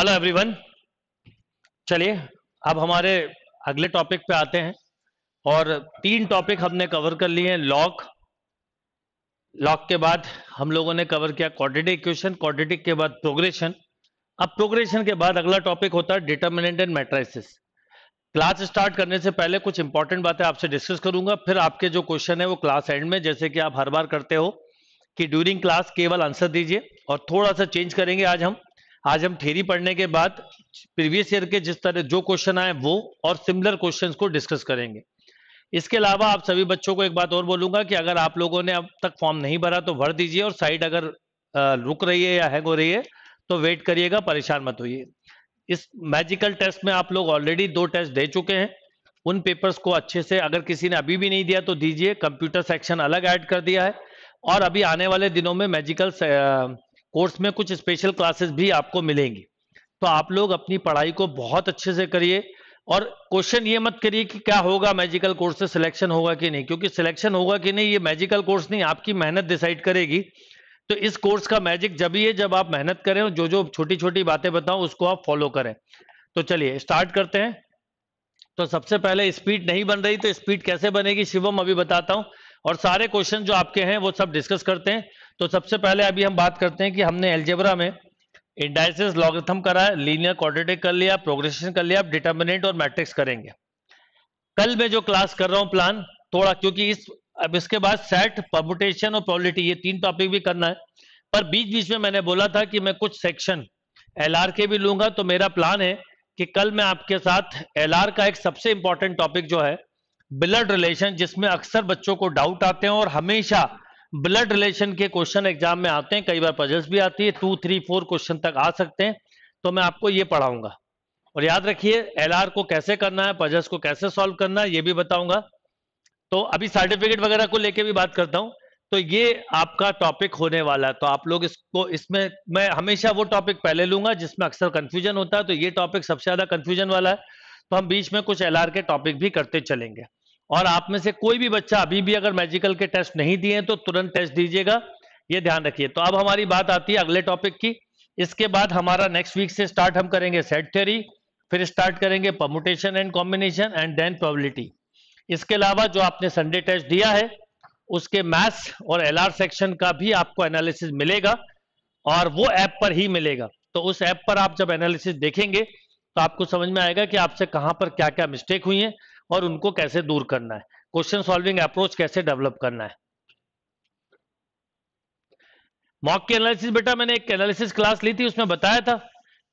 Hello everyone चलिए अब हमारे अगले टॉपिक पे आते हैं और तीन टॉपिक हमने कवर कर लिए हैं लॉक लॉक के बाद हम लोगों ने कवर किया क्वाड्रेटिक इक्वेशन क्वाड्रेटिक के बाद प्रोग्रेशन अब प्रोग्रेशन के बाद अगला टॉपिक होता है determinant and matrices class start करने से पहले कुछ इंपॉर्टेंट बातें आपसे डिस्कस करूंगा फिर आपके जो क्वेश्चन है वो क्लास एंड में जैसे कि आप हर बार करते हो कि ड्यूरिंग क्लास केवल आंसर दीजिए और थोड़ा सा चेंज करेंगे आज हम आज हम थेरी पढ़ने के बाद प्रीवियस ईयर के जिस तरह जो क्वेश्चन आए वो और सिमिलर क्वेश्चंस को डिस्कस करेंगे इसके अलावा आप सभी बच्चों को एक बात और बोलूंगा कि अगर आप लोगों ने अब तक फॉर्म नहीं भरा तो भर दीजिए और साइड अगर रुक रही है या हैंग हो रही है तो वेट करिएगा परेशान मत होइए इस मैजिकल टेस्ट में आप लोग ऑलरेडी दो टेस्ट दे चुके हैं उन पेपर्स को अच्छे से अगर किसी ने अभी भी नहीं दिया तो दीजिए कंप्यूटर सेक्शन अलग ऐड कर दिया है और अभी आने वाले दिनों में मैजिकल कोर्स में कुछ स्पेशल क्लासेस भी आपको मिलेंगी तो आप लोग अपनी पढ़ाई को बहुत अच्छे से करिए और क्वेश्चन ये मत करिए कि क्या होगा मैजिकल कोर्स से सिलेक्शन होगा कि नहीं क्योंकि सिलेक्शन होगा कि नहीं ये मैजिकल कोर्स नहीं आपकी मेहनत डिसाइड करेगी तो इस कोर्स का मैजिक जब ही है जब आप मेहनत करें और जो जो छोटी छोटी बातें बताऊं उसको आप फॉलो करें तो चलिए स्टार्ट करते हैं तो सबसे पहले स्पीड नहीं बन रही तो स्पीड कैसे बनेगी शिवम अभी बताता हूं और सारे क्वेश्चन जो आपके हैं वो सब डिस्कस करते हैं तो सबसे पहले अभी हम बात करते हैं कि हमने एलजेबरा में इंडाइसिस लॉगरिथम करा लीनियर क्वाड्रेटिक कर लिया प्रोग्रेशन कर लिया डिटर्मिनेंट और मैट्रिक्स करेंगे कल मैं जो क्लास कर रहा हूं प्लान थोड़ा क्योंकि इस अब इसके बाद सेट परमुटेशन और प्रोबलिटी ये तीन टॉपिक भी करना है पर बीच बीच में मैंने बोला था कि मैं कुछ सेक्शन एल के भी लूंगा तो मेरा प्लान है कि कल मैं आपके साथ एल का एक सबसे इंपॉर्टेंट टॉपिक जो है ब्लड रिलेशन जिसमें अक्सर बच्चों को डाउट आते हैं और हमेशा ब्लड रिलेशन के क्वेश्चन एग्जाम में आते हैं कई बार पजल्स भी आती है टू थ्री फोर क्वेश्चन तक आ सकते हैं तो मैं आपको ये पढ़ाऊंगा और याद रखिए एल को कैसे करना है पजल्स को कैसे सॉल्व करना है ये भी बताऊंगा तो अभी सर्टिफिकेट वगैरह को लेके भी बात करता हूं तो ये आपका टॉपिक होने वाला है तो आप लोग इसको इसमें मैं हमेशा वो टॉपिक पहले लूंगा जिसमें अक्सर कंफ्यूजन होता है तो ये टॉपिक सबसे ज्यादा कंफ्यूजन वाला है तो हम बीच में कुछ एल के टॉपिक भी करते चलेंगे और आप में से कोई भी बच्चा अभी भी अगर मैजिकल के टेस्ट नहीं दिए तो तुरंत टेस्ट दीजिएगा ये ध्यान रखिए तो अब हमारी बात आती है अगले टॉपिक की इसके बाद हमारा नेक्स्ट वीक से स्टार्ट हम करेंगे सेट थ्योरी फिर स्टार्ट करेंगे permutation and combination and then probability इसके अलावा जो आपने संडे टेस्ट दिया है उसके मैथ्स और एल सेक्शन का भी आपको एनालिसिस मिलेगा और वो ऐप पर ही मिलेगा तो उस ऐप पर आप जब एनालिसिस देखेंगे तो आपको समझ में आएगा कि आपसे कहां पर क्या क्या मिस्टेक हुई है और उनको कैसे दूर करना है क्वेश्चन सॉल्विंग अप्रोच कैसे डेवलप करना है मॉक की एनालिसिस बेटा मैंने एक एनालिसिस क्लास ली थी उसमें बताया था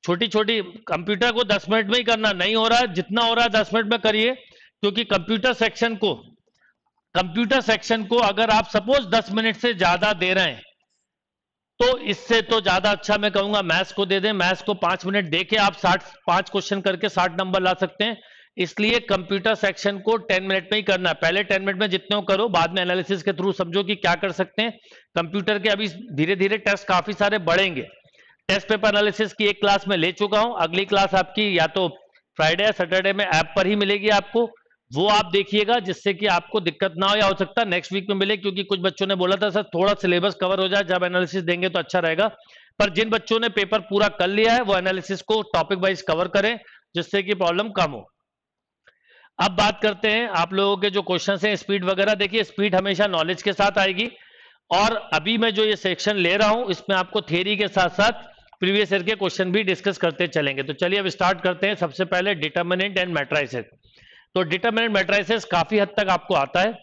छोटी छोटी कंप्यूटर को 10 मिनट में ही करना नहीं हो रहा है जितना हो रहा है 10 मिनट में करिए क्योंकि कंप्यूटर सेक्शन को कंप्यूटर सेक्शन को अगर आप सपोज 10 मिनट से ज्यादा दे रहे हैं तो इससे तो ज्यादा अच्छा मैं कहूंगा मैथ्स को दे दें मैथ्स को पांच मिनट दे के आप साठ पांच क्वेश्चन करके साठ नंबर ला सकते हैं इसलिए कंप्यूटर सेक्शन को 10 मिनट में ही करना पहले 10 मिनट में जितने हो करो बाद में एनालिसिस के थ्रू समझो कि क्या कर सकते हैं कंप्यूटर के अभी धीरे धीरे टेस्ट काफी सारे बढ़ेंगे टेस्ट पेपर एनालिसिस की एक क्लास में ले चुका हूं अगली क्लास आपकी या तो फ्राइडे या सैटरडे में ऐप पर ही मिलेगी आपको वो आप देखिएगा जिससे कि आपको दिक्कत ना हो या हो सकता नेक्स्ट वीक में मिले क्योंकि कुछ बच्चों ने बोला था सर थोड़ा सिलेबस कवर हो जाए जब एनालिसिस देंगे तो अच्छा रहेगा पर जिन बच्चों ने पेपर पूरा कर लिया है वो एनालिसिस को टॉपिक वाइज कवर करें जिससे कि प्रॉब्लम कम हो अब बात करते हैं आप लोगों के जो क्वेश्चन हैं स्पीड वगैरह देखिए स्पीड हमेशा नॉलेज के साथ आएगी और अभी मैं जो ये सेक्शन ले रहा हूं इसमें आपको थेरी के साथ साथ प्रीवियस ईयर के क्वेश्चन भी डिस्कस करते चलेंगे तो चलिए अब स्टार्ट करते हैं सबसे पहले डिटर्मिनेंट एंड मेट्राइसिस तो डिटर्मिनेंट मेट्राइसिस काफी हद तक आपको आता है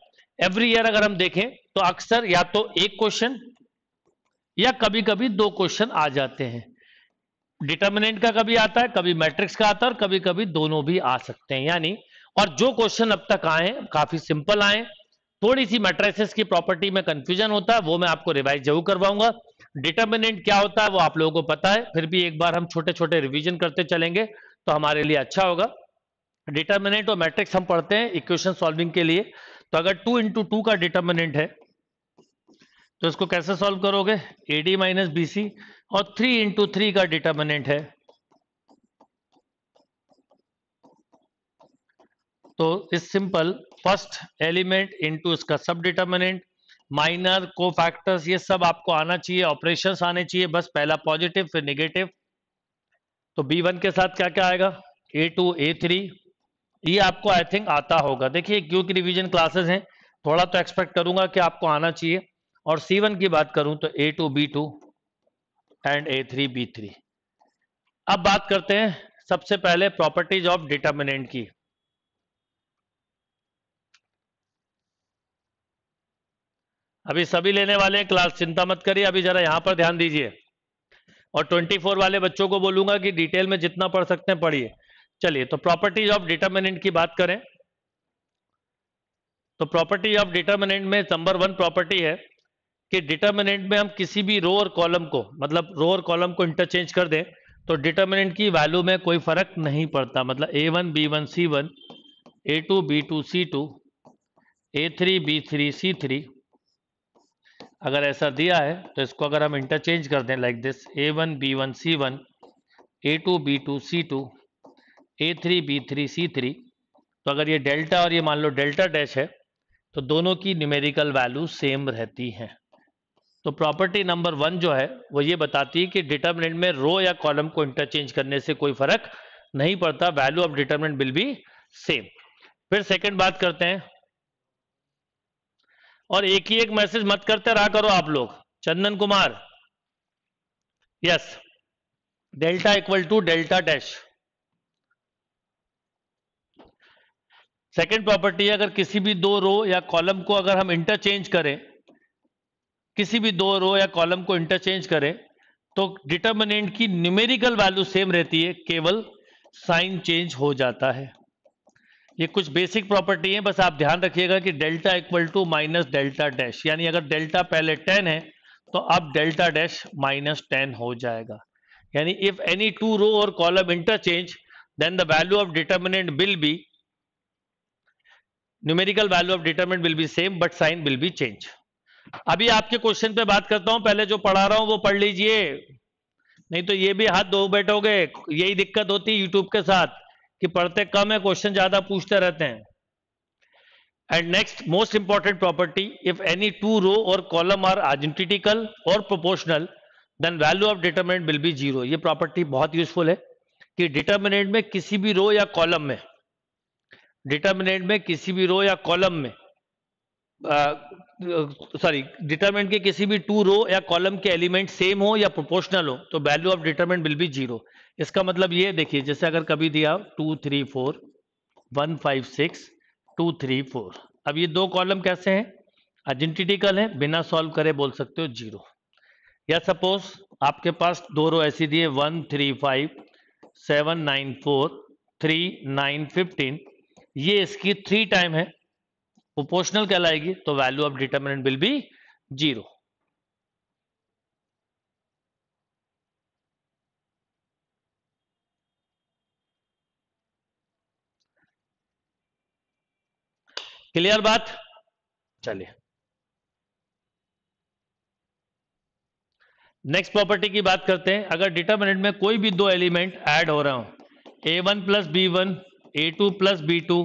एवरी ईयर अगर हम देखें तो अक्सर या तो एक क्वेश्चन या कभी कभी दो क्वेश्चन आ जाते हैं डिटर्मिनेंट का कभी आता है कभी मैट्रिक्स का आता है और कभी कभी दोनों भी आ सकते हैं यानी और जो क्वेश्चन अब तक आए काफी सिंपल आए थोड़ी सी मेट्राइसिस की प्रॉपर्टी में कंफ्यूजन होता है वो मैं आपको रिवाइज जरूर करवाऊंगा डिटर्मिनेंट क्या होता है वो आप लोगों को पता है फिर भी एक बार हम छोटे छोटे रिवीजन करते चलेंगे तो हमारे लिए अच्छा होगा डिटर्मिनेंट और मैट्रिक्स हम पढ़ते हैं इक्वेशन सॉल्विंग के लिए तो अगर टू इंटू टू का डिटर्मिनेंट है तो इसको कैसे सॉल्व करोगे एडी माइनस बी सी और थ्री इंटू थ्री का डिटर्मिनेंट है तो इस सिंपल फर्स्ट एलिमेंट इनटू इसका सब डिटर्मिनेंट माइनर को फैक्टर्स ये सब आपको आना चाहिए ऑपरेशंस आने चाहिए बस पहला पॉजिटिव फिर निगेटिव तो बी वन के साथ क्या क्या आएगा ए टू ए थ्री ये आपको आई थिंक आता होगा देखिए क्योंकि रिविजन क्लासेस हैं थोड़ा तो एक्सपेक्ट करूंगा कि आपको आना चाहिए और वन की बात करूं तो B two and B three अब बात करते हैं सबसे पहले प्रॉपर्टीज ऑफ डिटर्मिनेंट की अभी सभी लेने वाले हैं क्लास चिंता मत करिए अभी जरा यहाँ पर ध्यान दीजिए और 24 वाले बच्चों को बोलूंगा कि डिटेल में जितना पढ़ सकते हैं पढ़िए चलिए तो प्रॉपर्टीज ऑफ डिटर्मिनेंट की बात करें तो प्रॉपर्टी ऑफ डिटर्मिनेंट में नंबर वन प्रॉपर्टी है कि डिटर्मिनेंट में हम किसी भी रो और कॉलम को मतलब रो और कॉलम को इंटरचेंज कर दें तो डिटर्मिनेंट की वैल्यू में कोई फर्क नहीं पड़ता मतलब A one B one C one A two B two C two A three B three C three अगर ऐसा दिया है तो इसको अगर हम इंटरचेंज कर दें like this A one B one C one A two B two C two A three B three C three तो अगर ये डेल्टा और ये मान लो डेल्टा डैश है तो दोनों की न्यूमेरिकल वैल्यू सेम रहती हैं तो प्रॉपर्टी नंबर वन जो है वो ये बताती है कि डिटर्मिनेंट में रो या कॉलम को इंटरचेंज करने से कोई फर्क नहीं पड़ता value of determinant will be same फिर सेकंड बात करते हैं और एक ही एक मैसेज मत करते रहा करो आप लोग Chandan Kumar yes delta equal to delta dash second property अगर किसी भी दो रो या कॉलम को अगर हम इंटरचेंज करें किसी भी दो रो या कॉलम को इंटरचेंज करें तो डिटर्मिनेंट की न्यूमेरिकल वैल्यू सेम रहती है केवल साइन चेंज हो जाता है ये कुछ बेसिक प्रॉपर्टी है बस आप ध्यान रखिएगा कि delta equal to minus delta dash यानी अगर डेल्टा पहले टेन है तो अब डेल्टा डैश माइनस टेन हो जाएगा यानी इफ एनी टू रो और column interchange then the value of determinant will be numerical value of determinant will be same but sign will be change अभी आपके क्वेश्चन पे बात करता हूं पहले जो पढ़ा रहा हूं वो पढ़ लीजिए नहीं तो ये भी हाथ धो बैठोगे यही दिक्कत होती है यूट्यूब के साथ कि पढ़ते कम है क्वेश्चन ज्यादा पूछते रहते हैं and next most important property if any two row और कॉलम आर आइडेंटिटिकल और proportional then value of determinant will be zero property बहुत यूजफुल है कि डिटर्मिनेंट में किसी भी रो या कॉलम में डिटर्मिनेंट में किसी भी रो या कॉलम में सॉरी डिटर्मिनेंट के किसी भी टू रो या कॉलम के एलिमेंट सेम हो या प्रोपोर्शनल हो तो value of determinant will be zero इसका मतलब ये देखिए जैसे अगर कभी दिया two three four one five six two three four अब ये दो कॉलम कैसे हैं आइडेंटिटिकल है बिना सॉल्व करे बोल सकते हो जीरो या सपोज आपके पास दो रो ऐसी दिए one three five seven nine four three nine fifteen ये इसकी थ्री टाइम है प्रोपोर्शनल कहलाएगी तो value of determinant will be zero clear बात चलिए नेक्स्ट प्रॉपर्टी की बात करते हैं अगर डिटरमिनेंट में कोई भी दो एलिमेंट ऐड हो रहा हो A one plus B one A two plus B two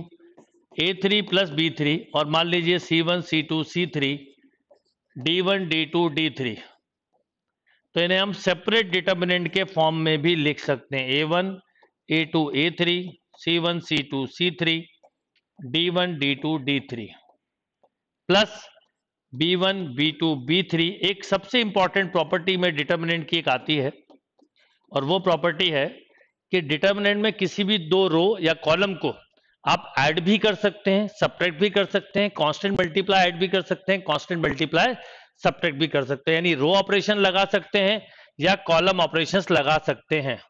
A three plus B three और मान लीजिए C one C two C three D one D two D three तो इन्हें हम सेपरेट डिटर्मिनेंट के फॉर्म में भी लिख सकते हैं A one A two A three C one C two C three D1, D2, D3 plus B1, B2, B3 एक सबसे इंपॉर्टेंट प्रॉपर्टी में डिटर्मिनेंट की एक आती है और वो प्रॉपर्टी है कि डिटर्मिनेंट में किसी भी दो रो या कॉलम को आप ऐड भी कर सकते हैं सब्ट्रैक्ट भी कर सकते हैं कांस्टेंट मल्टीप्लाई ऐड भी कर सकते हैं कांस्टेंट मल्टीप्लाई सब्ट्रैक्ट भी कर सकते हैं यानी रो ऑपरेशन लगा सकते हैं या कॉलम ऑपरेशंस लगा सकते हैं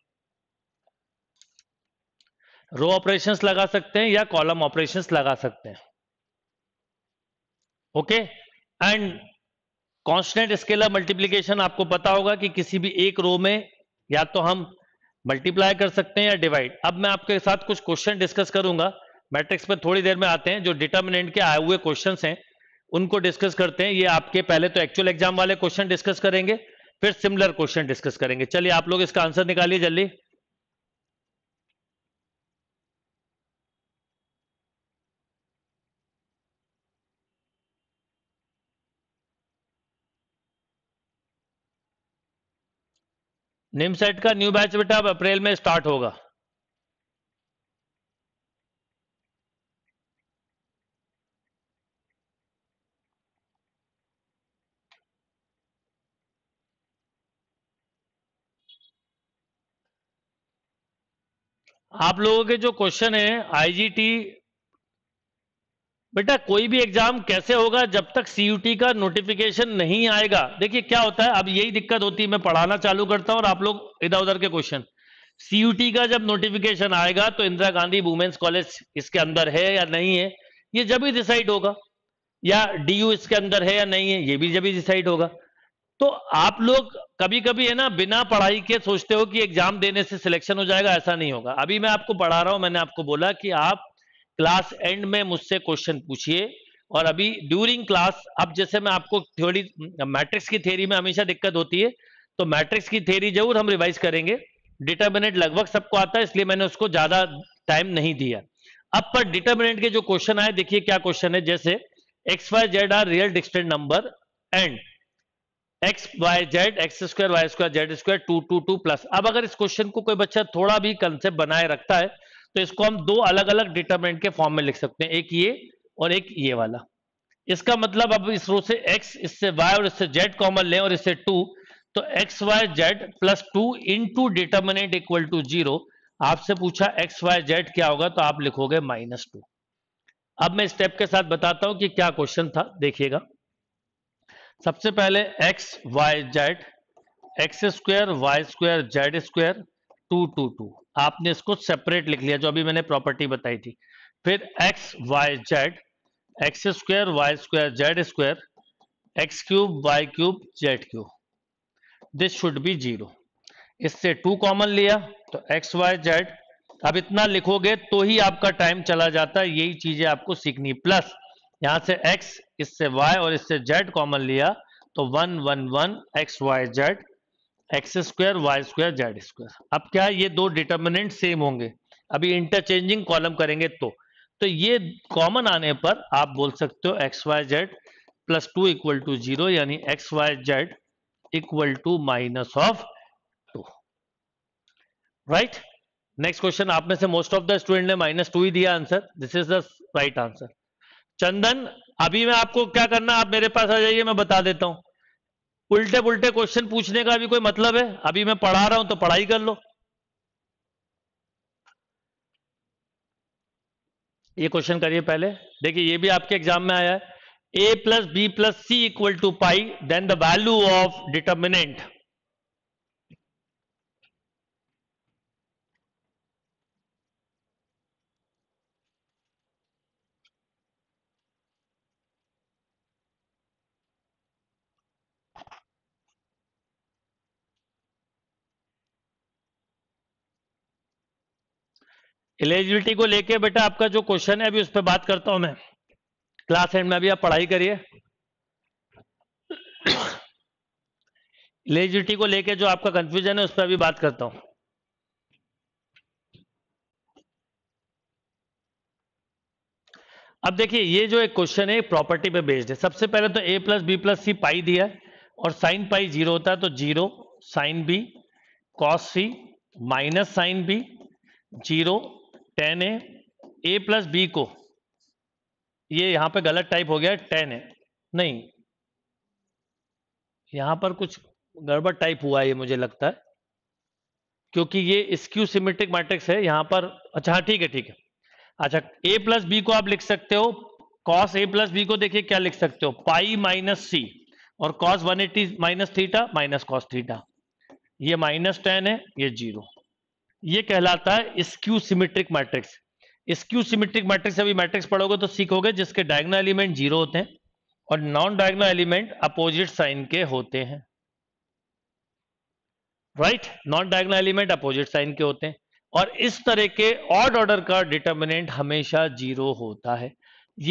रो ऑपरेशन लगा सकते हैं या कॉलम ऑपरेशन लगा सकते हैं okay and constant scalar multiplication आपको पता होगा कि किसी भी एक रो में या तो हम मल्टीप्लाई कर सकते हैं या डिवाइड अब मैं आपके साथ कुछ क्वेश्चन डिस्कस करूंगा मैट्रिक्स पर थोड़ी देर में आते हैं जो डिटर्मिनेंट के आए हुए क्वेश्चन हैं उनको डिस्कस करते हैं ये आपके पहले तो एक्चुअल एग्जाम वाले क्वेश्चन डिस्कस करेंगे फिर सिमिलर क्वेश्चन डिस्कस करेंगे चलिए आप लोग इसका आंसर निकालिए जल्दी निमसेट का न्यू बैच बेटा अब अप्रैल में स्टार्ट होगा आप लोगों के जो क्वेश्चन है आईजीटी बेटा कोई भी एग्जाम कैसे होगा जब तक सीयूटी का नोटिफिकेशन नहीं आएगा देखिए क्या होता है अब यही दिक्कत होती है मैं पढ़ाना चालू करता हूं और आप लोग इधर उधर के क्वेश्चन सीयूटी का जब नोटिफिकेशन आएगा तो इंदिरा गांधी वुमेन्स कॉलेज इसके अंदर है या नहीं है ये जब ही डिसाइड होगा या डी इसके अंदर है या नहीं है ये भी जब ही डिसाइड होगा तो आप लोग कभी कभी है ना बिना पढ़ाई के सोचते हो कि एग्जाम देने से सिलेक्शन हो जाएगा ऐसा नहीं होगा अभी मैं आपको पढ़ा रहा हूं मैंने आपको बोला कि आप क्लास एंड में मुझसे क्वेश्चन पूछिए और अभी ड्यूरिंग क्लास अब जैसे मैं आपको थ्योरी मैट्रिक्स की थ्योरी में हमेशा दिक्कत होती है तो मैट्रिक्स की थ्योरी जरूर हम रिवाइज करेंगे डिटर्मिनेंट लगभग सबको आता है इसलिए मैंने उसको ज्यादा टाइम नहीं दिया अब पर डिटर्मिनेंट के जो क्वेश्चन आए देखिए क्या क्वेश्चन है जैसे x y z are real distant number and x y z x square y square z square two two two plus अब अगर इस क्वेश्चन को कोई बच्चा थोड़ा भी कंसेप्ट बनाए रखता है तो इसको हम दो अलग अलग डिटर्मिनेंट के फॉर्म में लिख सकते हैं एक ये और एक ये वाला इसका मतलब अब इस रो से x इससे y और इससे z कॉमन लें और इससे 2 तो x y z plus two into determinant equal to zero आपसे पूछा एक्स वाई जेड क्या होगा तो आप लिखोगे माइनस टू अब मैं स्टेप के साथ बताता हूं कि क्या क्वेश्चन था देखिएगा सबसे पहले x y z x square y square z square two two two आपने इसको सेपरेट लिख लिया जो अभी मैंने प्रॉपर्टी बताई थी फिर x y z x square y square z square x cube y cube z cube this should be zero इससे टू कॉमन लिया तो एक्स वाई जेड अब इतना लिखोगे तो ही आपका टाइम चला जाता है यही चीजें आपको सीखनी प्लस यहां से एक्स इससे वाई और इससे जेड कॉमन लिया तो one one one x y z x square y square z square अब क्या ये दो डिटर्मिनेंट सेम होंगे अभी इंटरचेंजिंग कॉलम करेंगे तो तो ये कॉमन आने पर आप बोल सकते हो x y z plus two equal to zero यानी x y z equal to minus of two right next question आप में से मोस्ट ऑफ द स्टूडेंट ने माइनस टू ही दिया answer this is the right answer Chandan अभी मैं आपको क्या करना आप मेरे पास आ जाइए मैं बता देता हूं उल्टे पुलटे क्वेश्चन पूछने का भी कोई मतलब है अभी मैं पढ़ा रहा हूं तो पढ़ाई कर लो ये क्वेश्चन करिए पहले देखिए ये भी आपके एग्जाम में आया है a plus B plus c equal to pi then the value of determinant eligibility को लेके बेटा आपका जो क्वेश्चन है अभी उस पर बात करता हूं मैं क्लास एंड में अभी आप पढ़ाई करिए एलिजिबिलिटी को लेके जो आपका कंफ्यूजन है उस पर अभी बात करता हूं अब देखिए ये जो एक क्वेश्चन है प्रॉपर्टी पे बेस्ड है सबसे पहले तो ए plus B plus c pi दिया है और साइन पाई जीरो होता है तो zero sine b cos c minus sine b zero tan a A plus b को ये यहां पे गलत टाइप हो गया टेन ए नहीं यहां पर कुछ गड़बड़ टाइप हुआ है ये मुझे लगता है क्योंकि ये स्क्यू सिमेट्रिक मैट्रिक्स है यहां पर अच्छा हाँ ठीक है ठीक है अच्छा ए प्लस बी को आप लिख सकते हो कॉस ए प्लस बी को देखिए क्या लिख सकते हो पाई माइनस सी और cos 180 eighty minus theta minus cos theta ये माइनस टेन है ये जीरो ये कहलाता है skew symmetric matrix skew symmetric matrix अभी मैट्रिक्स पढ़ोगे तो सीखोगे जिसके डायग्नल एलिमेंट जीरो होते हैं और non diagonal element opposite sign के होते हैं right non diagonal element opposite sign के होते हैं और इस तरह के ऑड ऑर्डर का डिटर्मिनेंट हमेशा जीरो होता है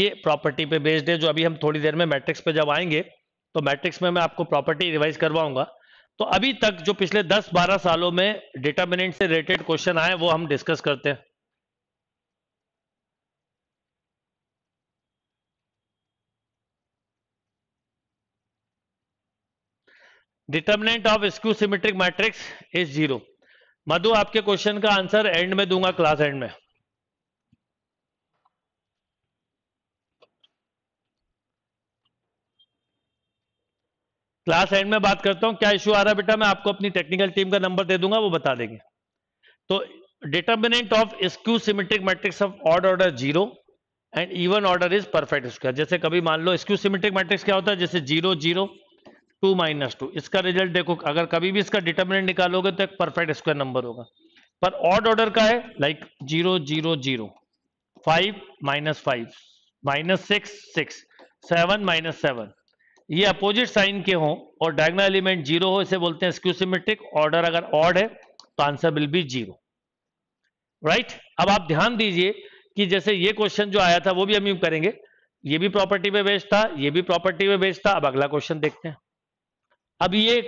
ये प्रॉपर्टी पे बेस्ड है जो अभी हम थोड़ी देर में मैट्रिक्स पे जब आएंगे तो मैट्रिक्स में मैं आपको प्रॉपर्टी रिवाइज करवाऊंगा तो अभी तक जो पिछले 10-12 सालों में डिटर्मिनेंट से रिलेटेड क्वेश्चन आए वो हम डिस्कस करते हैं determinant of skew symmetric matrix is zero Madhu आपके क्वेश्चन का आंसर एंड में दूंगा क्लास एंड में क्लास एंड में बात करता हूं क्या इश्यू आ रहा है बेटा मैं आपको अपनी टेक्निकल टीम का नंबर दे दूंगा वो बता देंगे तो determinant of skew symmetric matrix of odd order zero and even order is perfect square जैसे कभी मान लो स्क्यू सिमेट्रिक मैट्रिक्स क्या होता है जैसे zero zero two minus two इसका रिजल्ट देखो अगर कभी भी इसका डिटर्मिनेंट निकालोगे तो एक परफेक्ट स्क्वायर नंबर होगा पर ऑड ऑर्डर का है like zero zero zero five minus five minus six six seven minus seven ये अपोजिट साइन के हों और डायगनल एलिमेंट जीरो हो इसे बोलते हैं स्क्यू सिमेट्रिक ऑर्डर अगर ऑड है तो answer will be zero right अब आप ध्यान दीजिए कि जैसे ये क्वेश्चन जो आया था वो भी हम यू करेंगे ये भी प्रॉपर्टी पे बेस्ट था ये भी प्रॉपर्टी पे बेस्ट था अब अगला क्वेश्चन देखते हैं अब ये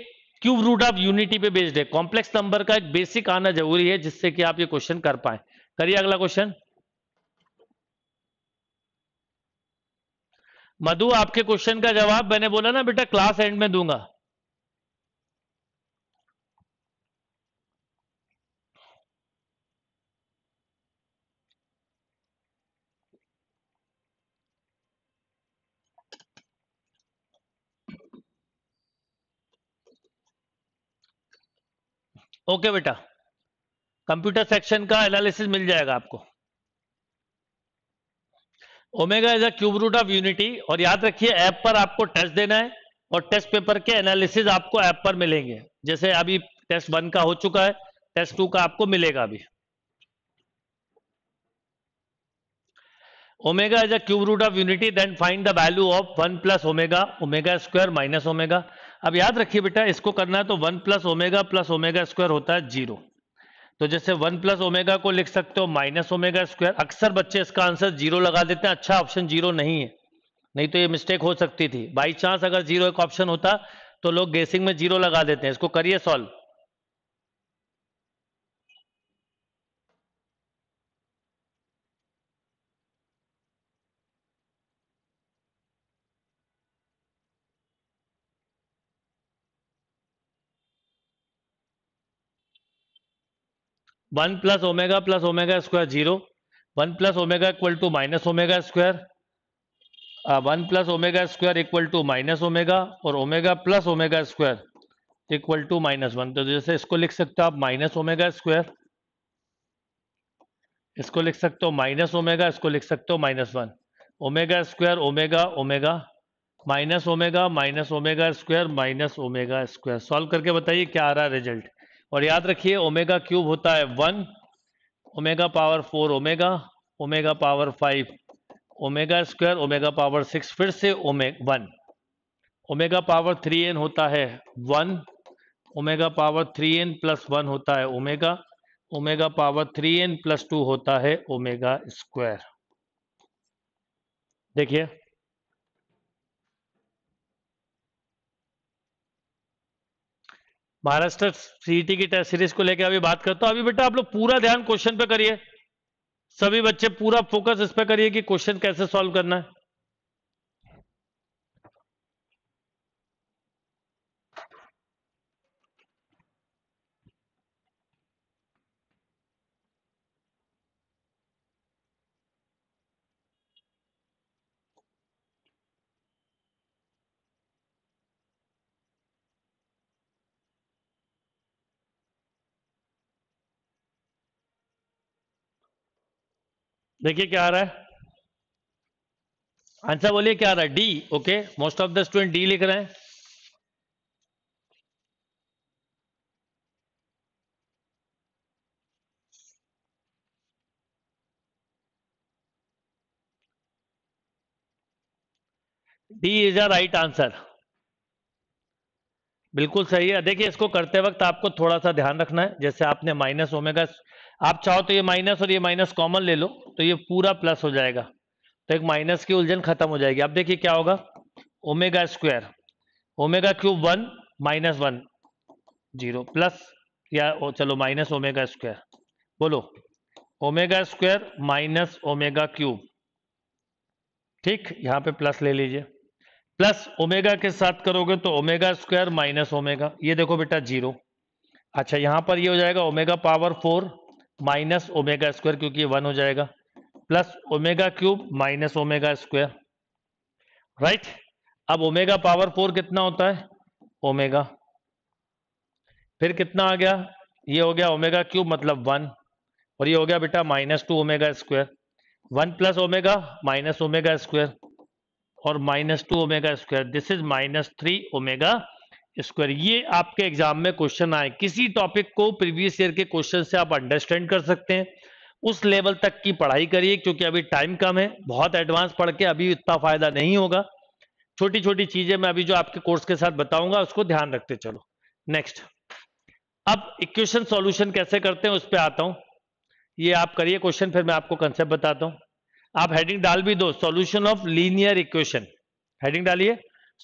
क्यूब रूट ऑफ यूनिटी पे बेस्ड है कॉम्प्लेक्स नंबर का एक बेसिक आना जरूरी है जिससे कि आप ये क्वेश्चन कर पाए करिए अगला क्वेश्चन मधु आपके क्वेश्चन का जवाब मैंने बोला ना बेटा क्लास एंड में दूंगा ओके okay, बेटा कंप्यूटर सेक्शन का एनालिसिस मिल जाएगा आपको omega is a cube root of unity और याद रखिए ऐप पर आपको टेस्ट देना है और टेस्ट पेपर के एनालिसिस आपको ऐप पर मिलेंगे जैसे अभी टेस्ट वन का हो चुका है टेस्ट टू का आपको मिलेगा अभी omega is a cube root of unity then find the value of one plus omega omega square minus omega अब याद रखिए बेटा इसको करना है तो one plus omega plus omega square होता है जीरो तो जैसे वन प्लस ओमेगा को लिख सकते हो माइनस ओमेगा स्क्वायर अक्सर बच्चे इसका आंसर जीरो लगा देते हैं अच्छा ऑप्शन जीरो नहीं है नहीं तो ये मिस्टेक हो सकती थी बाई चांस अगर जीरो एक ऑप्शन होता तो लोग गेसिंग में जीरो लगा देते हैं इसको करिए solve one plus omega plus omega square zero one plus omega equal to minus omega square one plus omega square equal to minus omega और omega plus omega square equal to minus one तो जैसे इसको लिख सकते हो आप minus omega square इसको लिख सकते हो माइनस ओमेगा इसको लिख सकते हो minus one omega square omega omega minus omega minus omega square minus omega square solve करके बताइए क्या आ रहा है रिजल्ट और याद रखिए ओमेगा क्यूब होता है one omega power four omega omega power five omega square omega power six फिर से ओमे one omega power three n होता है one omega power three n plus one होता है omega omega power three n plus two होता है omega square देखिए महाराष्ट्र सीईटी e की टेस्ट सीरीज को लेकर अभी बात करता हूं अभी बेटा आप लोग पूरा ध्यान क्वेश्चन पे करिए सभी बच्चे पूरा फोकस इस पर करिए कि क्वेश्चन कैसे सॉल्व करना है देखिए क्या आ रहा है आंसर अच्छा, बोलिए क्या आ रहा है D okay most of the student D लिख रहे हैं D is a right answer बिल्कुल सही है देखिए इसको करते वक्त आपको थोड़ा सा ध्यान रखना है जैसे आपने माइनस ओमेगा आप चाहो तो ये माइनस और ये माइनस कॉमन ले लो तो ये पूरा प्लस हो जाएगा तो एक माइनस की उलझन खत्म हो जाएगी अब देखिए क्या होगा omega square omega cube one minus one zero plus या ओ, चलो माइनस ओमेगा स्क्वायर बोलो omega square minus omega cube ठीक यहां पे प्लस ले लीजिए प्लस ओमेगा के साथ करोगे तो ओमेगा स्क्वायर माइनस ओमेगा ये देखो बेटा जीरो अच्छा यहां पर ये हो जाएगा omega power four minus omega square क्योंकि वन हो जाएगा plus omega cube minus omega square right अब ओमेगा पावर फोर कितना होता है ओमेगा फिर कितना आ गया ये हो गया ओमेगा क्यूब मतलब वन और ये हो गया बेटा minus two omega square one plus omega minus omega square और minus two omega square this is minus three omega square ये आपके एग्जाम में क्वेश्चन आए किसी टॉपिक को प्रीवियस ईयर के क्वेश्चन से आप अंडरस्टैंड कर सकते हैं उस लेवल तक की पढ़ाई करिए क्योंकि अभी टाइम कम है बहुत एडवांस पढ़ के अभी इतना फायदा नहीं होगा छोटी छोटी चीजें मैं अभी जो आपके कोर्स के साथ बताऊंगा उसको ध्यान रखते चलो नेक्स्ट अब इक्वेशन सॉल्यूशन कैसे करते हैं उस पर आता हूं ये आप करिए क्वेश्चन फिर मैं आपको कंसेप्ट बताता हूं आप हेडिंग डाल भी दो solution of linear equation heading डालिए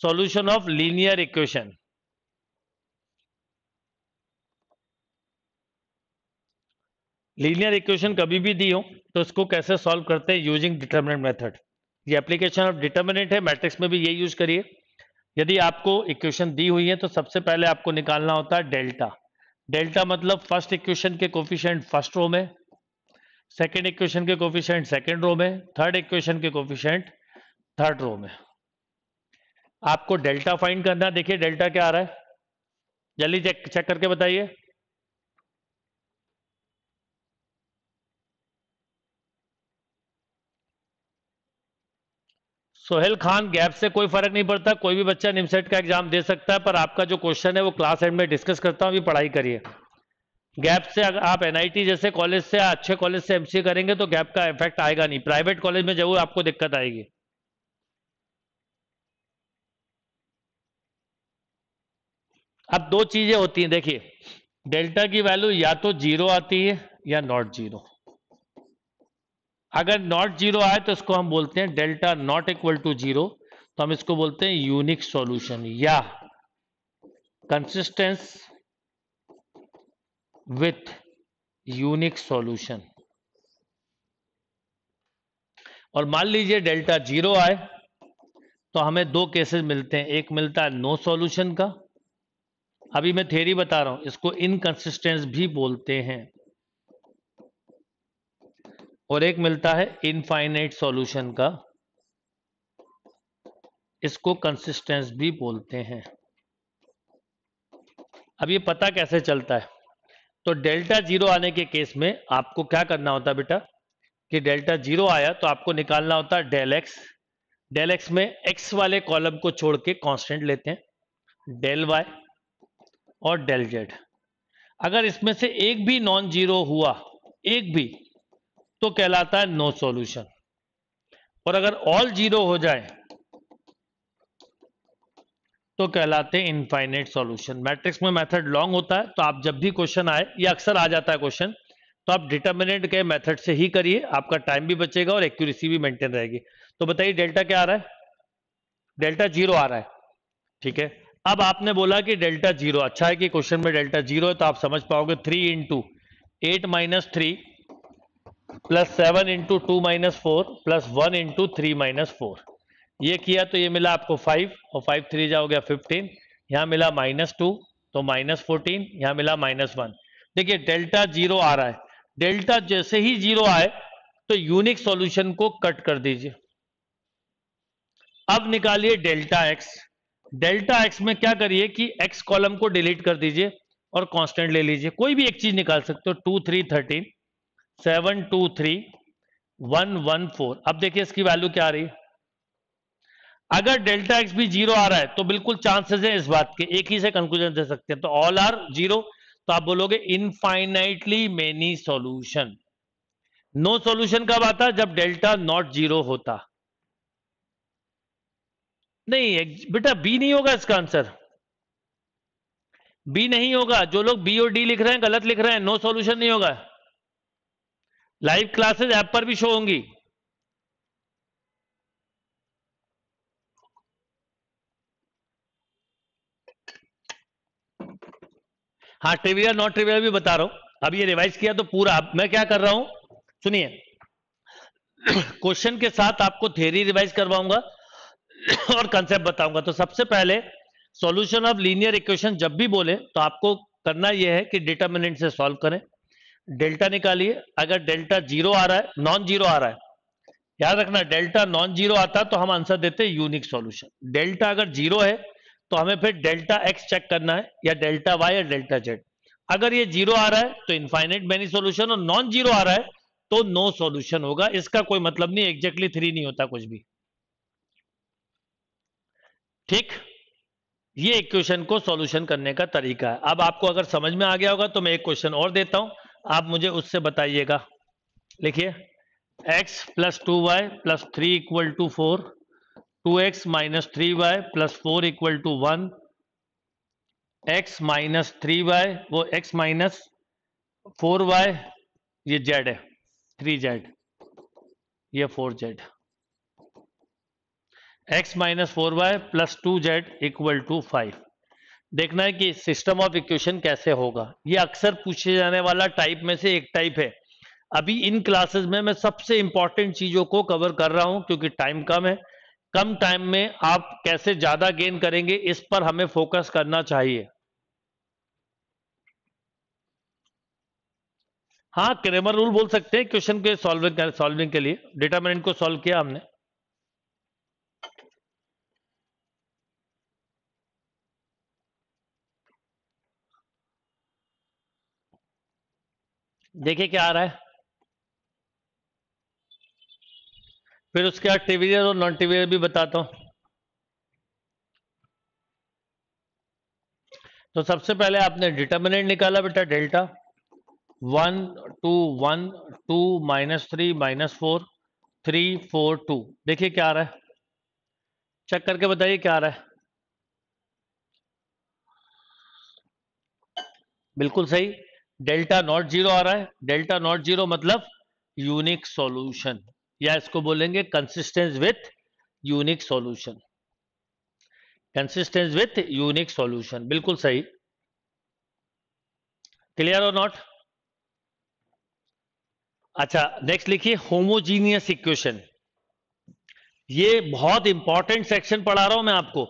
solution of linear equation linear equation कभी भी दी हो तो इसको कैसे सॉल्व करते हैं यूजिंग डिटर्मिनेंट मेथड ये एप्लीकेशन ऑफ डिटर्मिनेंट है मैट्रिक्स में भी ये यूज करिए यदि आपको इक्वेशन दी हुई है तो सबसे पहले आपको निकालना होता है डेल्टा डेल्टा मतलब फर्स्ट इक्वेशन के कोफिशियंट फर्स्ट रो में सेकेंड इक्वेशन के कोफिशियंट सेकेंड रो में थर्ड इक्वेशन के कोफिशियंट थर्ड रो में आपको डेल्टा फाइंड करना देखिए डेल्टा क्या आ रहा है जल्दी चेक चेक करके बताइए सोहेल खान गैप से कोई फर्क नहीं पड़ता कोई भी बच्चा निमसेट का एग्जाम दे सकता है पर आपका जो क्वेश्चन है वो क्लास एंड में डिस्कस करता हूँ अभी पढ़ाई करिए गैप से अगर आप एनआईटी जैसे कॉलेज से अच्छे कॉलेज से एमसीए करेंगे तो गैप का इफेक्ट आएगा नहीं प्राइवेट कॉलेज में जरूर आपको दिक्कत आएगी अब दो चीजें होती हैं देखिए डेल्टा की वैल्यू या तो जीरो आती है या नॉट जीरो अगर नॉट जीरो आए तो इसको हम बोलते हैं delta not equal to zero तो हम इसको बोलते हैं यूनिक सॉल्यूशन या कंसिस्टेंस विथ यूनिक सॉल्यूशन और मान लीजिए डेल्टा जीरो आए तो हमें दो केसेस मिलते हैं एक मिलता है नो सॉल्यूशन का अभी मैं थेरी बता रहा हूं इसको इनकंसिस्टेंस भी बोलते हैं और एक मिलता है इनफाइनाइट सॉल्यूशन का इसको कंसिस्टेंस भी बोलते हैं अब ये पता कैसे चलता है तो डेल्टा जीरो आने के केस में आपको क्या करना होता बेटा कि डेल्टा जीरो आया तो आपको निकालना होता डेल एक्स डेल एक्स में एक्स वाले कॉलम को छोड़ के कॉन्स्टेंट लेते हैं डेल वाई और डेल जेड अगर इसमें से एक भी नॉन जीरो हुआ एक भी तो कहलाता है नो सॉल्यूशन और अगर ऑल जीरो हो जाए तो कहलाते हैं इनफाइनेट सॉल्यूशन मैट्रिक्स में मेथड लॉन्ग होता है तो आप जब भी क्वेश्चन आए या अक्सर आ जाता है क्वेश्चन तो आप डिटर्मिनेंट के मेथड से ही करिए आपका टाइम भी बचेगा और एक्यूरेसी भी मेंटेन रहेगी तो बताइए डेल्टा क्या आ रहा है डेल्टा जीरो आ रहा है ठीक है अब आपने बोला कि डेल्टा जीरो अच्छा है कि क्वेश्चन में डेल्टा जीरो है तो आप समझ पाओगे three into eight minus three plus seven into two minus four plus one into three minus four ये किया तो ये मिला आपको फाइव और फाइव थ्री जा हो गया फिफ्टीन यहाँ मिला माइनस टू तो माइनस फोर्टीन यहाँ मिला माइनस वन देखिए डेल्टा जीरो आ रहा है डेल्टा जैसे ही जीरो आए तो यूनिक सॉल्यूशन को कट कर दीजिए अब निकालिए डेल्टा एक्स डेल्टा एक्स में क्या करिए कि एक्स कॉलम को डिलीट कर दीजिए और कांस्टेंट ले लीजिए कोई भी एक चीज निकाल सकते हो two three thirteen seven two three one one four अब देखिए इसकी वैल्यू क्या आ रही अगर डेल्टा एक्स भी जीरो आ रहा है तो बिल्कुल चांसेस है इस बात के एक ही से कंक्लूजन दे सकते हैं तो ऑल आर जीरो तो आप बोलोगे infinitely many solution no solution कब आता जब डेल्टा नॉट जीरो होता नहीं बेटा बी नहीं होगा इसका आंसर बी नहीं होगा जो लोग बी और डी लिख रहे हैं गलत लिख रहे हैं नो सॉल्यूशन नहीं होगा लाइव क्लासेस ऐप पर भी शो होंगी हाँ ट्रिविया नॉट ट्रिविया भी बता रहा हूं अब ये रिवाइज किया तो पूरा मैं क्या कर रहा हूं सुनिए क्वेश्चन के साथ आपको थेरी रिवाइज करवाऊंगा और कंसेप्ट बताऊंगा तो सबसे पहले सॉल्यूशन ऑफ लीनियर इक्वेशन जब भी बोले तो आपको करना यह है कि डिटर्मिनेंट से सॉल्व करें डेल्टा निकालिए अगर डेल्टा जीरो आ रहा है नॉन जीरो आ रहा है याद रखना डेल्टा नॉन जीरो आता तो हम आंसर देते यूनिक सॉल्यूशन डेल्टा अगर जीरो है तो हमें फिर डेल्टा एक्स चेक करना है या डेल्टा वाई या डेल्टा जेड अगर ये जीरो आ रहा है तो इनफाइनाइट मैनी सॉल्यूशन और नॉन जीरो आ रहा है तो नो सॉल्यूशन होगा इसका कोई मतलब नहीं एग्जैक्टली थ्री नहीं होता कुछ भी ठीक ये इक्वेशन को सॉल्यूशन करने का तरीका है अब आपको अगर समझ में आ गया होगा तो मैं एक क्वेश्चन और देता हूं आप मुझे उससे बताइएगा लिखिए x plus two y plus three equal to four two x minus three y plus four equal to one x minus three y वो x माइनस फोर वाई ये z है थ्री जेड ये four z x minus four y plus two z equal to five देखना है कि system of equation कैसे होगा ये अक्सर पूछे जाने वाला टाइप में से एक टाइप है अभी इन क्लासेस में मैं सबसे इंपॉर्टेंट चीजों को कवर कर रहा हूं क्योंकि टाइम कम है कम टाइम में आप कैसे ज्यादा गेन करेंगे इस पर हमें फोकस करना चाहिए हाँ क्रेमर रूल बोल सकते हैं क्वेश्चन के सॉल्विंग सॉल्विंग के लिए डिटर्मिनेंट को सॉल्व किया हमने देखिए क्या आ रहा है फिर उसके बाद टीवीरियर और नॉन टीवीरियर भी बताता हूं तो सबसे पहले आपने डिटर्मिनेंट निकाला बेटा delta one two one two minus three minus four three four two देखिए क्या आ रहा है चेक करके बताइए क्या आ रहा है बिल्कुल सही डेल्टा नॉट जीरो आ रहा है डेल्टा नॉट जीरो मतलब यूनिक सॉल्यूशन या इसको बोलेंगे consistence with unique solution consistence with unique solution बिल्कुल सही क्लियर और नॉट अच्छा नेक्स्ट लिखिए होमोजीनियस इक्वेशन ये बहुत इंपॉर्टेंट सेक्शन पढ़ा रहा हूं मैं आपको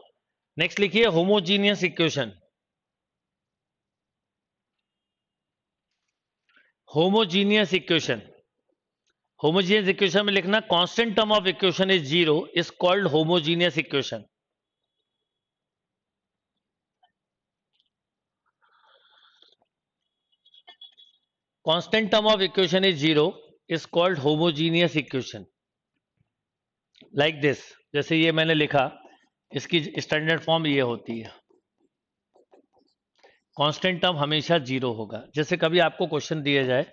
नेक्स्ट लिखिए homogeneous equation homogeneous equation homogeneous equation में लिखना constant term of equation is zero is called homogeneous equation constant term of equation is zero is called homogeneous equation like this जैसे ये मैंने लिखा इसकी स्टैंडर्ड फॉर्म ये होती है कांस्टेंट टर्म हमेशा जीरो होगा जैसे कभी आपको क्वेश्चन दिया जाए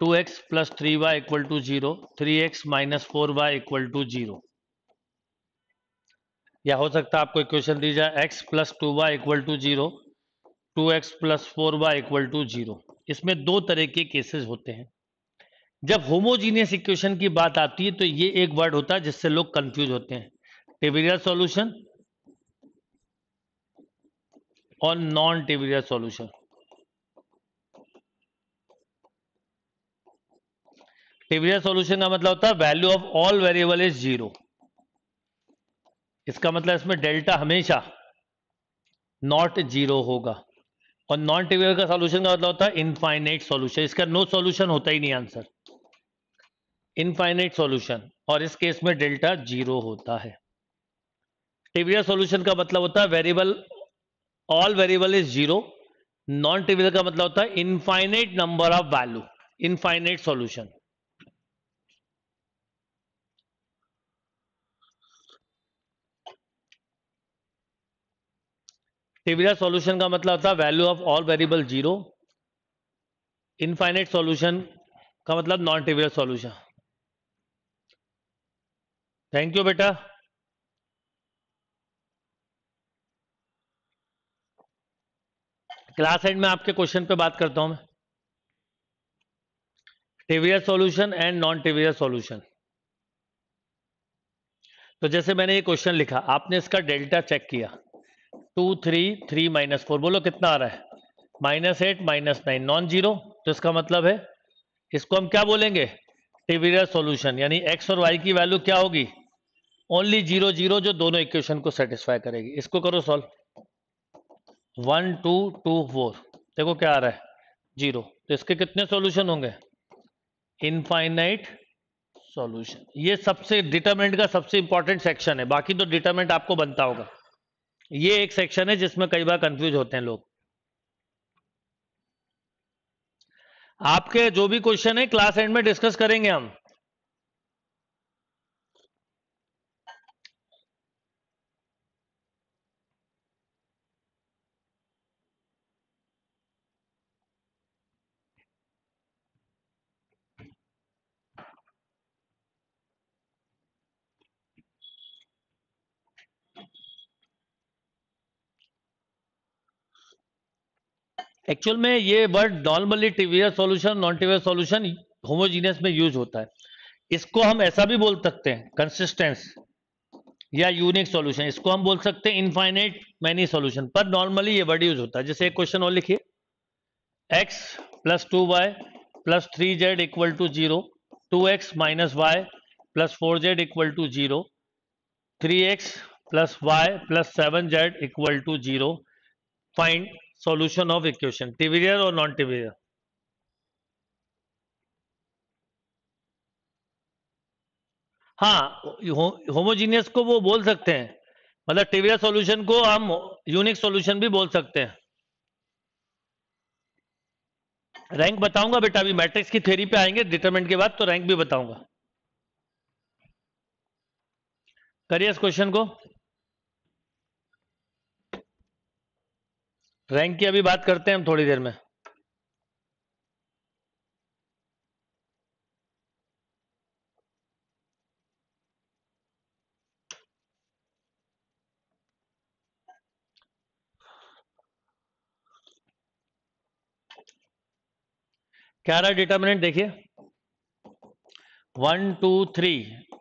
two x plus three y equal to zero three x minus four y equal to zero या हो सकता है आपको क्वेश्चन दी जाए x plus two y equal to zero two x plus four y equal to zero इसमें दो तरह के केसेस होते हैं जब होमोजीनियस इक्वेशन की बात आती है तो ये एक वर्ड होता है जिससे लोग कंफ्यूज होते हैं टेबिलियर सॉल्यूशन और non de solution solution. Solution का मतलब होता है value of all variable is zero इसका मतलब इसमें डेल्टा हमेशा नॉट जीरो होगा और नॉन टिबियल का सॉल्यूशन का मतलब होता है इनफाइनाइट सॉल्यूशन इसका नो सॉल्यूशन होता ही नहीं आंसर इनफाइनाइट सॉल्यूशन और इस केस में डेल्टा जीरो होता है टिबियल सॉल्यूशन का मतलब होता है variable all variable is zero non trivial का मतलब होता है infinite number of value infinite solution trivial solution का मतलब होता है value of all variable zero infinite solution का मतलब non trivial solution thank you बेटा क्लास एंड में आपके क्वेश्चन पे बात करता हूं मैं trivial solution and non trivial solution तो जैसे मैंने ये क्वेश्चन लिखा आपने इसका डेल्टा चेक किया to three three minus four बोलो कितना आ रहा है minus eight minus nine non zero तो इसका मतलब है इसको हम क्या बोलेंगे टीवीआर सॉल्यूशन यानी एक्स और वाई की वैल्यू क्या होगी ओनली जीरो जीरो जो दोनों इक्वेशन को सेटिस्फाई करेगी इसको करो solve one two two four देखो क्या आ रहा है जीरो तो इसके कितने सॉल्यूशन होंगे इनफाइनाइट सॉल्यूशन ये सबसे डिटरमेंट का सबसे इंपॉर्टेंट सेक्शन है बाकी तो डिटरमेंट आपको बनता होगा ये एक सेक्शन है जिसमें कई बार कंफ्यूज होते हैं लोग आपके जो भी क्वेश्चन है क्लास एंड में डिस्कस करेंगे हम एक्चुअल में ये word normally trivial solution non trivial solution homogeneous में यूज होता है इसको हम ऐसा भी बोल सकते हैं कंसिस्टेंस या यूनिक सॉल्यूशन इसको हम बोल सकते हैं इनफाइनाइट मैनी सॉल्यूशन पर नॉर्मली ये वर्ड यूज होता है जैसे एक क्वेश्चन और लिखिए x plus two y plus three z equal to zero two x minus y plus four z equal to zero three x plus y plus seven z equal to zero find solution of equation TBR और non TBR हाँ homogeneous को वो बोल सकते हैं मतलब TVR solution को हम यूनिक सॉल्यूशन भी बोल सकते हैं रैंक बताऊंगा बेटा अभी मैट्रिक्स की थ्योरी पे आएंगे डिटरमेंट के बाद तो रैंक भी बताऊंगा करिए इस क्वेश्चन को रैंक की अभी बात करते हैं हम थोड़ी देर में क्या रहा डिटर्मिनेंट देखिए one two three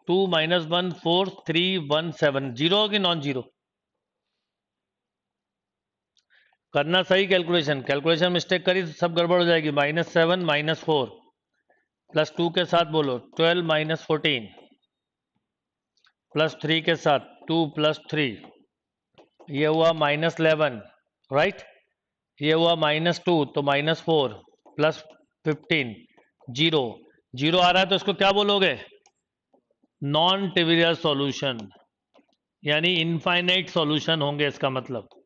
two minus one four three one seven zero होगी नॉन जीरो करना सही कैलकुलेशन कैलकुलेशन मिस्टेक करी तो सब गड़बड़ हो जाएगी minus seven minus four plus two के साथ बोलो twelve minus fourteen plus three के साथ टू प्लस थ्री ये हुआ माइनस इलेवन राइट ये हुआ माइनस टू तो minus four plus fifteen zero zero आ रहा है तो इसको क्या बोलोगे नॉन टिविरियल सॉल्यूशन यानी इनफाइनाइट सॉल्यूशन होंगे इसका मतलब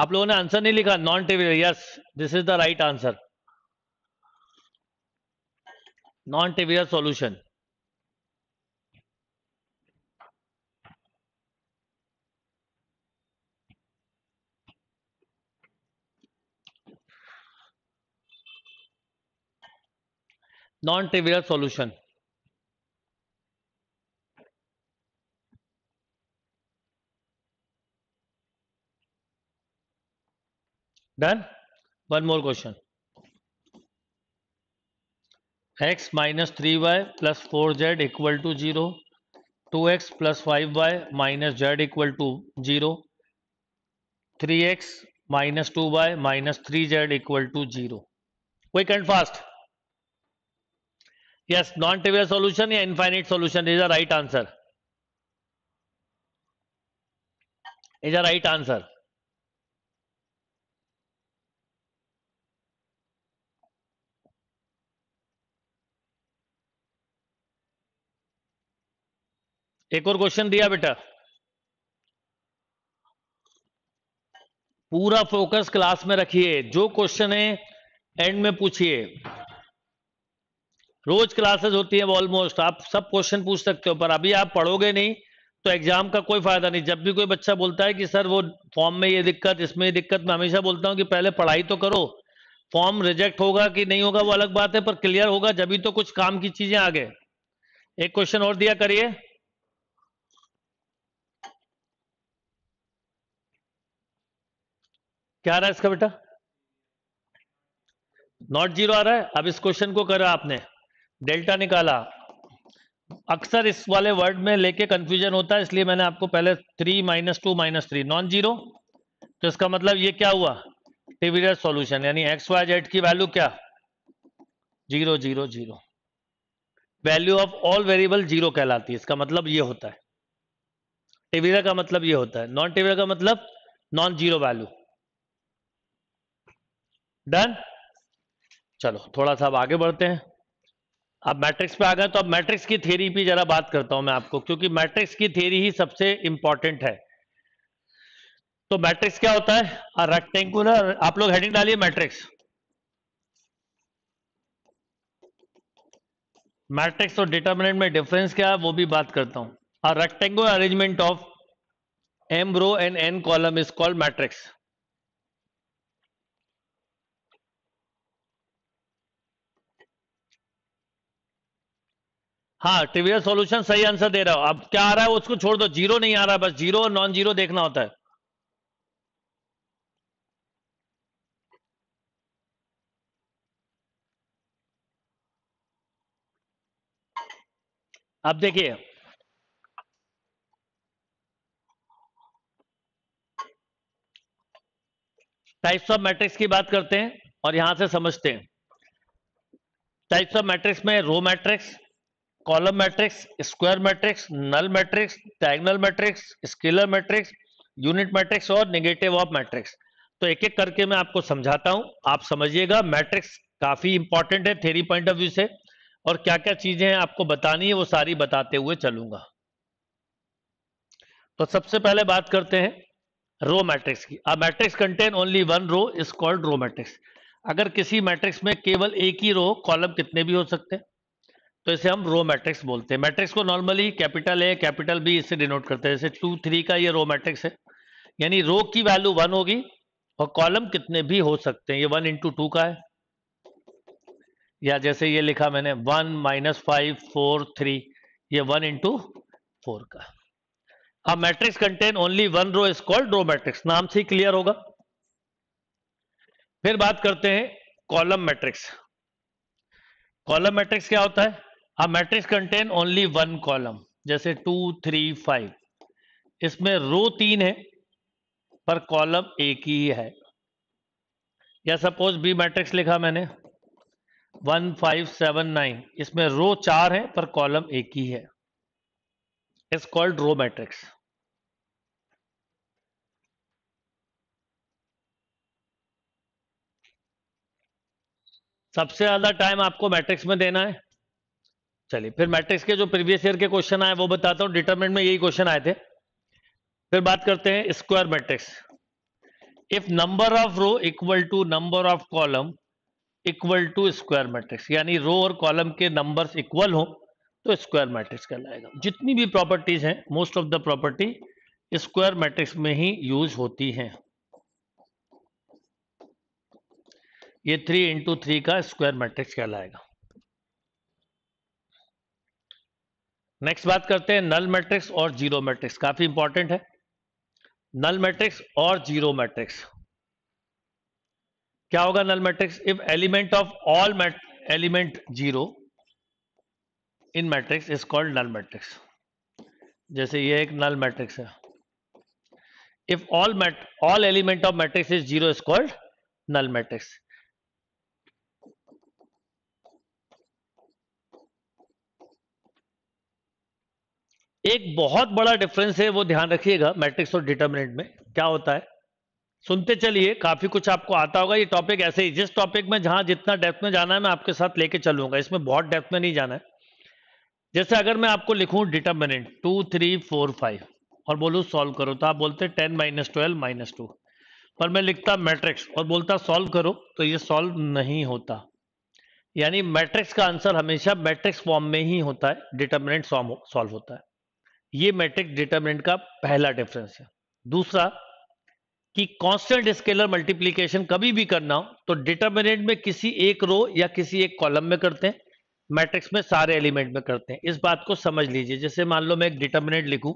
आप लोगों ने आंसर नहीं लिखा non trivial yes this is the right answer non trivial solution non trivial solution done one more question x minus three y plus four z equal to zero two x plus five y minus Z equal to zero three x minus two y minus three z equal to zero quick and fast yes non trivial solution या infinite solution is a right answer is a right answer एक और question दिया बेटा पूरा focus class में रखिए जो question है एंड में पूछिए रोज क्लासेस होती है ऑलमोस्ट आप सब क्वेश्चन पूछ सकते हो पर अभी आप पढ़ोगे नहीं तो एग्जाम का कोई फायदा नहीं जब भी कोई बच्चा बोलता है कि सर वो फॉर्म में ये दिक्कत इसमें ये दिक्कत मैं हमेशा बोलता हूँ कि पहले पढ़ाई तो करो फॉर्म रिजेक्ट होगा कि नहीं होगा वो अलग बात है पर क्लियर होगा जब भी तो कुछ काम की चीजें आगे एक क्वेश्चन और दिया करिए क्या आ रहा है इसका बेटा नॉट जीरो आ रहा है अब इस क्वेश्चन को करा आपने डेल्टा निकाला अक्सर इस वाले वर्ड में लेके कंफ्यूजन होता है इसलिए मैंने आपको पहले three minus two minus three non zero तो इसका मतलब ये क्या हुआ टिविडर सॉल्यूशन यानी एक्स वाई जेड की वैल्यू क्या zero zero zero value of all variable zero कहलाती है इसका मतलब ये होता है टिविडर का मतलब ये होता है नॉन टिविडर का मतलब नॉन जीरो वैल्यू डन चलो थोड़ा सा अब आगे बढ़ते हैं अब मैट्रिक्स पे आ गए तो अब मैट्रिक्स की थ्योरी पे जरा बात करता हूं मैं आपको क्योंकि मैट्रिक्स की थ्योरी ही सबसे इंपॉर्टेंट है तो मैट्रिक्स क्या होता है रेक्टेंगुलर आप लोग हेडिंग डालिए मैट्रिक्स मैट्रिक्स और डिटर्मिनेंट में डिफरेंस क्या है वो भी बात करता हूं rectangular arrangement of m row and n column is called matrix हाँ ट्रिवियल सॉल्यूशन सही आंसर दे रहा हो अब क्या आ रहा है उसको छोड़ दो जीरो नहीं आ रहा बस जीरो और नॉन जीरो देखना होता है अब देखिए टाइप्स ऑफ मैट्रिक्स की बात करते हैं और यहां से समझते हैं टाइप्स ऑफ मैट्रिक्स में row matrix column matrix square matrix null matrix diagonal matrix scalar matrix unit matrix और निगेटिव ऑफ मैट्रिक्स तो एक एक करके मैं आपको समझाता हूं आप समझिएगा मैट्रिक्स काफी इंपॉर्टेंट है थेरी पॉइंट ऑफ व्यू से और क्या क्या चीजें हैं आपको बतानी है वो सारी बताते हुए चलूंगा तो सबसे पहले बात करते हैं रो मैट्रिक्स की अब matrix contain only one row is called row matrix अगर किसी मैट्रिक्स में केवल एक ही रो कॉलम कितने भी हो सकते हैं तो इसे हम रो मैट्रिक्स बोलते हैं मैट्रिक्स को normally capital A capital B इससे डिनोट करते हैं जैसे टू थ्री का ये रो मैट्रिक्स है यानी रो की वैल्यू वन होगी और कॉलम कितने भी हो सकते हैं ये वन इंटू टू का है या जैसे ये लिखा मैंने one minus five four three ये वन इंटू फोर का अब matrix contain only one row is called row matrix नाम से ही क्लियर होगा फिर बात करते हैं कॉलम मैट्रिक्स कॉलम मैट्रिक्स क्या होता है a matrix contain only one column जैसे टू थ्री फाइव इसमें रो तीन है पर कॉलम एक ही है या सपोज बी मैट्रिक्स लिखा मैंने वन फाइव सेवन नाइन इसमें रो चार है पर कॉलम एक ही है इट्स कॉल्ड रो मैट्रिक्स सबसे ज्यादा टाइम आपको मैट्रिक्स में देना है चलिए फिर मैट्रिक्स के जो प्रीवियस ईयर के क्वेश्चन आए वो बताता हूं डिटरमिनेंट में यही क्वेश्चन आए थे फिर बात करते हैं square matrix if number of row equal to number of column equal to square matrix यानी रो और कॉलम के नंबर्स इक्वल हो तो स्क्वायर मैट्रिक्स कहलाएगा जितनी भी प्रॉपर्टीज हैं most of the property square matrix में ही यूज होती हैं ये थ्री इंटू थ्री का स्क्वायर मैट्रिक्स कहलाएगा नेक्स्ट बात करते हैं नल मैट्रिक्स और जीरो मैट्रिक्स काफी इंपॉर्टेंट है नल मैट्रिक्स और जीरो मैट्रिक्स क्या होगा null matrix if element of all element zero in matrix is called null matrix जैसे ये एक नल मैट्रिक्स है if all mat all element of matrix is zero is called null matrix एक बहुत बड़ा difference है वो ध्यान रखिएगा मैट्रिक्स और डिटर्मिनेंट में क्या होता है सुनते चलिए काफी कुछ आपको आता होगा ये टॉपिक ऐसे ही जिस टॉपिक में जहां जितना डेप्थ में जाना है मैं आपके साथ लेके चलूंगा इसमें बहुत डेप्थ में नहीं जाना है जैसे अगर मैं आपको लिखूं determinant two three four five और बोलू सॉल्व करो तो आप बोलते ten minus twelve minus two पर मैं लिखता मैट्रिक्स और बोलता सॉल्व करो तो ये सॉल्व नहीं होता यानी मैट्रिक्स का आंसर हमेशा मैट्रिक्स फॉर्म में ही होता है डिटर्मिनेंट सॉल्व होता है ये मैट्रिक डिटर्मिनेंट का पहला डिफरेंस है दूसरा कि कांस्टेंट स्केलर मल्टीप्लिकेशन कभी भी करना हो तो डिटर्मिनेंट में किसी एक रो या किसी एक कॉलम में करते हैं मैट्रिक्स में सारे एलिमेंट में करते हैं इस बात को समझ लीजिए जैसे मान लो मैं एक डिटर्मिनेंट लिखूं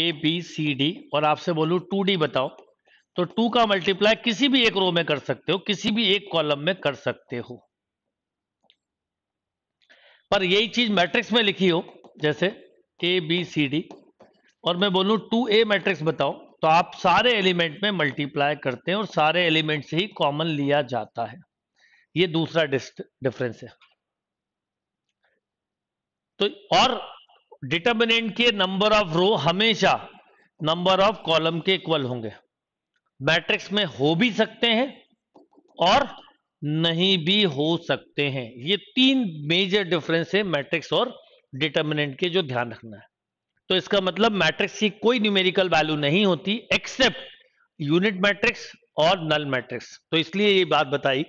ए बी सी डी और आपसे बोलूं टू डी बताओ तो टू का मल्टीप्लाई किसी भी एक रो में कर सकते हो किसी भी एक कॉलम में कर सकते हो पर यही चीज मैट्रिक्स में लिखी हो जैसे ए बी सी डी और मैं बोलूँ टू ए मैट्रिक्स बताओ तो आप सारे एलिमेंट में मल्टीप्लाई करते हैं और सारे एलिमेंट से ही कॉमन लिया जाता है ये दूसरा डिफरेंस है तो और डिटर्मिनेंट के नंबर ऑफ रो हमेशा नंबर ऑफ कॉलम के इक्वल होंगे मैट्रिक्स में हो भी सकते हैं और नहीं भी हो सकते हैं ये तीन मेजर डिफरेंस है मैट्रिक्स और डिटर्मिनेंट के जो ध्यान रखना है तो इसका मतलब मैट्रिक्स की कोई न्यूमेरिकल वैल्यू नहीं होती एक्सेप्ट यूनिट मैट्रिक्स और नल मैट्रिक्स तो इसलिए ये बात बताई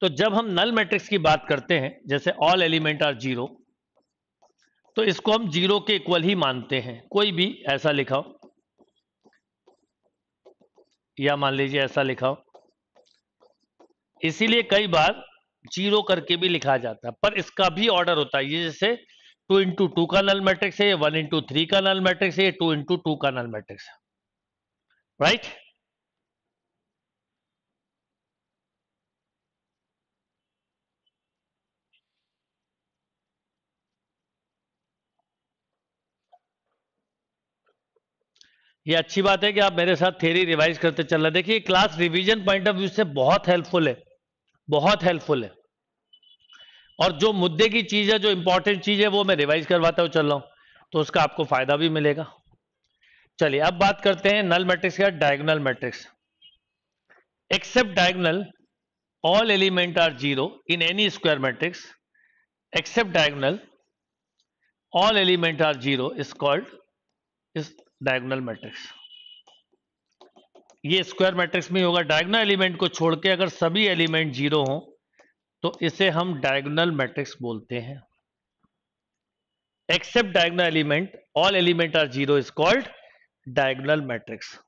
तो जब हम नल मैट्रिक्स की बात करते हैं जैसे ऑल एलिमेंट आर जीरो तो इसको हम जीरो के इक्वल ही मानते हैं कोई भी ऐसा लिखाओ या मान लीजिए ऐसा लिखाओ इसीलिए कई बार जीरो करके भी लिखा जाता है पर इसका भी ऑर्डर होता है ये जैसे टू इंटू टू का नल मैट्रिक्स है वन इंटू थ्री का नल मैट्रिक्स है टू इंटू टू का नल मैट्रिक्स है राइट ये अच्छी बात है कि आप मेरे साथ थेरी रिवाइज करते चल रहे देखिए class revision point of view से बहुत हेल्पफुल है बहुत हेल्पफुल है और जो मुद्दे की चीज है जो इंपॉर्टेंट चीज है वो मैं रिवाइज करवाता हूं चल रहा हूं तो उसका आपको फायदा भी मिलेगा चलिए अब बात करते हैं नल मैट्रिक्स या diagonal matrix except diagonal all element are zero in any square matrix except diagonal all element are zero is called is diagonal matrix ये स्क्वायर मैट्रिक्स में होगा डायगोनल एलिमेंट को छोड़ के अगर सभी एलिमेंट जीरो हों तो इसे हम डायगोनल मैट्रिक्स बोलते हैं except diagonal element all element are zero is called diagonal matrix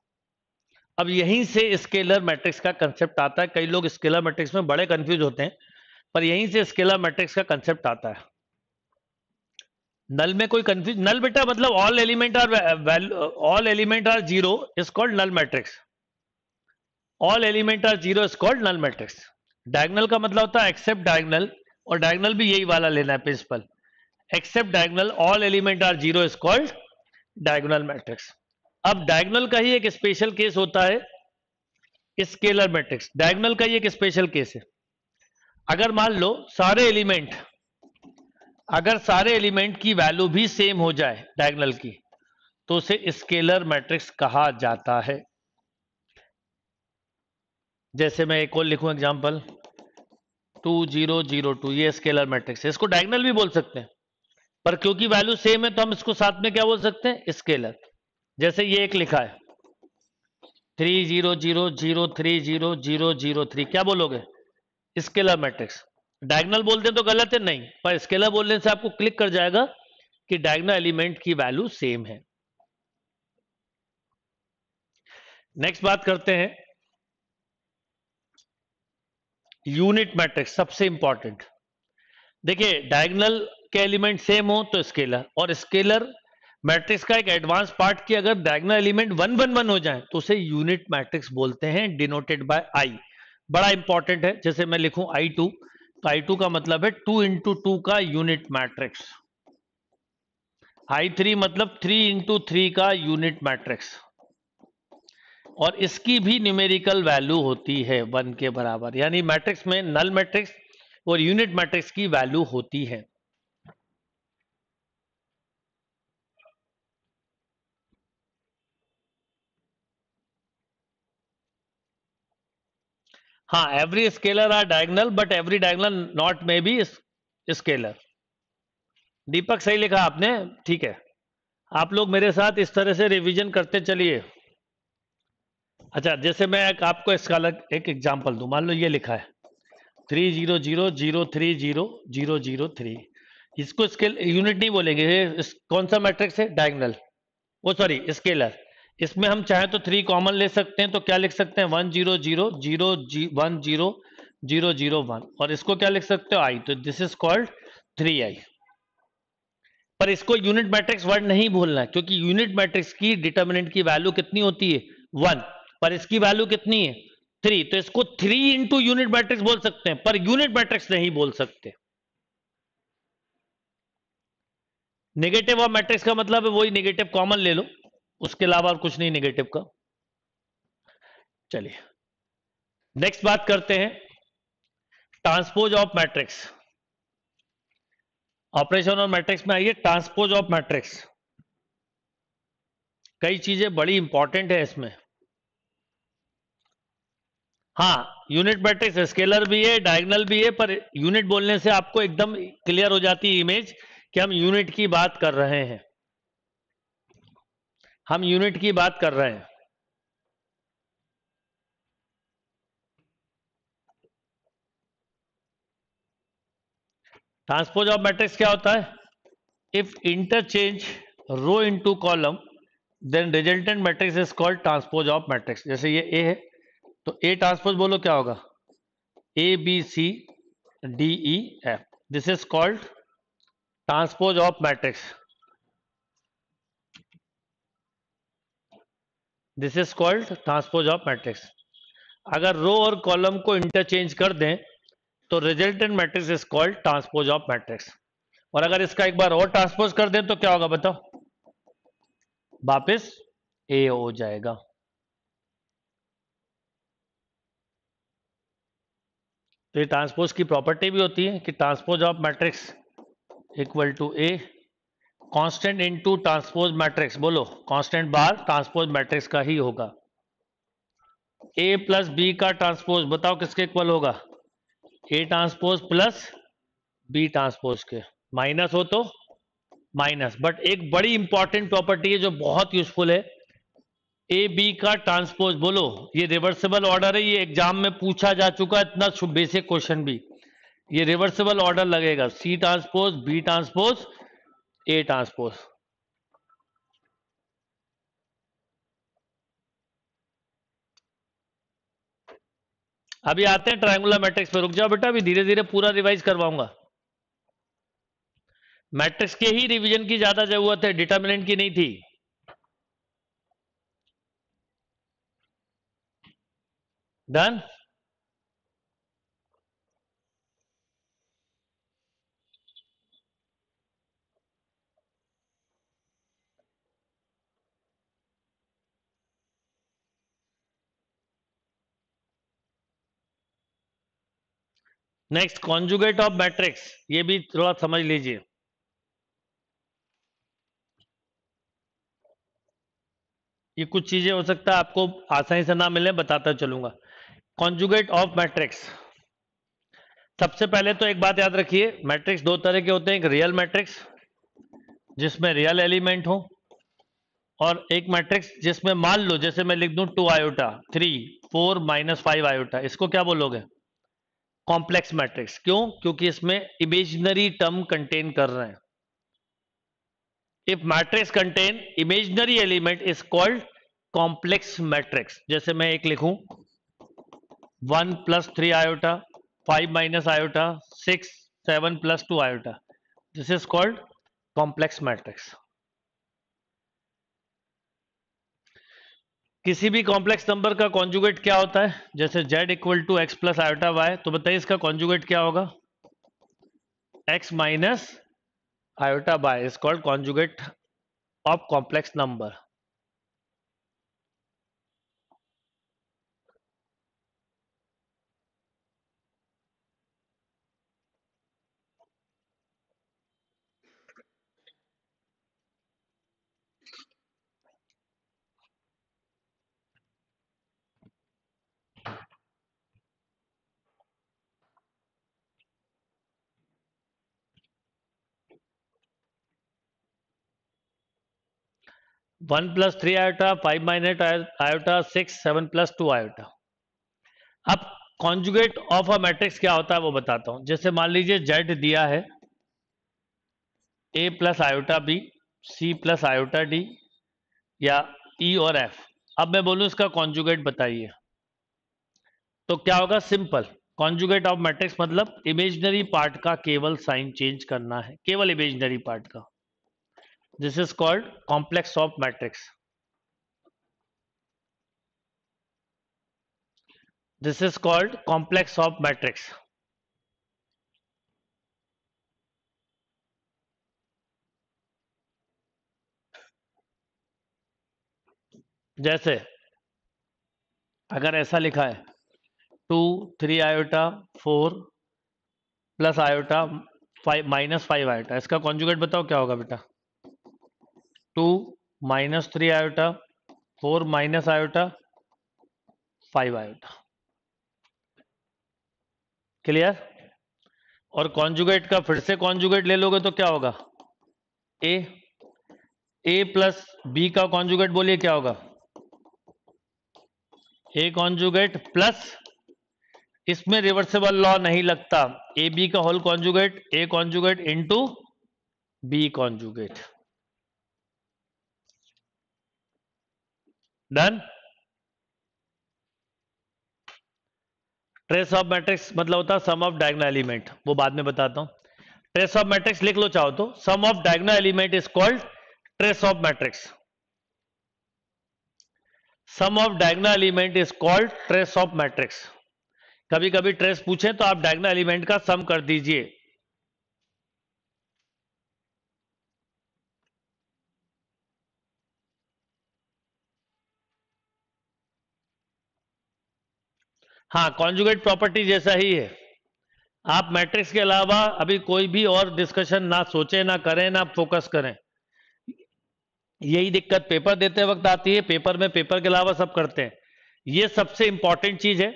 अब यहीं से स्केलर मैट्रिक्स का कंसेप्ट आता है कई लोग स्केलर मैट्रिक्स में बड़े कंफ्यूज होते हैं पर यहीं से स्केलर मैट्रिक्स का कंसेप्ट आता है नल में कोई कंफ्यूज नल बेटा मतलब all element are value all element are zero is called null matrix all element are zero is called null matrix diagonal का मतलब होता है एक्सेप्ट डायगनल और डायगनल भी यही वाला लेना है principal except diagonal all element are zero is called diagonal matrix अब डायगनल का ही एक स्पेशल केस होता है स्केलर मैट्रिक्स डायगनल का ही एक स्पेशल केस है अगर मान लो सारे एलिमेंट अगर सारे एलिमेंट की वैल्यू भी सेम हो जाए डायगनल की तो उसे स्केलर मैट्रिक्स कहा जाता है जैसे मैं एक और लिखूं एग्जांपल 2002 ये स्केलर मैट्रिक्स है इसको डायगनल भी बोल सकते हैं पर क्योंकि वैल्यू सेम है तो हम इसको साथ में क्या बोल सकते हैं स्केलर जैसे ये एक लिखा है three zero zero zero three zero zero zero three क्या बोलोगे स्केलर मैट्रिक्स डायगनल बोलते हैं तो गलत है नहीं पर स्केलर बोलने से आपको क्लिक कर जाएगा कि डायगनल एलिमेंट की वैल्यू सेम है नेक्स्ट बात करते हैं यूनिट मैट्रिक्स सबसे इंपॉर्टेंट देखिए डायगनल के एलिमेंट सेम हो तो स्केलर और स्केलर मैट्रिक्स का एक एडवांस पार्ट की अगर diagonal element one one one हो जाए तो उसे यूनिट मैट्रिक्स बोलते हैं डिनोटेड बाय आई बड़ा इंपॉर्टेंट है जैसे मैं लिखूं आई टू तो आई टू का मतलब है टू इंटू टू का यूनिट मैट्रिक्स आई थ्री मतलब थ्री इंटू थ्री का यूनिट मैट्रिक्स और इसकी भी न्यूमेरिकल वैल्यू होती है वन के बराबर यानी मैट्रिक्स में नल मैट्रिक्स और यूनिट मैट्रिक्स की वैल्यू होती है हाँ every scalar are diagonal but every diagonal not may be scalar Deepak सही लिखा आपने ठीक है आप लोग मेरे साथ इस तरह से रिवीजन करते चलिए अच्छा जैसे मैं एक आपको इसका अलग एक एग्जाम्पल दू मान लो ये लिखा है three zero zero zero three zero zero zero three इसको स्केल यूनिट नहीं बोलेंगे इस, कौन सा मैट्रिक्स है डायगनल वो सॉरी स्केलर इसमें हम चाहे तो थ्री कॉमन ले सकते हैं तो क्या लिख सकते हैं वन जीरो जीरो जीरो जी one zero zero zero one और इसको क्या लिख सकते हो आई तो this is called three I पर इसको यूनिट मैट्रिक्स वर्ड नहीं भूलना क्योंकि यूनिट मैट्रिक्स की डिटर्मिनेंट की वैल्यू कितनी होती है वन पर इसकी वैल्यू कितनी है थ्री तो इसको थ्री इंटू यूनिट मैट्रिक्स बोल सकते हैं पर यूनिट मैट्रिक्स नहीं बोल सकते नेगेटिव और मैट्रिक्स का मतलब है वही नेगेटिव कॉमन ले लो उसके अलावा और कुछ नहीं नेगेटिव का चलिए नेक्स्ट बात करते हैं ट्रांसपोज ऑफ मैट्रिक्स ऑपरेशन और मैट्रिक्स में आइए ट्रांसपोज ऑफ मैट्रिक्स कई चीजें बड़ी इंपॉर्टेंट है इसमें हाँ यूनिट मैट्रिक्स स्केलर भी है डायगनल भी है पर यूनिट बोलने से आपको एकदम क्लियर हो जाती है इमेज कि हम यूनिट की बात कर रहे हैं हम यूनिट की बात कर रहे हैं ट्रांसपोज ऑफ मैट्रिक्स क्या होता है if interchange row into column then resultant matrix is called transpose of matrix जैसे ये ए है तो ए ट्रांसपोज बोलो क्या होगा A B C D E F this is called transpose of matrix this is called transpose of matrix अगर row और column को इंटरचेंज कर दें तो resultant matrix is called transpose of matrix और अगर इसका एक बार और ट्रांसपोज कर दें तो क्या होगा बताओ वापिस ए हो जाएगा तो ये ट्रांसपोज की प्रॉपर्टी भी होती है कि transpose of matrix equal to a constant into transpose matrix बोलो कांस्टेंट बार ट्रांसपोज मैट्रिक्स का ही होगा ए प्लस बी का ट्रांसपोज बताओ किसके इक्वल होगा A transpose plus B transpose के माइनस हो तो माइनस बट एक बड़ी इंपॉर्टेंट प्रॉपर्टी है जो बहुत यूजफुल है ए बी का ट्रांसपोज बोलो ये रिवर्सिबल ऑर्डर है ये एग्जाम में पूछा जा चुका है इतना बेसिक क्वेश्चन भी ये रिवर्सिबल ऑर्डर लगेगा C transpose B transpose A transpose अभी आते हैं ट्राइंगुलर मैट्रिक्स पे रुक जाओ बेटा अभी धीरे धीरे पूरा रिवाइज करवाऊंगा मैट्रिक्स के ही रिवीजन की ज्यादा जरूरत है डिटर्मिनेंट की नहीं थी Done? Next conjugate of matrix ये भी थोड़ा समझ लीजिए ये कुछ चीजें हो सकता है आपको आसानी से ना मिले बताता चलूंगा कॉन्जुगेट ऑफ मैट्रिक्स सबसे पहले तो एक बात याद रखिए मैट्रिक्स दो तरह के होते हैं एक रियल मैट्रिक्स जिसमें रियल एलिमेंट हो और एक मैट्रिक्स जिसमें मान लो जैसे मैं लिख दूं two iota three four minus five iota इसको क्या बोलोगे कॉम्प्लेक्स मैट्रिक्स क्यों क्योंकि इसमें इमेजनरी टर्म कंटेन कर रहे हैं if matrix contain imaginary element is called complex matrix जैसे मैं एक लिखूं one plus three iota five minus iota six seven plus two iota this is called complex matrix किसी भी कॉम्प्लेक्स नंबर का कॉन्जुगेट क्या होता है जैसे z equal to x plus iota y तो बताइए इसका कॉन्जुगेट क्या होगा x minus iota y is called conjugate of complex number one plus three iota five minus iota six seven plus two iota अब कॉन्जुगेट ऑफ अ मैट्रिक्स क्या होता है वो बताता हूं जैसे मान लीजिए जेड दिया है a plus iota b C plus iota d या ई e और एफ अब मैं बोलूं इसका कॉन्जुगेट बताइए तो क्या होगा सिंपल कॉन्जुगेट ऑफ मैट्रिक्स मतलब इमेजनरी पार्ट का केवल साइन चेंज करना है केवल इमेजनरी पार्ट का This is called complex of matrix. This is called complex of matrix. जैसे अगर ऐसा लिखा है two three iota four plus iota five minus five iota इसका कॉन्जुगेट बताओ क्या होगा बेटा two minus three iota four minus iota five iota clear और कॉन्जुगेट का फिर से कॉन्जुगेट ले लोगे तो क्या होगा ए ए प्लस बी का कॉन्जुगेट बोलिए क्या होगा ए कॉन्जुगेट प्लस इसमें रिवर्सेबल लॉ नहीं लगता ए बी का whole conjugate A conjugate into B conjugate done trace of matrix मतलब होता है सम ऑफ डायगनल एलिमेंट वो बाद में बताता हूं ट्रेस ऑफ मैट्रिक्स लिख लो चाहो तो sum of diagonal element is called trace of matrix sum of diagonal element is called trace of matrix कभी कभी ट्रेस पूछे तो आप डायगनल एलिमेंट का सम कर दीजिए हाँ कॉन्जुगेट प्रॉपर्टी जैसा ही है आप मैट्रिक्स के अलावा अभी कोई भी और डिस्कशन ना सोचे ना करें ना फोकस करें यही दिक्कत पेपर देते वक्त आती है पेपर में पेपर के अलावा सब करते हैं ये सबसे इंपॉर्टेंट चीज है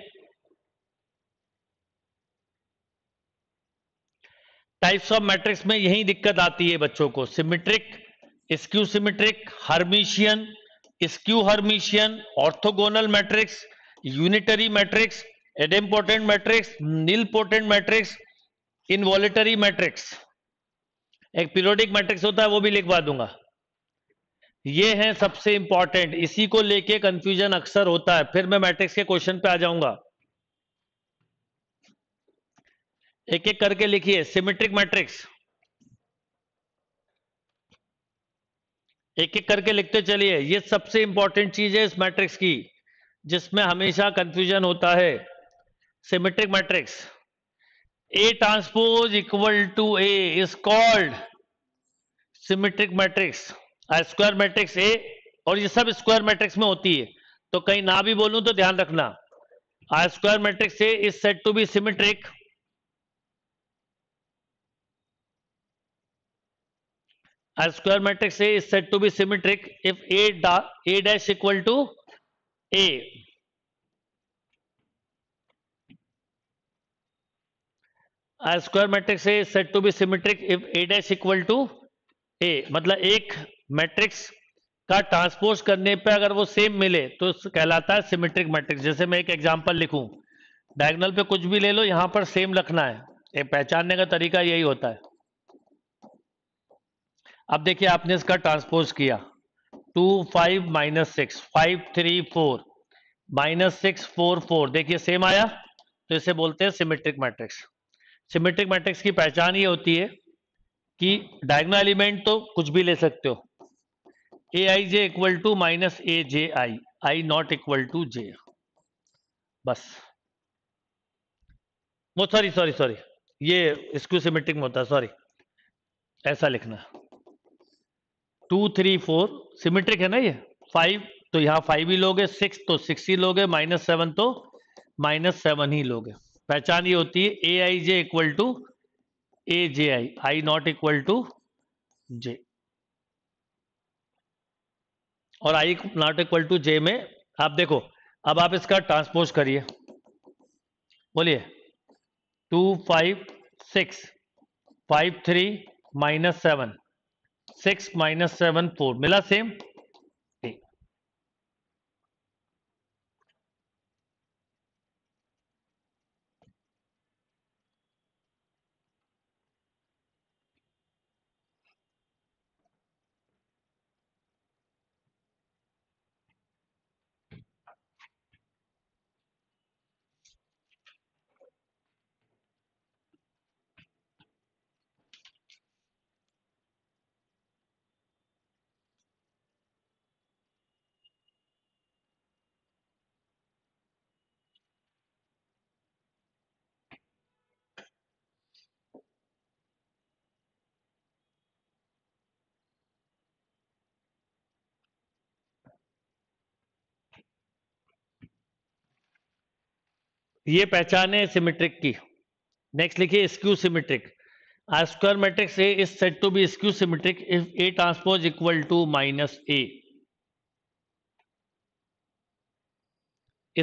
टाइप्स ऑफ मैट्रिक्स में यही दिक्कत आती है बच्चों को symmetric skew symmetric Hermitian skew Hermitian orthogonal matrix unitary matrix idempotent matrix nilpotent matrix involutory matrix एक पीरियोडिक मैट्रिक्स होता है वो भी लिखवा दूंगा ये है सबसे इंपॉर्टेंट इसी को लेके कंफ्यूजन अक्सर होता है फिर मैं मैट्रिक्स के क्वेश्चन पे आ जाऊंगा एक एक करके लिखिए सिमेट्रिक मैट्रिक्स एक एक करके लिखते चलिए ये सबसे इंपॉर्टेंट चीज है इस मैट्रिक्स की जिसमें हमेशा कंफ्यूजन होता है symmetric matrix A transpose equal to A is called symmetric matrix square matrix A और ये सब स्क्वायर मैट्रिक्स में होती है तो कहीं ना भी बोलूं तो ध्यान रखना a square matrix A is said to be symmetric square matrix A is said to be symmetric if A डा A dash equal to A. A square matrix A is said to be symmetric if A dash equal to A. मतलब एक matrix का transpose करने पे अगर वो same मिले तो कहलाता है सिमेट्रिक मैट्रिक्स जैसे मैं एक एग्जांपल लिखूं डायगनल पे कुछ भी ले लो यहां पर सेम रखना है ये पहचानने का तरीका यही होता है अब देखिए आपने इसका ट्रांसपोज किया two five minus six five three four minus six four four देखिए सेम आया तो इसे बोलते हैं सिमेट्रिक मैट्रिक्स सिमेट्रिक मैट्रिक्स की पहचान ये होती है कि डायगनल एलिमेंट तो कुछ भी ले सकते हो a i j equal to minus a j i i not equal to j बस वो सॉरी सॉरी सॉरी ये इसको सिमेट्रिक में होता है सॉरी ऐसा लिखना टू थ्री फोर सिमेट्रिक है ना ये फाइव तो यहाँ फाइव ही लोगे सिक्स तो सिक्स ही लोगे माइनस सेवन तो माइनस सेवन ही लोगे पहचान ये होती है a i j equal to a j i i not equal to j और i not equal to j में आप देखो अब आप इसका ट्रांसपोज करिए बोलिए two five six five three minus seven six minus seven four मिला सेम ये पहचान है सिमेट्रिक की नेक्स्ट लिखिए skew symmetric are square matrix A is said to be skew symmetric if A transpose equal to minus A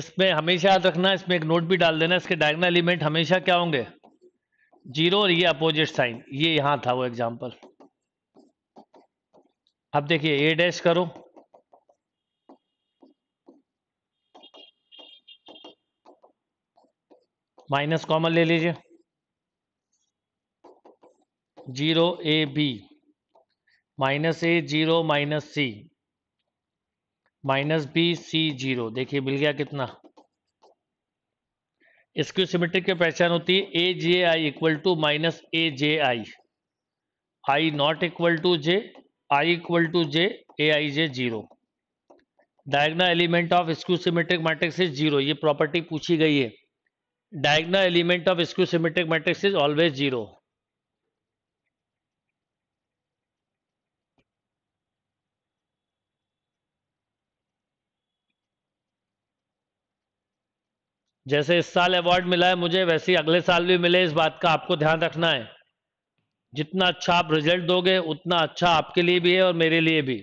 इसमें हमेशा याद रखना इसमें एक नोट भी डाल देना इसके डायगनल एलिमेंट हमेशा क्या होंगे जीरो और ये अपोजिट साइन ये यहां था वो एग्जांपल अब देखिए ए डैश करो माइनस कॉमन ले लीजिए zero a b minus a zero minus c minus B c zero देखिए मिल गया कितना इसकी सिमेट्रिक की पहचान होती है a j i equal to minus a j i i not equal to j i equal to j a i j zero diagonal element of skew symmetric matrix is zero ये property पूछी गई है diagonal element of skew symmetric matrix is always zero जैसे इस साल award मिला है मुझे वैसे ही अगले साल भी मिले इस बात का आपको ध्यान रखना है जितना अच्छा आप रिजल्ट दोगे उतना अच्छा आपके लिए भी है और मेरे लिए भी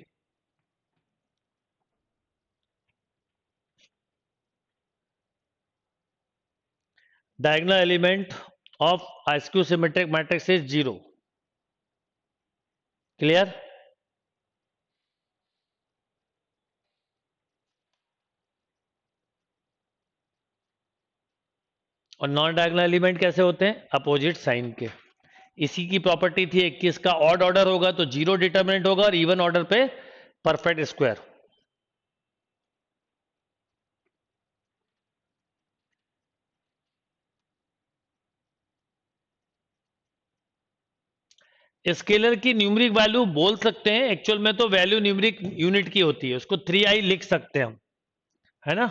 diagonal element of symmetric matrix is zero clear और नॉन डायगोनल एलिमेंट कैसे होते हैं अपोजिट साइन के इसी की प्रॉपर्टी थी इक्कीस का ऑड ऑर्डर होगा तो जीरो डिटर्मिनेंट होगा और इवन ऑर्डर पे परफेक्ट स्क्वायर स्केलर की न्यूमरिक वैल्यू बोल सकते हैं एक्चुअल में तो वैल्यू न्यूमरिक यूनिट की होती है उसको थ्री आई लिख सकते हैं हम है ना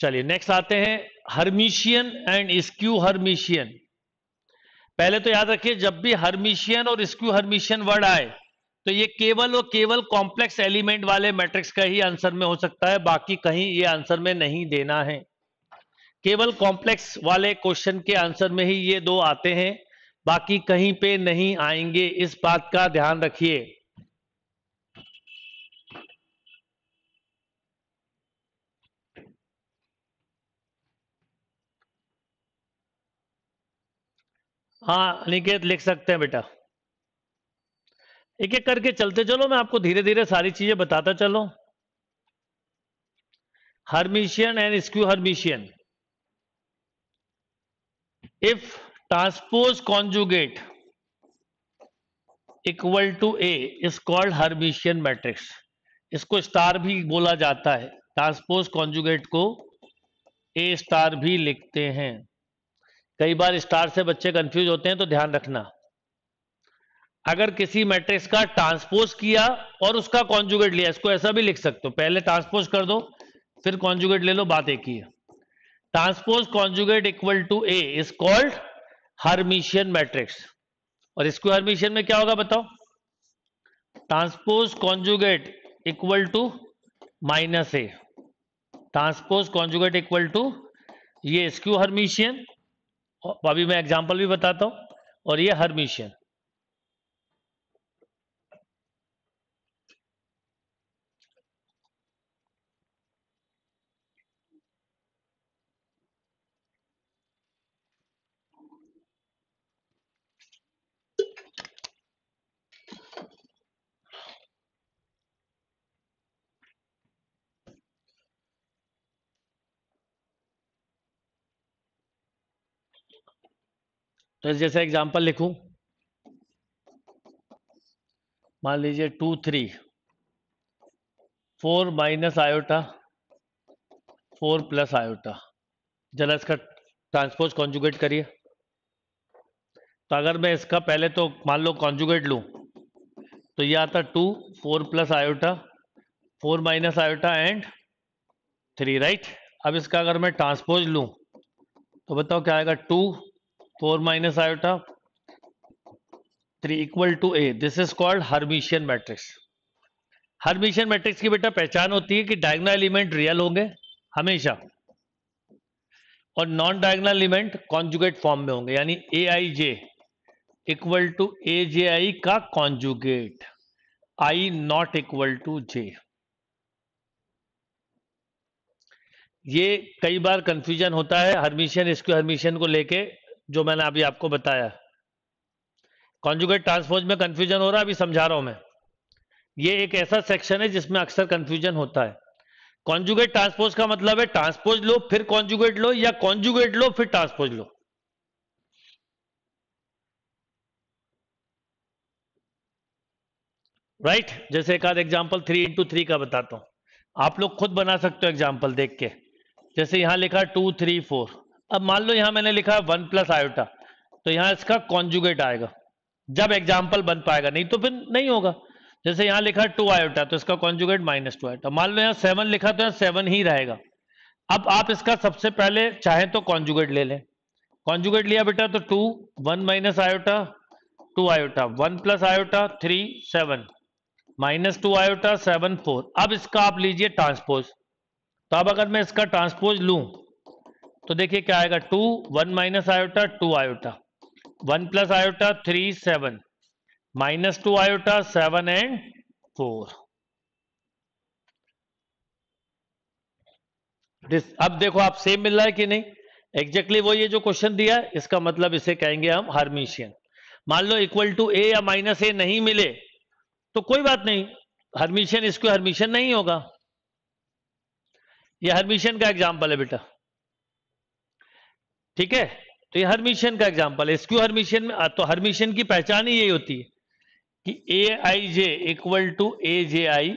चलिए नेक्स्ट आते हैं हर्मिशियन एंड स्क्यू हर्मिशियन पहले तो याद रखिए जब भी हर्मिशियन और स्क्यू हर्मिशियन वर्ड आए तो ये केवल और केवल कॉम्प्लेक्स एलिमेंट वाले मैट्रिक्स का ही आंसर में हो सकता है बाकी कहीं ये आंसर में नहीं देना है केवल कॉम्प्लेक्स वाले क्वेश्चन के आंसर में ही ये दो आते हैं बाकी कहीं पे नहीं आएंगे इस बात का ध्यान रखिए हाँ अनिकेत लिख सकते हैं बेटा एक एक करके चलते चलो मैं आपको धीरे धीरे सारी चीजें बताता चलो Hermitian and skew Hermitian if transpose conjugate equal to A is called Hermitian matrix इसको स्टार भी बोला जाता है ट्रांसपोज कॉन्जुगेट को ए स्टार भी लिखते हैं कई बार स्टार से बच्चे कंफ्यूज होते हैं तो ध्यान रखना अगर किसी मैट्रिक्स का ट्रांसपोज किया और उसका कॉन्जुगेट लिया इसको ऐसा भी लिख सकते हो पहले ट्रांसपोज कर दो फिर कॉन्जुगेट ले लो बात एक ही है transpose conjugate equal to A is called Hermitian matrix और स्क्वायर हर्मिशियन में क्या होगा बताओ transpose conjugate equal to minus A transpose conjugate equal to ये स्क्यू हर्मिशियन अभी मैं एग्जांपल भी बताता हूं और ये हर्मिशियन तो जैसे एग्जांपल लिखूं मान लीजिए two three four minus iota four plus iota जरा इसका ट्रांसपोज कॉन्जुगेट करिए तो अगर मैं इसका पहले तो मान लो कॉन्जुगेट लू तो ये आता two four plus iota four minus iota and three right अब इसका अगर मैं ट्रांसपोज लू तो बताओ क्या आएगा two four minus iota three equal to A this is called Hermitian matrix Hermitian matrix की बेटा पहचान होती है कि डायगनल एलिमेंट रियल होंगे हमेशा और non diagonal element conjugate form में होंगे यानी ए i j equal to a j i का conjugate i not equal to j ये कई बार कंफ्यूजन होता है हर्मिशियन इसके हर्मिशियन को लेके जो मैंने अभी आपको बताया कॉन्जुगेट ट्रांसफोज में कंफ्यूजन हो रहा है अभी समझा रहा हूं मैं ये एक ऐसा सेक्शन है जिसमें अक्सर कंफ्यूजन होता है कॉन्जुगेट ट्रांसपोज का मतलब है ट्रांसपोज लो फिर कॉन्जुगेट लो या कॉन्जुगेट लो फिर ट्रांसपोज लो राइट right? जैसे एक आध एग्जाम्पल थ्री इंटू थ्री का बताता हूं आप लोग खुद बना सकते हो एग्जाम्पल देख के जैसे यहां लिखा टू थ्री फोर अब मान लो यहां मैंने लिखा वन प्लस आयोटा तो यहां इसका कॉन्जुगेट आएगा जब एग्जाम्पल बन पाएगा नहीं तो फिर नहीं होगा जैसे यहां लिखा टू आयोटा तो इसका कॉन्जुगेट माइनस टू आयोटा मान लो यहां सेवन लिखा तो यहां सेवन ही रहेगा अब आप इसका सबसे पहले चाहे तो कॉन्जुगेट ले लें कॉन्जुगेट लिया बेटा तो two one minus iota two iota one plus iota three seven minus two iota seven four अब इसका आप लीजिए ट्रांसपोज तो अब अगर मैं इसका ट्रांसपोज लू तो देखिए क्या आएगा two one minus iota two iota one plus iota three seven minus two iota seven and four अब देखो आप सेम मिल रहा है कि नहीं एग्जैक्टली exactly वो ये जो क्वेश्चन दिया है इसका मतलब इसे कहेंगे हम हर्मिशियन मान लो इक्वल टू ए या माइनस ए नहीं मिले तो कोई बात नहीं हर्मिशियन इसको हर्मिशियन नहीं होगा यह हर्मिशियन का एग्जाम्पल है बेटा ठीक है तो ये हरमिशन का एग्जाम्पल है स्क्यू हरमिशन में तो हरमिशन की पहचान ही यही होती है कि ए i j equal to a j i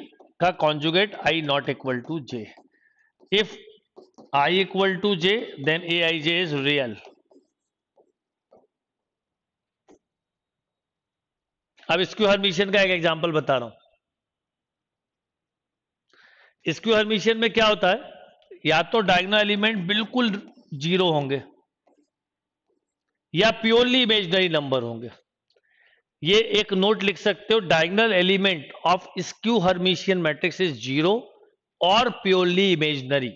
का conjugate i not equal to j if i equal to j then a i j is real अब स्क्यू हरमिशन का एक एग्जाम्पल बता रहा हूं इसक्यू हरमिशन में क्या होता है या तो डायगनल एलिमेंट बिल्कुल जीरो होंगे या प्योरली इमेजनरी नंबर होंगे ये एक नोट लिख सकते हो diagonal element of skew Hermitian matrix is zero और purely imaginary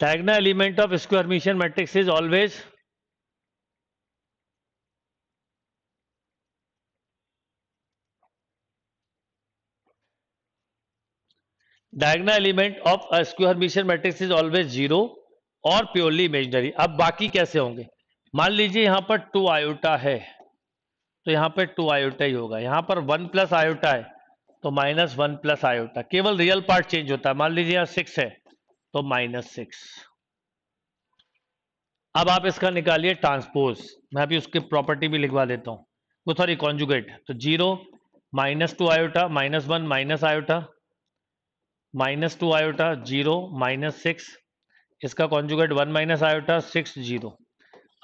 diagonal element of skew Hermitian matrix is always diagonal element of skew Hermitian matrix is always zero और purely imaginary अब बाकी कैसे होंगे मान लीजिए यहां पर टू आयोटा है तो यहां पर टू आयोटा ही होगा यहां पर वन प्लस आयोटा है तो माइनस वन प्लस आयोटा केवल रियल पार्ट चेंज होता है मान लीजिए यहां सिक्स है तो माइनस सिक्स अब आप इसका निकालिए ट्रांसपोज मैं अभी उसकी प्रॉपर्टी भी लिखवा देता हूं वो सॉरी कॉन्जुगेट तो zero minus two iota minus one minus iota minus two iota zero minus six इसका conjugate one minus iota six zero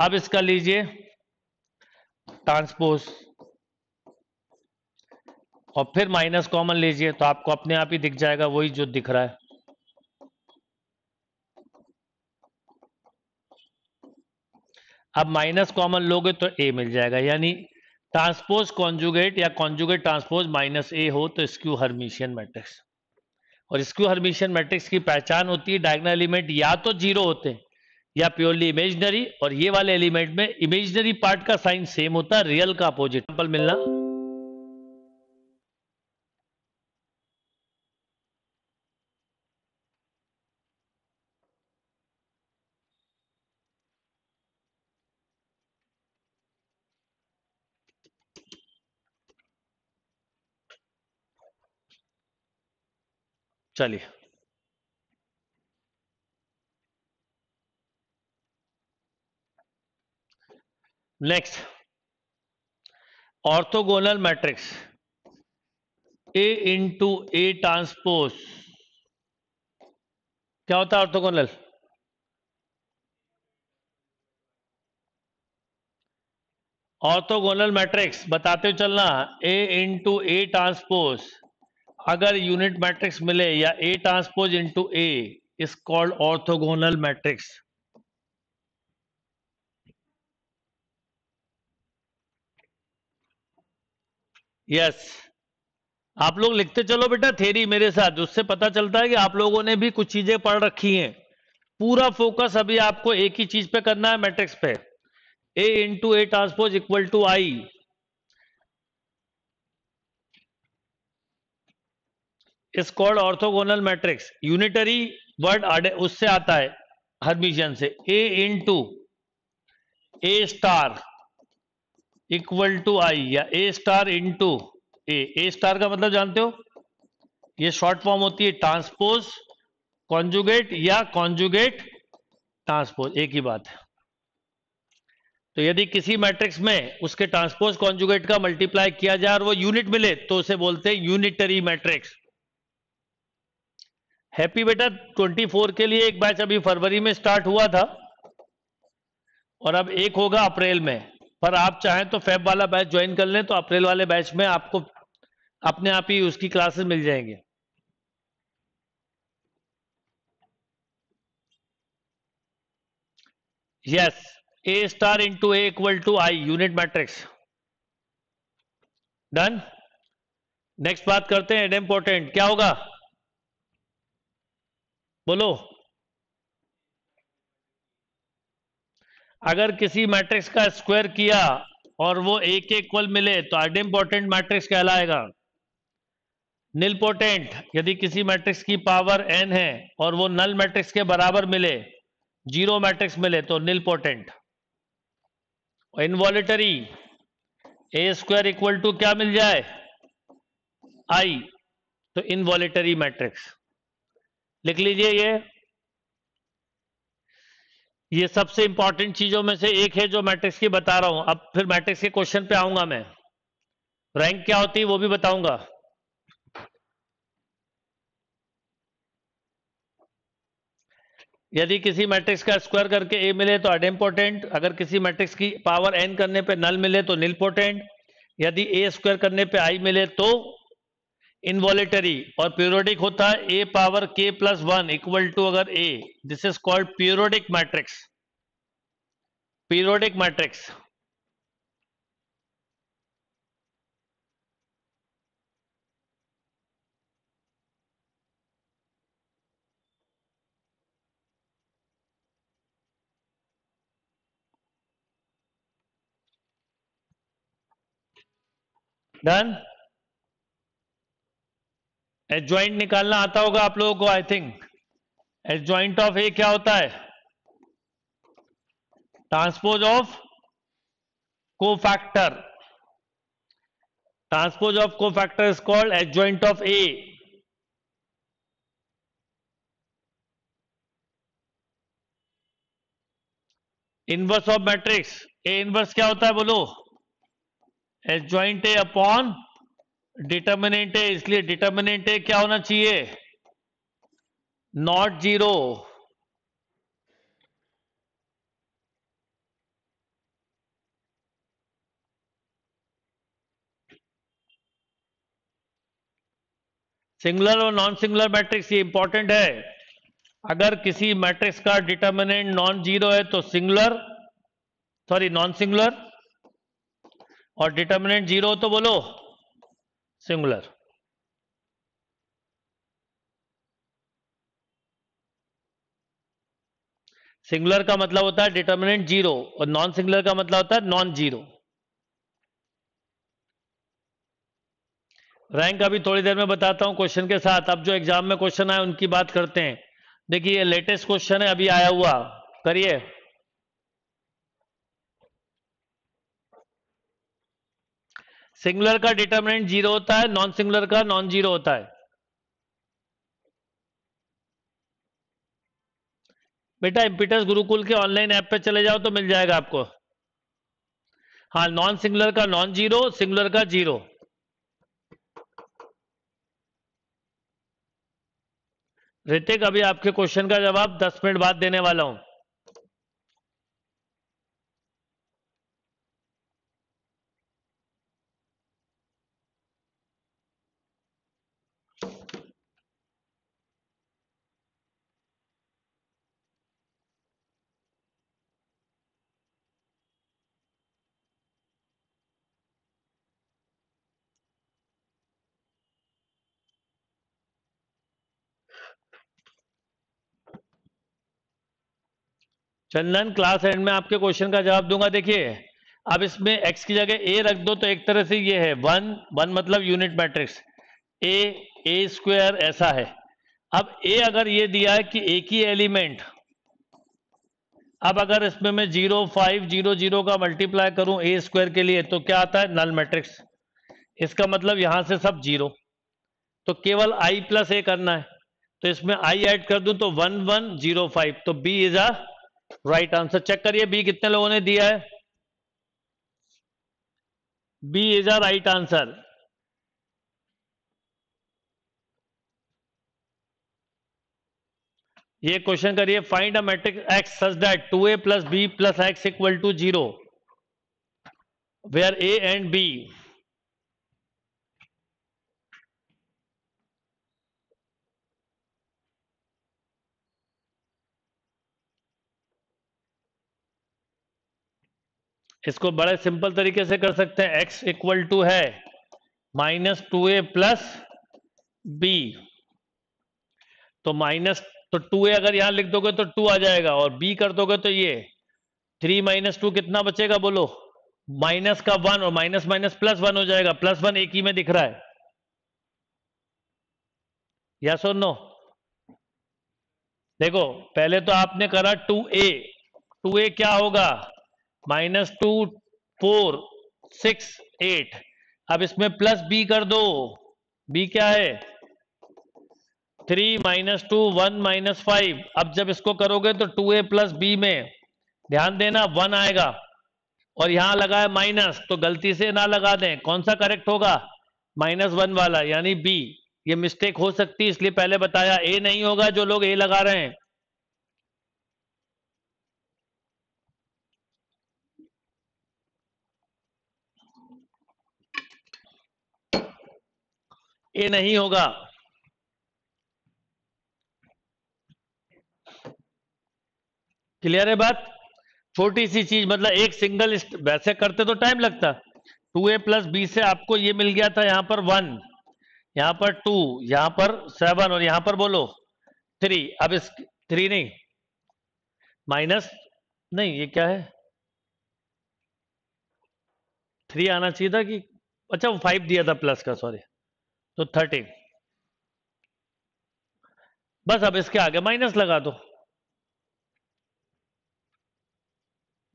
अब इसका लीजिए ट्रांसपोज और फिर माइनस कॉमन लीजिए तो आपको अपने आप ही दिख जाएगा वही जो दिख रहा है अब माइनस कॉमन लोगे तो ए मिल जाएगा यानी ट्रांसपोज कॉन्जुगेट या कॉन्जुगेट ट्रांसपोज माइनस ए हो तो स्क्यू हर्मिशियन मैट्रिक्स और स्क्यू हर्मिशियन मैट्रिक्स की पहचान होती है डायगनल एलिमेंट या तो जीरो होते हैं या प्योरली इमेजनरी और ये वाले एलिमेंट में इमेजनरी पार्ट का साइन सेम होता है रियल का अपोजिट मिलना चलिए next orthogonal matrix A into A transpose क्या होता है ऑर्थोगोनल ऑर्थोगोनल मैट्रिक्स बताते हो चलना ए इंटू ए ट्रांसपोज अगर यूनिट मैट्रिक्स मिले या A transpose into A is called orthogonal matrix yes आप लोग लिखते चलो बेटा थेरी मेरे साथ उससे पता चलता है कि आप लोगों ने भी कुछ चीजें पढ़ रखी हैं पूरा फोकस अभी आपको एक ही चीज पे करना है मैट्रिक्स पे A into A transpose equal to I is called orthogonal matrix unitary word उससे आता है हर्मिशियन से A into A star equal to I या A star into A A star का मतलब जानते हो ये शॉर्ट फॉर्म होती है ट्रांसपोज कॉन्जुगेट या कॉन्जुगेट ट्रांसपोज एक ही बात है तो यदि किसी मैट्रिक्स में उसके ट्रांसपोज कॉन्जुगेट का मल्टीप्लाई किया जाए और वो यूनिट मिले तो उसे बोलते हैं यूनिटरी मैट्रिक्स हैप्पी बेटा 24 के लिए एक बैच अभी फरवरी में स्टार्ट हुआ था और अब एक होगा अप्रैल में पर आप चाहें तो फेब वाला बैच ज्वाइन कर लें तो अप्रैल वाले बैच में आपको अपने आप ही उसकी क्लासेस मिल जाएंगे yes A star into A equal to I unit matrix done next बात करते हैं इंपोर्टेंट क्या होगा बोलो अगर किसी मैट्रिक्स का स्क्वायर किया और वो ए के इक्वल मिले तो इम्पोर्टेंट मैट्रिक्स कहलाएगा पोटेंट यदि किसी मैट्रिक्स की पावर एन है और वो नल मैट्रिक्स के बराबर मिले जीरो मैट्रिक्स मिले तो nilpotent involutory A square equal to क्या मिल जाए आई तो इनवॉलिटरी मैट्रिक्स लिख लीजिए ये ये सबसे इंपॉर्टेंट चीजों में से एक है जो मैट्रिक्स की बता रहा हूं अब फिर मैट्रिक्स के क्वेश्चन पे आऊंगा मैं रैंक क्या होती है वो भी बताऊंगा यदि किसी मैट्रिक्स का स्क्वायर करके ए मिले तो इम्पोर्टेंट अगर किसी मैट्रिक्स की पावर एन करने पे नल मिले तो नीलपोटेंट यदि ए स्क्वायर करने पे आई मिले तो इनवॉलेटरी और प्योरोडिक होता है ए पावर के प्लस वन इक्वल टू अगर A this is called periodic matrix periodic matrix done adjoint निकालना आता होगा आप लोगों को I think adjoint of A क्या होता है transpose of cofactor transpose of cofactor is called adjoint of A inverse of matrix A inverse क्या होता है बोलो adjoint A upon determinant है इसलिए डिटर्मिनेंट है क्या होना चाहिए नॉट जीरो सिंगुलर और नॉन सिंगुलर मैट्रिक्स ये इंपॉर्टेंट है अगर किसी मैट्रिक्स का डिटर्मिनेंट नॉन जीरो है तो सिंगुलर सॉरी नॉन सिंगुलर और डिटर्मिनेंट जीरो तो बोलो सिंगुलर सिंगुलर का मतलब होता है डिटर्मिनेंट जीरो और नॉन सिंगुलर का मतलब होता है नॉन जीरो रैंक अभी थोड़ी देर में बताता हूं क्वेश्चन के साथ अब जो एग्जाम में क्वेश्चन आए उनकी बात करते हैं देखिए लेटेस्ट क्वेश्चन है अभी आया हुआ करिए सिंगुलर का डिटर्मिनेंट जीरो होता है नॉन सिंगुलर का नॉन जीरो होता है बेटा इंपीटर्स गुरुकुल के ऑनलाइन ऐप पे चले जाओ तो मिल जाएगा आपको हाँ नॉन सिंगुलर का नॉन जीरो सिंगुलर का जीरो ऋतिक अभी आपके क्वेश्चन का जवाब 10 मिनट बाद देने वाला हूं चंदन क्लास एंड में आपके क्वेश्चन का जवाब दूंगा देखिए अब इसमें x की जगह a रख दो तो एक तरह से ये है वन वन मतलब unit matrix a A square ऐसा है अब a अगर ये दिया है कि एक ही एलिमेंट अब अगर इसमें मैं जीरो फाइव जीरो जीरो का मल्टीप्लाई करूं ए स्क्वायर के लिए तो क्या आता है नल मैट्रिक्स इसका मतलब यहां से सब जीरो तो केवल i प्लस ए करना है तो इसमें i ऐड कर दूं तो वन वन जीरो फाइव तो b is a right answer check करिए बी कितने लोगों ने दिया है B is a right answer ये क्वेश्चन करिए find a matrix X such that two A plus B plus X equal to zero where A and B इसको बड़े सिंपल तरीके से कर सकते हैं x इक्वल टू है minus two A plus B तो माइनस तो टू ए अगर यहां लिख दोगे तो टू आ जाएगा और बी कर दोगे तो ये थ्री माइनस टू कितना बचेगा बोलो माइनस का वन और माइनस माइनस प्लस वन हो जाएगा प्लस वन एक ही में दिख रहा है या सो नो देखो पहले तो आपने करा टू ए टू ए क्या होगा minus two four six eight अब इसमें प्लस बी कर दो बी क्या है three minus two one minus five अब जब इसको करोगे तो टू ए प्लस बी में ध्यान देना वन आएगा और यहां लगा है माइनस तो गलती से ना लगा दें कौन सा करेक्ट होगा माइनस वन वाला यानी बी ये मिस्टेक हो सकती है इसलिए पहले बताया ए नहीं होगा जो लोग ए लगा रहे हैं ये नहीं होगा क्लियर है बात छोटी सी चीज मतलब एक सिंगल वैसे करते तो टाइम लगता टू ए प्लस बी से आपको ये मिल गया था यहां पर वन यहां पर टू यहां पर सेवन और यहां पर बोलो थ्री अब इस थ्री नहीं माइनस नहीं ये क्या है थ्री आना चाहिए था कि अच्छा वो फाइव दिया था प्लस का सॉरी तो थर्टी बस अब इसके आगे माइनस लगा दो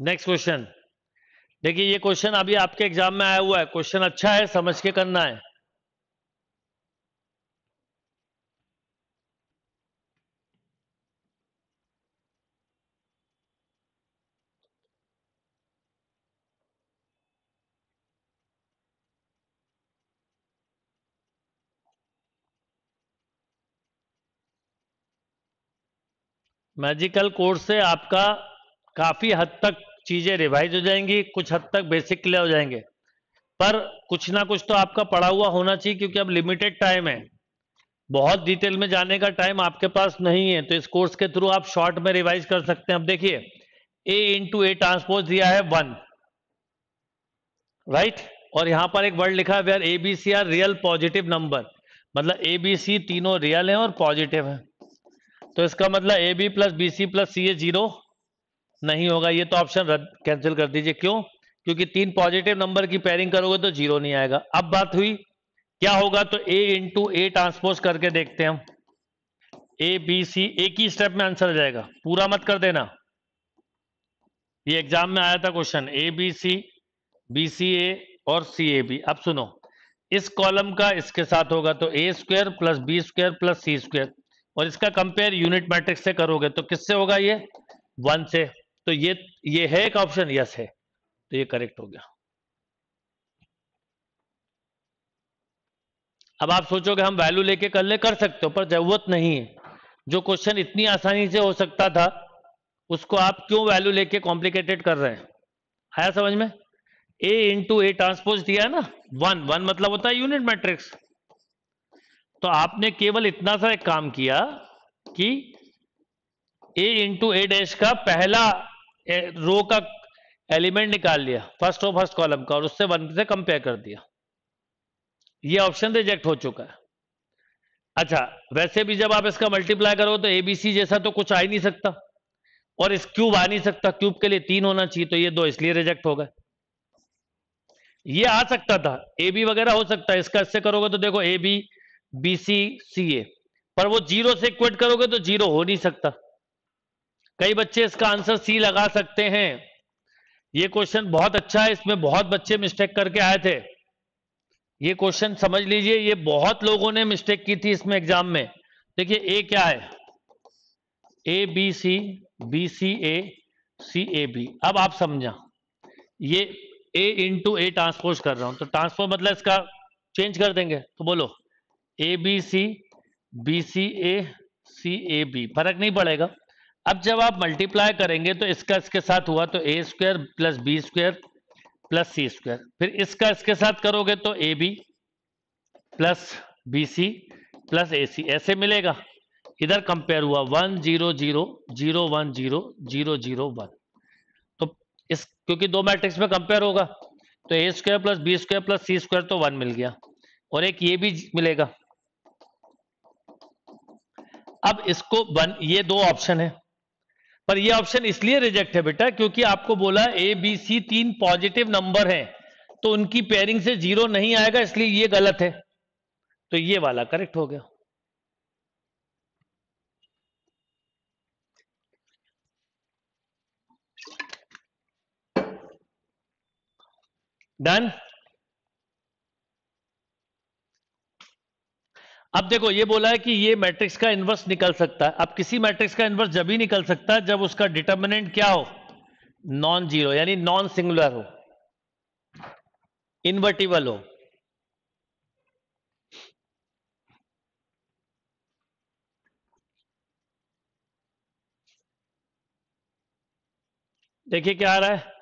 नेक्स्ट क्वेश्चन देखिए ये क्वेश्चन अभी आपके एग्जाम में आया हुआ है क्वेश्चन अच्छा है समझ के करना है मैजिकल कोर्स से आपका काफ़ी हद तक चीज़ें रिवाइज हो जाएंगी कुछ हद तक बेसिक क्लियर हो जाएंगे पर कुछ ना कुछ तो आपका पड़ा हुआ होना चाहिए क्योंकि अब लिमिटेड टाइम है बहुत डिटेल में जाने का टाइम आपके पास नहीं है तो इस कोर्स के थ्रू आप शॉर्ट में रिवाइज कर सकते हैं अब देखिए ए इंटू ए ट्रांसपोज दिया है वन राइट और यहां पर एक वर्ड लिखा है where A B C are real positive number मतलब ए बी सी तीनों रियल हैं और पॉजिटिव हैं तो इसका मतलब A B plus B C plus C A zero नहीं होगा ये तो ऑप्शन रद्द कैंसिल कर दीजिए क्यों क्योंकि तीन पॉजिटिव नंबर की पेयरिंग करोगे तो जीरो नहीं आएगा अब बात हुई क्या होगा तो ए इंटू ए ट्रांसपोज करके देखते हैं हम ए बी सी एक ही स्टेप में आंसर आ जाएगा पूरा मत कर देना ये एग्जाम में आया था question A B C B C A और सी ए बी अब सुनो इस कॉलम का इसके साथ होगा तो A square plus B square plus C square और इसका कंपेयर यूनिट मैट्रिक्स से करोगे तो किससे होगा ये वन से तो ये ये है एक ऑप्शन यस है तो ये करेक्ट हो गया अब आप सोचोगे हम वैल्यू लेके कर ले कर सकते हो पर जरूरत नहीं है जो क्वेश्चन इतनी आसानी से हो सकता था उसको आप क्यों वैल्यू लेके कॉम्प्लिकेटेड कर रहे हैं आया समझ में ए इंटू ए ट्रांसपोज दिया है ना वन वन मतलब होता है यूनिट मैट्रिक्स तो आपने केवल इतना सा एक काम किया कि ए इंटू ए डैश का पहला रो का एलिमेंट निकाल लिया फर्स्ट और फर्स्ट कॉलम का और उससे वन से कंपेयर कर दिया ये ऑप्शन रिजेक्ट हो चुका है अच्छा वैसे भी जब आप इसका मल्टीप्लाई करो तो एबीसी जैसा तो कुछ आ ही नहीं सकता और इस क्यूब आ नहीं सकता क्यूब के लिए तीन होना चाहिए तो ये दो इसलिए रिजेक्ट हो गए ये आ सकता था ए बी वगैरह हो सकता है इसका इससे करोगे तो देखो ए बी बी सी सी ए पर वो जीरो से इक्वेट करोगे तो जीरो हो नहीं सकता कई बच्चे इसका आंसर सी लगा सकते हैं ये क्वेश्चन बहुत अच्छा है इसमें बहुत बच्चे मिस्टेक करके आए थे ये क्वेश्चन समझ लीजिए ये बहुत लोगों ने मिस्टेक की थी इसमें एग्जाम में देखिए ए क्या है A B C B C A C A B अब आप समझा ये ए इंटू ए ट्रांसपोज कर रहा हूं तो ट्रांसपोज मतलब इसका चेंज कर देंगे तो बोलो A B C B C A C A B फर्क नहीं पड़ेगा अब जब आप मल्टीप्लाई करेंगे तो इसका इसके साथ हुआ तो A square plus B square plus C square फिर इसका इसके साथ करोगे तो A B plus B C plus A C ऐसे मिलेगा इधर कंपेयर हुआ one zero zero zero one zero zero zero one तो इस क्योंकि दो मैट्रिक्स में कंपेयर होगा तो A square plus B square plus C square तो वन मिल गया और एक ये भी मिलेगा अब इसको बन ये दो ऑप्शन है पर ये ऑप्शन इसलिए रिजेक्ट है बेटा क्योंकि आपको बोला ए बी सी तीन पॉजिटिव नंबर हैं तो उनकी पेयरिंग से जीरो नहीं आएगा इसलिए ये गलत है तो ये वाला करेक्ट हो गया डन अब देखो ये बोला है कि ये मैट्रिक्स का इन्वर्स निकल सकता है अब किसी मैट्रिक्स का इन्वर्स जब ही निकल सकता है जब उसका डिटर्मिनेंट क्या हो नॉन जीरो यानी नॉन सिंगुलर हो इन्वर्टिबल हो देखिए क्या आ रहा है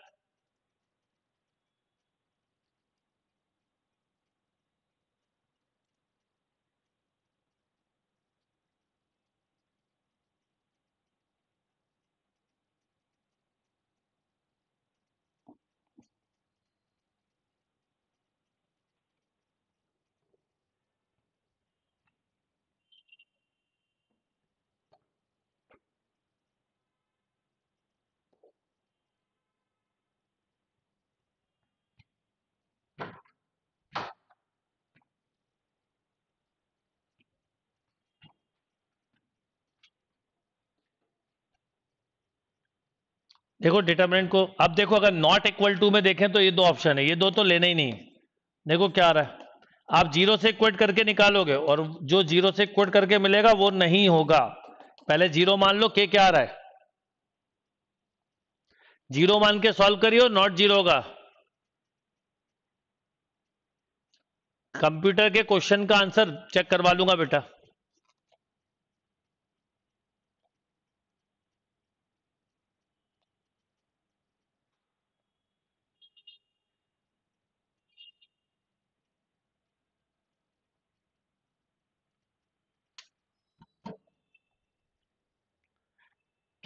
देखो डिटर्मिनेंट को अब देखो अगर नॉट इक्वल टू में देखें तो ये दो ऑप्शन है ये दो तो लेने ही नहीं देखो क्या आ रहा है आप जीरो से क्वेट करके निकालोगे और जो जीरो से क्वेट करके मिलेगा वो नहीं होगा पहले जीरो मान लो के क्या आ रहा है जीरो मान के सॉल्व करियो नॉट जीरो का कंप्यूटर के क्वेश्चन का आंसर चेक करवा लूंगा बेटा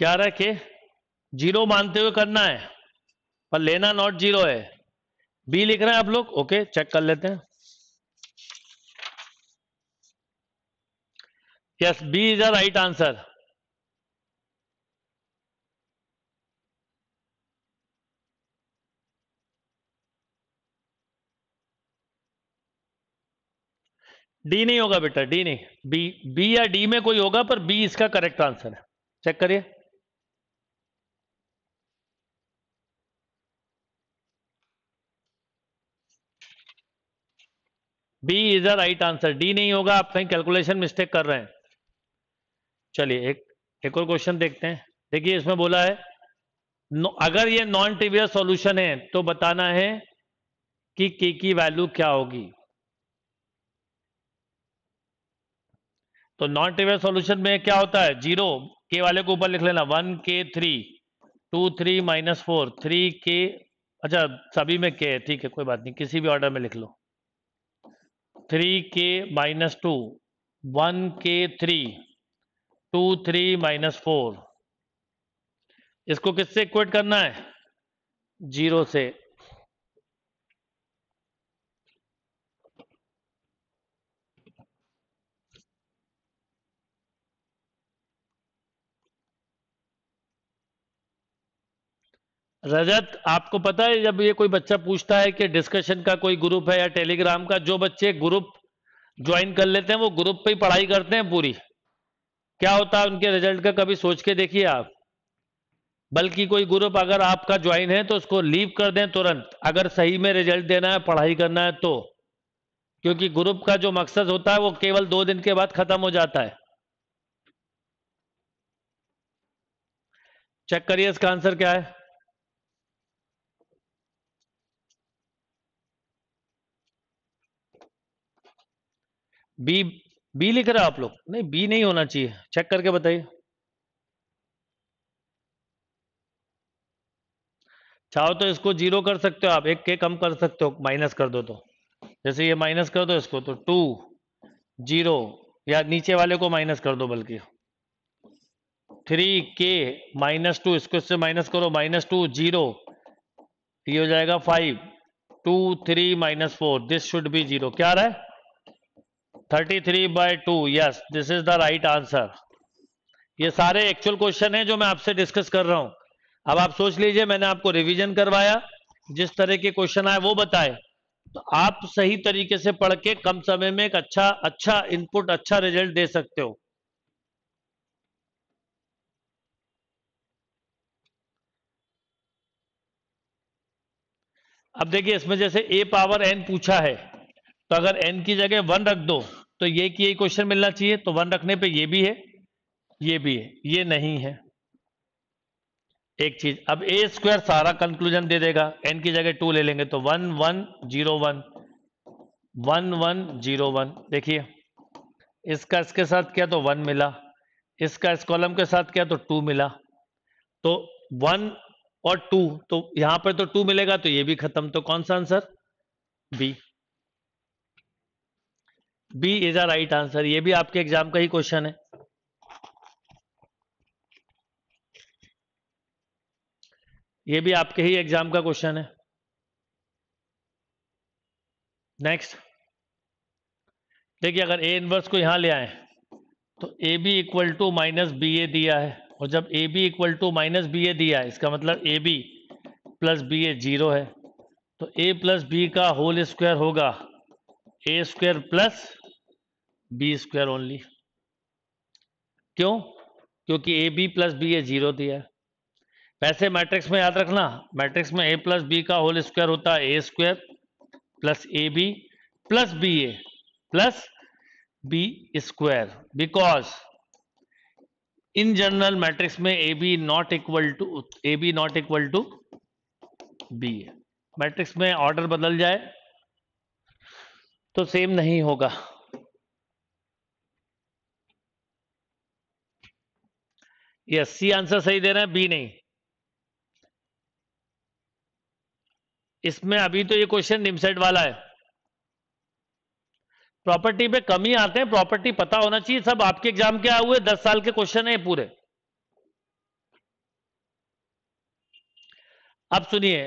क्या रखे जीरो मानते हुए करना है पर लेना नॉट जीरो है बी लिख रहे हैं आप लोग ओके चेक कर लेते हैं yes B is a right answer D नहीं होगा बेटा डी नहीं बी बी या डी में कोई होगा पर बी इसका करेक्ट आंसर है चेक करिए B is the right answer D नहीं होगा आप कहीं कैलकुलेशन मिस्टेक कर रहे हैं चलिए एक एक और क्वेश्चन देखते हैं देखिए इसमें बोला है अगर ये नॉन टिवियर सॉल्यूशन है तो बताना है कि के की वैल्यू क्या होगी तो नॉन टिवियर सॉल्यूशन में क्या होता है जीरो के वाले को ऊपर लिख लेना वन के three two three minus four three के अच्छा सभी में के है ठीक है कोई बात नहीं किसी भी ऑर्डर में लिख लो थ्री के माइनस टू वन के three two three minus four इसको किससे इक्वेट करना है जीरो से रजत आपको पता है जब ये कोई बच्चा पूछता है कि डिस्कशन का कोई ग्रुप है या टेलीग्राम का जो बच्चे ग्रुप ज्वाइन कर लेते हैं वो ग्रुप पे ही पढ़ाई करते हैं पूरी क्या होता है उनके रिजल्ट का कभी सोच के देखिए आप बल्कि कोई ग्रुप अगर आपका ज्वाइन है तो उसको लीव कर दें तुरंत अगर सही में रिजल्ट देना है पढ़ाई करना है तो क्योंकि ग्रुप का जो मकसद होता है वो केवल दो दिन के बाद खत्म हो जाता है चेक करिए इसका आंसर क्या है बी बी लिख रहे आप लोग नहीं बी नहीं होना चाहिए चेक करके बताइए चाहो तो इसको जीरो कर सकते हो आप एक के कम कर सकते हो माइनस कर दो तो जैसे ये माइनस कर दो इसको तो टू जीरो या नीचे वाले को माइनस कर दो बल्कि थ्री के माइनस टू इसको इससे माइनस करो माइनस टू जीरो ये हो जाएगा five two three minus four this should be zero क्या रहा है thirty three by two yes this is the right answer ये सारे एक्चुअल क्वेश्चन है जो मैं आपसे डिस्कस कर रहा हूं अब आप सोच लीजिए मैंने आपको रिवीजन करवाया जिस तरह के क्वेश्चन आए वो बताए तो आप सही तरीके से पढ़ के कम समय में एक अच्छा अच्छा इनपुट अच्छा रिजल्ट दे सकते हो अब देखिए इसमें जैसे ए पावर एन पूछा है तो अगर एन की जगह वन रख दो तो ये कि यही क्वेश्चन मिलना चाहिए तो वन रखने पे ये भी है ये भी है ये नहीं है एक चीज अब ए स्क्वायर सारा कंक्लूजन दे देगा एन की जगह टू ले लेंगे तो one one zero one one one zero one देखिए इसका इसके साथ क्या तो वन मिला इसका इस कॉलम के साथ क्या तो टू मिला तो वन और टू तो यहां पर तो टू मिलेगा तो ये भी खत्म तो कौन सा answer B B is a right answer ये भी आपके एग्जाम का ही क्वेश्चन है ये भी आपके ही एग्जाम का क्वेश्चन है नेक्स्ट देखिए अगर ए इनवर्स को यहां ले आए तो A B equal to minus B A दिया है और जब A B equal to minus B A दिया है इसका मतलब A B plus B A zero है तो ए प्लस बी का होल स्क्वायर होगा A square plus B square only क्यों क्योंकि A B plus B A zero दिया है वैसे मैट्रिक्स में याद रखना मैट्रिक्स में ए प्लस बी का होल स्क्वायर होता है A square plus A B plus B A plus B square because in general matrix में A B not equal to A B not equal to B A matrix में order बदल जाए तो same नहीं होगा yes C answer सही दे रहे हैं बी नहीं इसमें अभी तो ये क्वेश्चन निमसेट वाला है प्रॉपर्टी पे कमी आते हैं प्रॉपर्टी पता होना चाहिए सब आपके एग्जाम के आए हुए दस साल के क्वेश्चन है पूरे अब सुनिए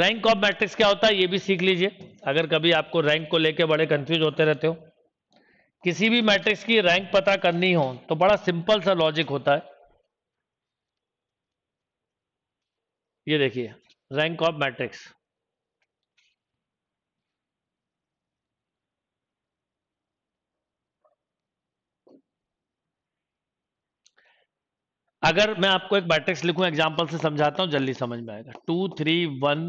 रैंक ऑफ मैट्रिक्स क्या होता है ये भी सीख लीजिए अगर कभी आपको रैंक को लेके बड़े कंफ्यूज होते रहते हो किसी भी मैट्रिक्स की रैंक पता करनी हो तो बड़ा सिंपल सा लॉजिक होता है ये देखिए रैंक ऑफ मैट्रिक्स अगर मैं आपको एक मैट्रिक्स लिखूं एग्जांपल से समझाता हूं जल्दी समझ में आएगा two three one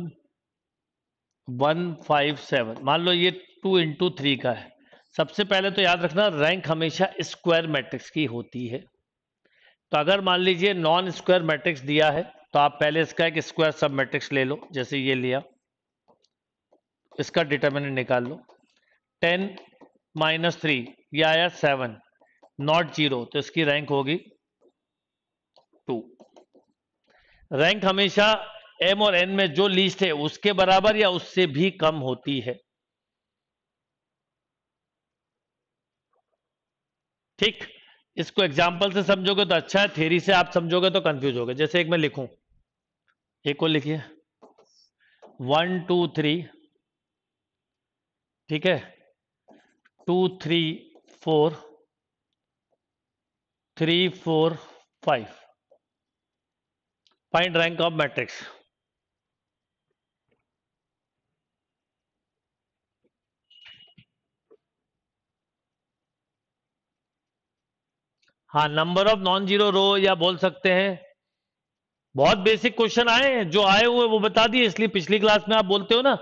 one five seven मान लो ये टू इंटू थ्री का है सबसे पहले तो याद रखना रैंक हमेशा स्क्वायर मैट्रिक्स की होती है तो अगर मान लीजिए नॉन स्क्वायर मैट्रिक्स दिया है तो आप पहले इसका एक स्क्वायर सब मैट्रिक्स ले लो जैसे ये लिया इसका डिटर्मिनेंट निकाल लो टेन माइनस थ्री ये आया सेवन नॉट जीरो तो इसकी रैंक होगी टू रैंक हमेशा एम और एन में जो लीस्ट है उसके बराबर या उससे भी कम होती है ठीक इसको एग्जाम्पल से समझोगे तो अच्छा है थेरी से आप समझोगे तो कंफ्यूज होगे जैसे एक मैं लिखूं एक और लिखिए वन टू थ्री ठीक है two three four three four five find rank of matrix हाँ number of non zero row या बोल सकते हैं बहुत बेसिक क्वेश्चन आए हैं जो आए हुए वो बता दिए इसलिए पिछली क्लास में आप बोलते हो ना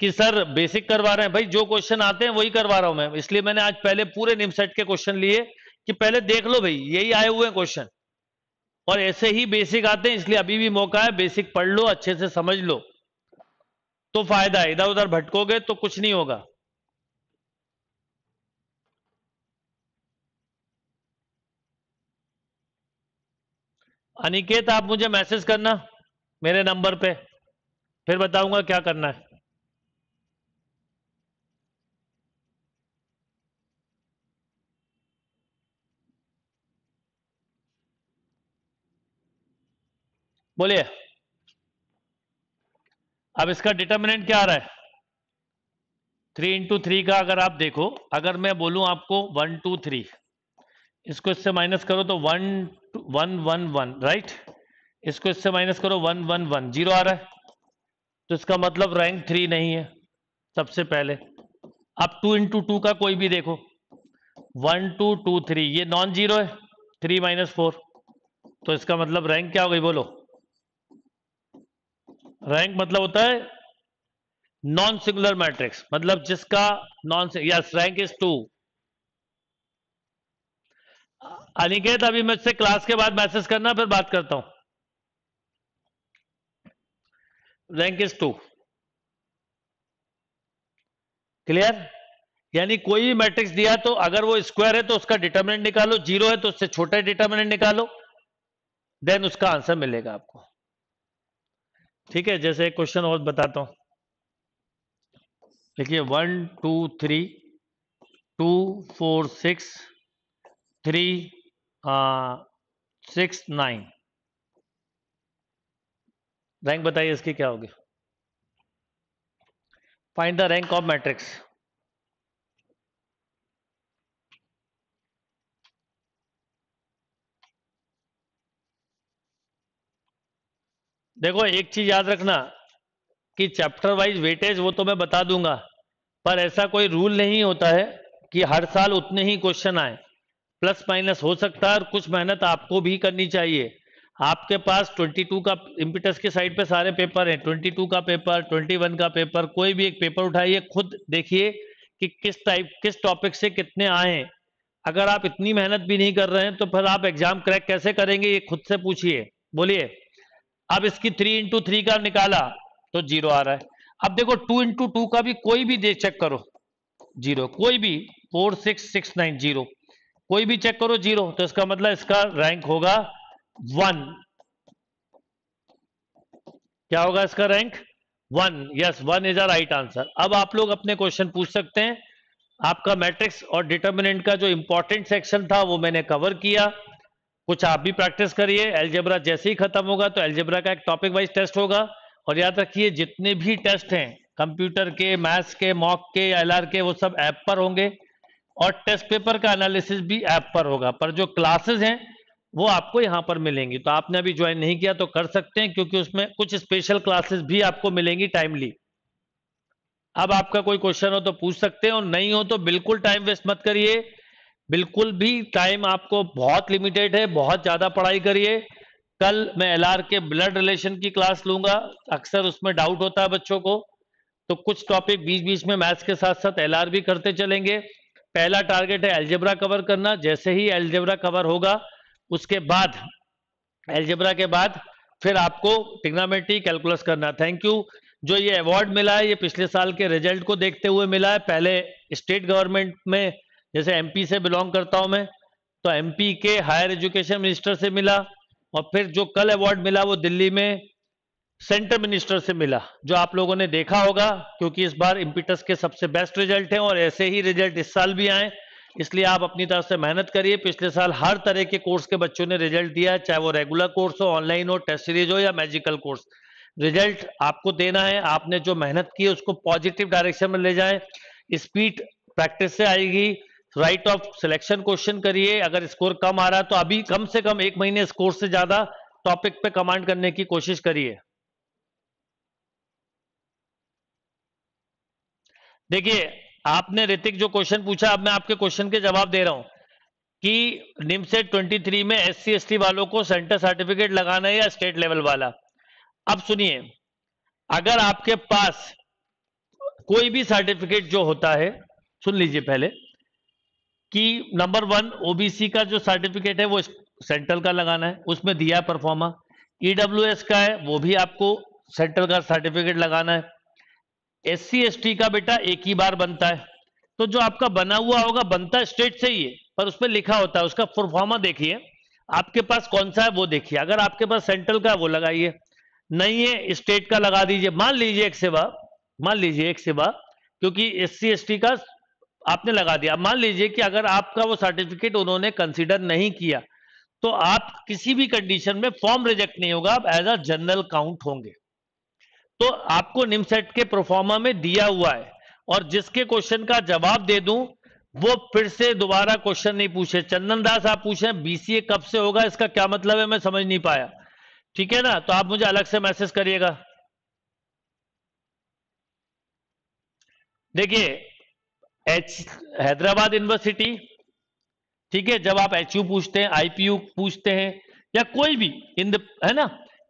कि सर बेसिक करवा रहे हैं भाई जो क्वेश्चन आते हैं वही करवा रहा हूं मैं इसलिए मैंने आज पहले पूरे निम सेट के क्वेश्चन लिए कि पहले देख लो भाई यही आए हुए हैं क्वेश्चन और ऐसे ही बेसिक आते हैं इसलिए अभी भी मौका है बेसिक पढ़ लो अच्छे से समझ लो तो फायदा है इधर उधर भटकोगे तो कुछ नहीं होगा अनिकेत आप मुझे मैसेज करना मेरे नंबर पे फिर बताऊंगा क्या करना है बोलिए अब इसका डिटर्मिनेंट क्या आ रहा है थ्री इंटू थ्री का अगर आप देखो अगर मैं बोलूं आपको वन टू थ्री इसको इससे माइनस करो तो one one one one right इसको इससे माइनस करो वन वन वन जीरो आ रहा है तो इसका मतलब रैंक थ्री नहीं है सबसे पहले अब टू इंटू टू का कोई भी देखो वन टू टू थ्री ये नॉन जीरो है थ्री माइनस फोर तो इसका मतलब रैंक क्या हो गई बोलो रैंक मतलब होता है नॉन सिंगुलर मैट्रिक्स मतलब जिसका non yes rank is two Aniket अभी मुझसे क्लास के बाद मैसेज करना फिर बात करता हूं रैंक इज टू क्लियर यानी कोई भी मैट्रिक्स दिया तो अगर वो स्क्वायर है तो उसका डिटर्मिनेंट निकालो जीरो है तो उससे छोटा डिटर्मिनेंट निकालो देन उसका आंसर मिलेगा आपको ठीक है जैसे एक क्वेश्चन और बताता हूं देखिए one two three two four six three six nine rank बताइए इसकी क्या होगी find the rank of matrix देखो एक चीज याद रखना कि चैप्टर वाइज वेटेज वो तो मैं बता दूंगा पर ऐसा कोई रूल नहीं होता है कि हर साल उतने ही क्वेश्चन आए प्लस माइनस हो सकता है और कुछ मेहनत आपको भी करनी चाहिए आपके पास 22 का इम्पिटस के साइड पे सारे पेपर हैं 22 का पेपर 21 का पेपर कोई भी एक पेपर उठाइए खुद देखिए कि किस टाइप किस टॉपिक से कितने आए हैं अगर आप इतनी मेहनत भी नहीं कर रहे हैं तो फिर आप एग्जाम क्रैक कैसे करेंगे ये खुद से पूछिए बोलिए अब इसकी थ्री इंटू थ्री का निकाला तो जीरो आ रहा है अब देखो टू इंटू टू का भी कोई भी दे चेक करो जीरो कोई भी four six six nine zero कोई भी चेक करो जीरो तो इसका मतलब इसका रैंक होगा वन क्या होगा इसका rank one yes one is a right answer अब आप लोग अपने क्वेश्चन पूछ सकते हैं आपका मैट्रिक्स और डिटर्मिनेंट का जो इंपॉर्टेंट सेक्शन था वो मैंने कवर किया कुछ आप भी प्रैक्टिस करिए एल्जेब्रा जैसे ही खत्म होगा तो एल्जेब्रा का एक टॉपिक वाइज टेस्ट होगा और याद रखिए जितने भी टेस्ट हैं कंप्यूटर के मैथ्स के मॉक के एल के वो सब ऐप पर होंगे और टेस्ट पेपर का एनालिसिस भी ऐप पर होगा पर जो क्लासेस हैं वो आपको यहाँ पर मिलेंगी तो आपने अभी ज्वाइन नहीं किया तो कर सकते हैं क्योंकि उसमें कुछ स्पेशल क्लासेस भी आपको मिलेंगी टाइमली अब आपका कोई क्वेश्चन हो तो पूछ सकते हैं और नहीं हो तो बिल्कुल टाइम वेस्ट मत करिए बिल्कुल भी टाइम आपको बहुत लिमिटेड है बहुत ज़्यादा पढ़ाई करिए कल मैं एल के ब्लड रिलेशन की क्लास लूंगा अक्सर उसमें डाउट होता है बच्चों को तो कुछ टॉपिक बीच बीच में मैथ्स के साथ साथ एल भी करते चलेंगे पहला टारगेट है एल्जेब्रा कवर करना जैसे ही एल्जेब्रा कवर होगा उसके बाद एल्जेब्रा के बाद फिर आपको टिग्नामेट्री कैलकुलस करना थैंक यू जो ये अवार्ड मिला है ये पिछले साल के रिजल्ट को देखते हुए मिला है पहले स्टेट गवर्नमेंट में जैसे एमपी से बिलोंग करता हूं मैं तो एमपी के हायर एजुकेशन मिनिस्टर से मिला और फिर जो कल अवार्ड मिला वो दिल्ली में सेंटर मिनिस्टर से मिला जो आप लोगों ने देखा होगा क्योंकि इस बार इम्पिटस के सबसे बेस्ट रिजल्ट हैं और ऐसे ही रिजल्ट इस साल भी आए इसलिए आप अपनी तरफ से मेहनत करिए पिछले साल हर तरह के कोर्स के बच्चों ने रिजल्ट दिया चाहे वो रेगुलर कोर्स हो ऑनलाइन हो टेस्ट सीरीज हो या मैजिकल कोर्स रिजल्ट आपको देना है आपने जो मेहनत की है उसको पॉजिटिव डायरेक्शन में ले जाए स्पीड प्रैक्टिस से आएगी राइट ऑफ सिलेक्शन क्वेश्चन करिए अगर स्कोर कम आ रहा है तो अभी कम से कम एक महीने स्कोर से ज्यादा टॉपिक पे कमांड करने की कोशिश करिए देखिए आपने ऋतिक जो क्वेश्चन पूछा अब मैं आपके क्वेश्चन के जवाब दे रहा हूं कि निमसेट ट्वेंटी थ्री में एस सी एस वालों को सेंटर सर्टिफिकेट लगाना है या स्टेट लेवल वाला अब सुनिए अगर आपके पास कोई भी सर्टिफिकेट जो होता है सुन लीजिए पहले कि नंबर वन ओबीसी का जो सर्टिफिकेट है वो सेंट्रल का लगाना है उसमें दिया परफॉर्मा ईडब्ल्यू e का है वो भी आपको सेंट्रल का सर्टिफिकेट लगाना है एस सी का बेटा एक ही बार बनता है तो जो आपका बना हुआ होगा बनता है स्टेट से ही है पर उसमें लिखा होता है उसका प्रोफार्मा देखिए आपके पास कौन सा है वो देखिए अगर आपके पास सेंट्रल का है वो लगाइए नहीं है स्टेट का लगा दीजिए मान लीजिए एक सेवा मान लीजिए एक सेवा क्योंकि एस सी का आपने लगा दिया मान लीजिए कि अगर आपका वो सर्टिफिकेट उन्होंने कंसिडर नहीं किया तो आप किसी भी कंडीशन में फॉर्म रिजेक्ट नहीं होगा आप एज अ जनरल काउंट होंगे तो आपको निमसेट के प्रोफॉर्मा में दिया हुआ है और जिसके क्वेश्चन का जवाब दे दूं वो फिर से दोबारा क्वेश्चन नहीं पूछे चंदन दास आप पूछे बीसीए कब से होगा इसका क्या मतलब है मैं समझ नहीं पाया ठीक है ना तो आप मुझे अलग से मैसेज करिएगा देखिए एच हैदराबाद यूनिवर्सिटी ठीक है जब आप एच पूछते हैं आईपीयू पूछते हैं या कोई भी इन द है ना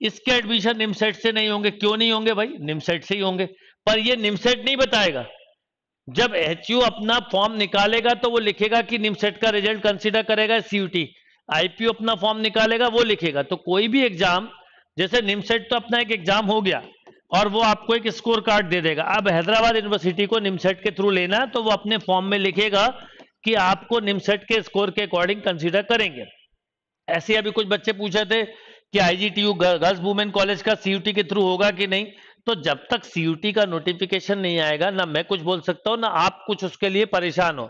इसके एडमिशन निमसेट से नहीं होंगे क्यों नहीं होंगे भाई निमसेट से ही होंगे पर ये निमसेट नहीं बताएगा जब एच अपना फॉर्म निकालेगा तो वो लिखेगा कि निमसेट का रिजल्ट कंसिडर करेगा सीयूटी आईपीओ अपना फॉर्म निकालेगा वो लिखेगा तो कोई भी एग्जाम जैसे निमसेट तो अपना एक एग्जाम हो गया और वो आपको एक स्कोर कार्ड दे देगा अब हैदराबाद यूनिवर्सिटी को निमसेट के थ्रू लेना है तो वो अपने फॉर्म में लिखेगा कि आपको निमसेट के स्कोर के अकॉर्डिंग कंसिडर करेंगे ऐसे अभी कुछ बच्चे पूछे थे कि आईजीटीयू गर्ल्स वुमेन कॉलेज का सीयूटी के थ्रू होगा कि नहीं तो जब तक सीयूटी का नोटिफिकेशन नहीं आएगा ना मैं कुछ बोल सकता हूं ना आप कुछ उसके लिए परेशान हो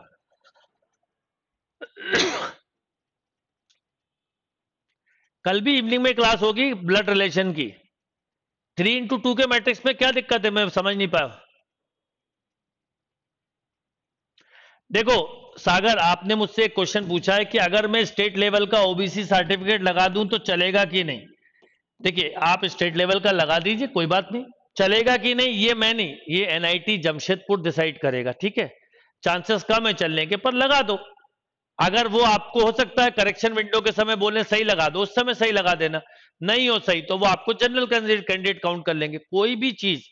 कल भी इवनिंग में क्लास होगी ब्लड रिलेशन की थ्री इंटू टू के मैट्रिक्स में क्या दिक्कत है मैं समझ नहीं पाया देखो सागर आपने मुझसे एक क्वेश्चन पूछा है कि अगर मैं स्टेट लेवल का ओबीसी सर्टिफिकेट लगा दूं तो चलेगा कि नहीं देखिए आप स्टेट लेवल का लगा दीजिए कोई बात नहीं चलेगा कि नहीं ये मैं नहीं ये एनआईटी जमशेदपुर डिसाइड करेगा ठीक है चांसेस कम है चलने के पर लगा दो अगर वो आपको हो सकता है करेक्शन विंडो के समय बोले सही लगा दो उस समय सही लगा देना नहीं हो सही तो वो आपको जनरल कैंडिडेट काउंट कर लेंगे कोई भी चीज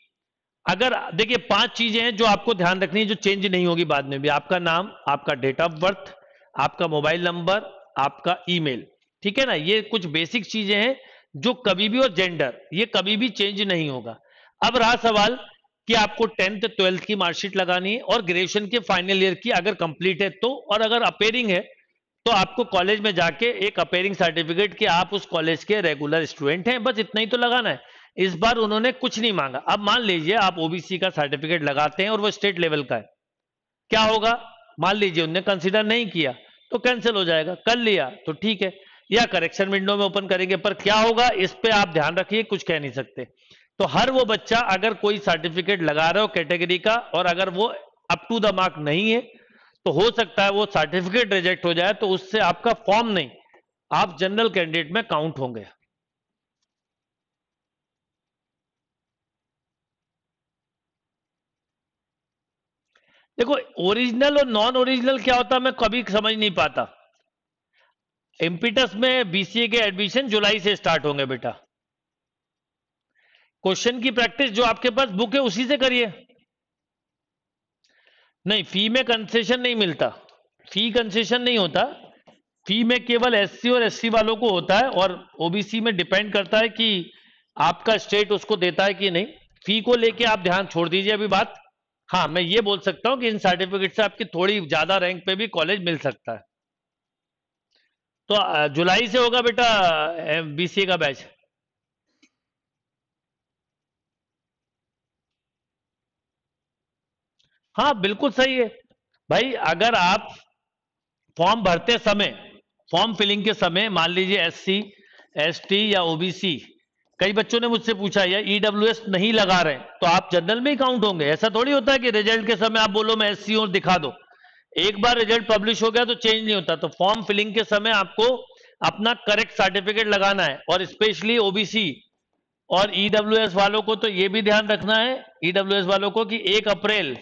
अगर देखिए पांच चीजें हैं जो आपको ध्यान रखनी है जो चेंज नहीं होगी बाद में भी आपका नाम आपका डेट ऑफ बर्थ आपका मोबाइल नंबर आपका ईमेल ठीक है ना ये कुछ बेसिक चीजें हैं जो कभी भी और जेंडर ये कभी भी चेंज नहीं होगा अब रहा सवाल कि आपको टेंथ ट्वेल्थ की मार्कशीट लगानी है और ग्रेजुएशन के फाइनल ईयर की अगर कंप्लीट है तो और अगर अपेयरिंग है तो आपको कॉलेज में जाके एक अपेयरिंग सर्टिफिकेट कि आप उस कॉलेज के रेगुलर स्टूडेंट हैं बस इतना ही तो लगाना है इस बार उन्होंने कुछ नहीं मांगा अब मान लीजिए आप ओबीसी का सर्टिफिकेट लगाते हैं और वो स्टेट लेवल का है क्या होगा मान लीजिए उन्होंने कंसिडर नहीं किया तो कैंसिल हो जाएगा कर लिया तो ठीक है या करेक्शन विंडो में ओपन करेंगे पर क्या होगा इस पर आप ध्यान रखिए कुछ कह नहीं सकते तो हर वो बच्चा अगर कोई सर्टिफिकेट लगा रहे हो कैटेगरी का और अगर वो अप टू द मार्क नहीं है तो हो सकता है वो सर्टिफिकेट रिजेक्ट हो जाए तो उससे आपका फॉर्म नहीं आप जनरल कैंडिडेट में काउंट होंगे देखो ओरिजिनल और नॉन ओरिजिनल क्या होता मैं कभी समझ नहीं पाता एम्पिटस में बीसीए के एडमिशन जुलाई से स्टार्ट होंगे बेटा क्वेश्चन की प्रैक्टिस जो आपके पास बुक है उसी से करिए नहीं फी में कंसेशन नहीं मिलता फी कंसेशन नहीं होता फी में केवल एससी और एससी वालों को होता है और ओबीसी में डिपेंड करता है कि आपका स्टेट उसको देता है कि नहीं फी को लेके आप ध्यान छोड़ दीजिए अभी बात हाँ मैं ये बोल सकता हूँ कि इन सर्टिफिकेट से आपकी थोड़ी ज्यादा रैंक पे भी कॉलेज मिल सकता है तो जुलाई से होगा बेटा बीसीए का बैच हाँ बिल्कुल सही है भाई अगर आप फॉर्म भरते समय फॉर्म फिलिंग के समय मान लीजिए एससी एसटी या ओबीसी कई बच्चों ने मुझसे पूछा यार ईडब्ल्यू e नहीं लगा रहे तो आप जनरल में ही काउंट होंगे ऐसा थोड़ी होता है कि रिजल्ट के समय आप बोलो मैं एस और दिखा दो एक बार रिजल्ट पब्लिश हो गया तो चेंज नहीं होता तो फॉर्म फिलिंग के समय आपको अपना करेक्ट सर्टिफिकेट लगाना है और स्पेशली ओबीसी और ईडब्ल्यू e वालों को तो ये भी ध्यान रखना है ईडब्ल्यू e वालों को कि एक अप्रैल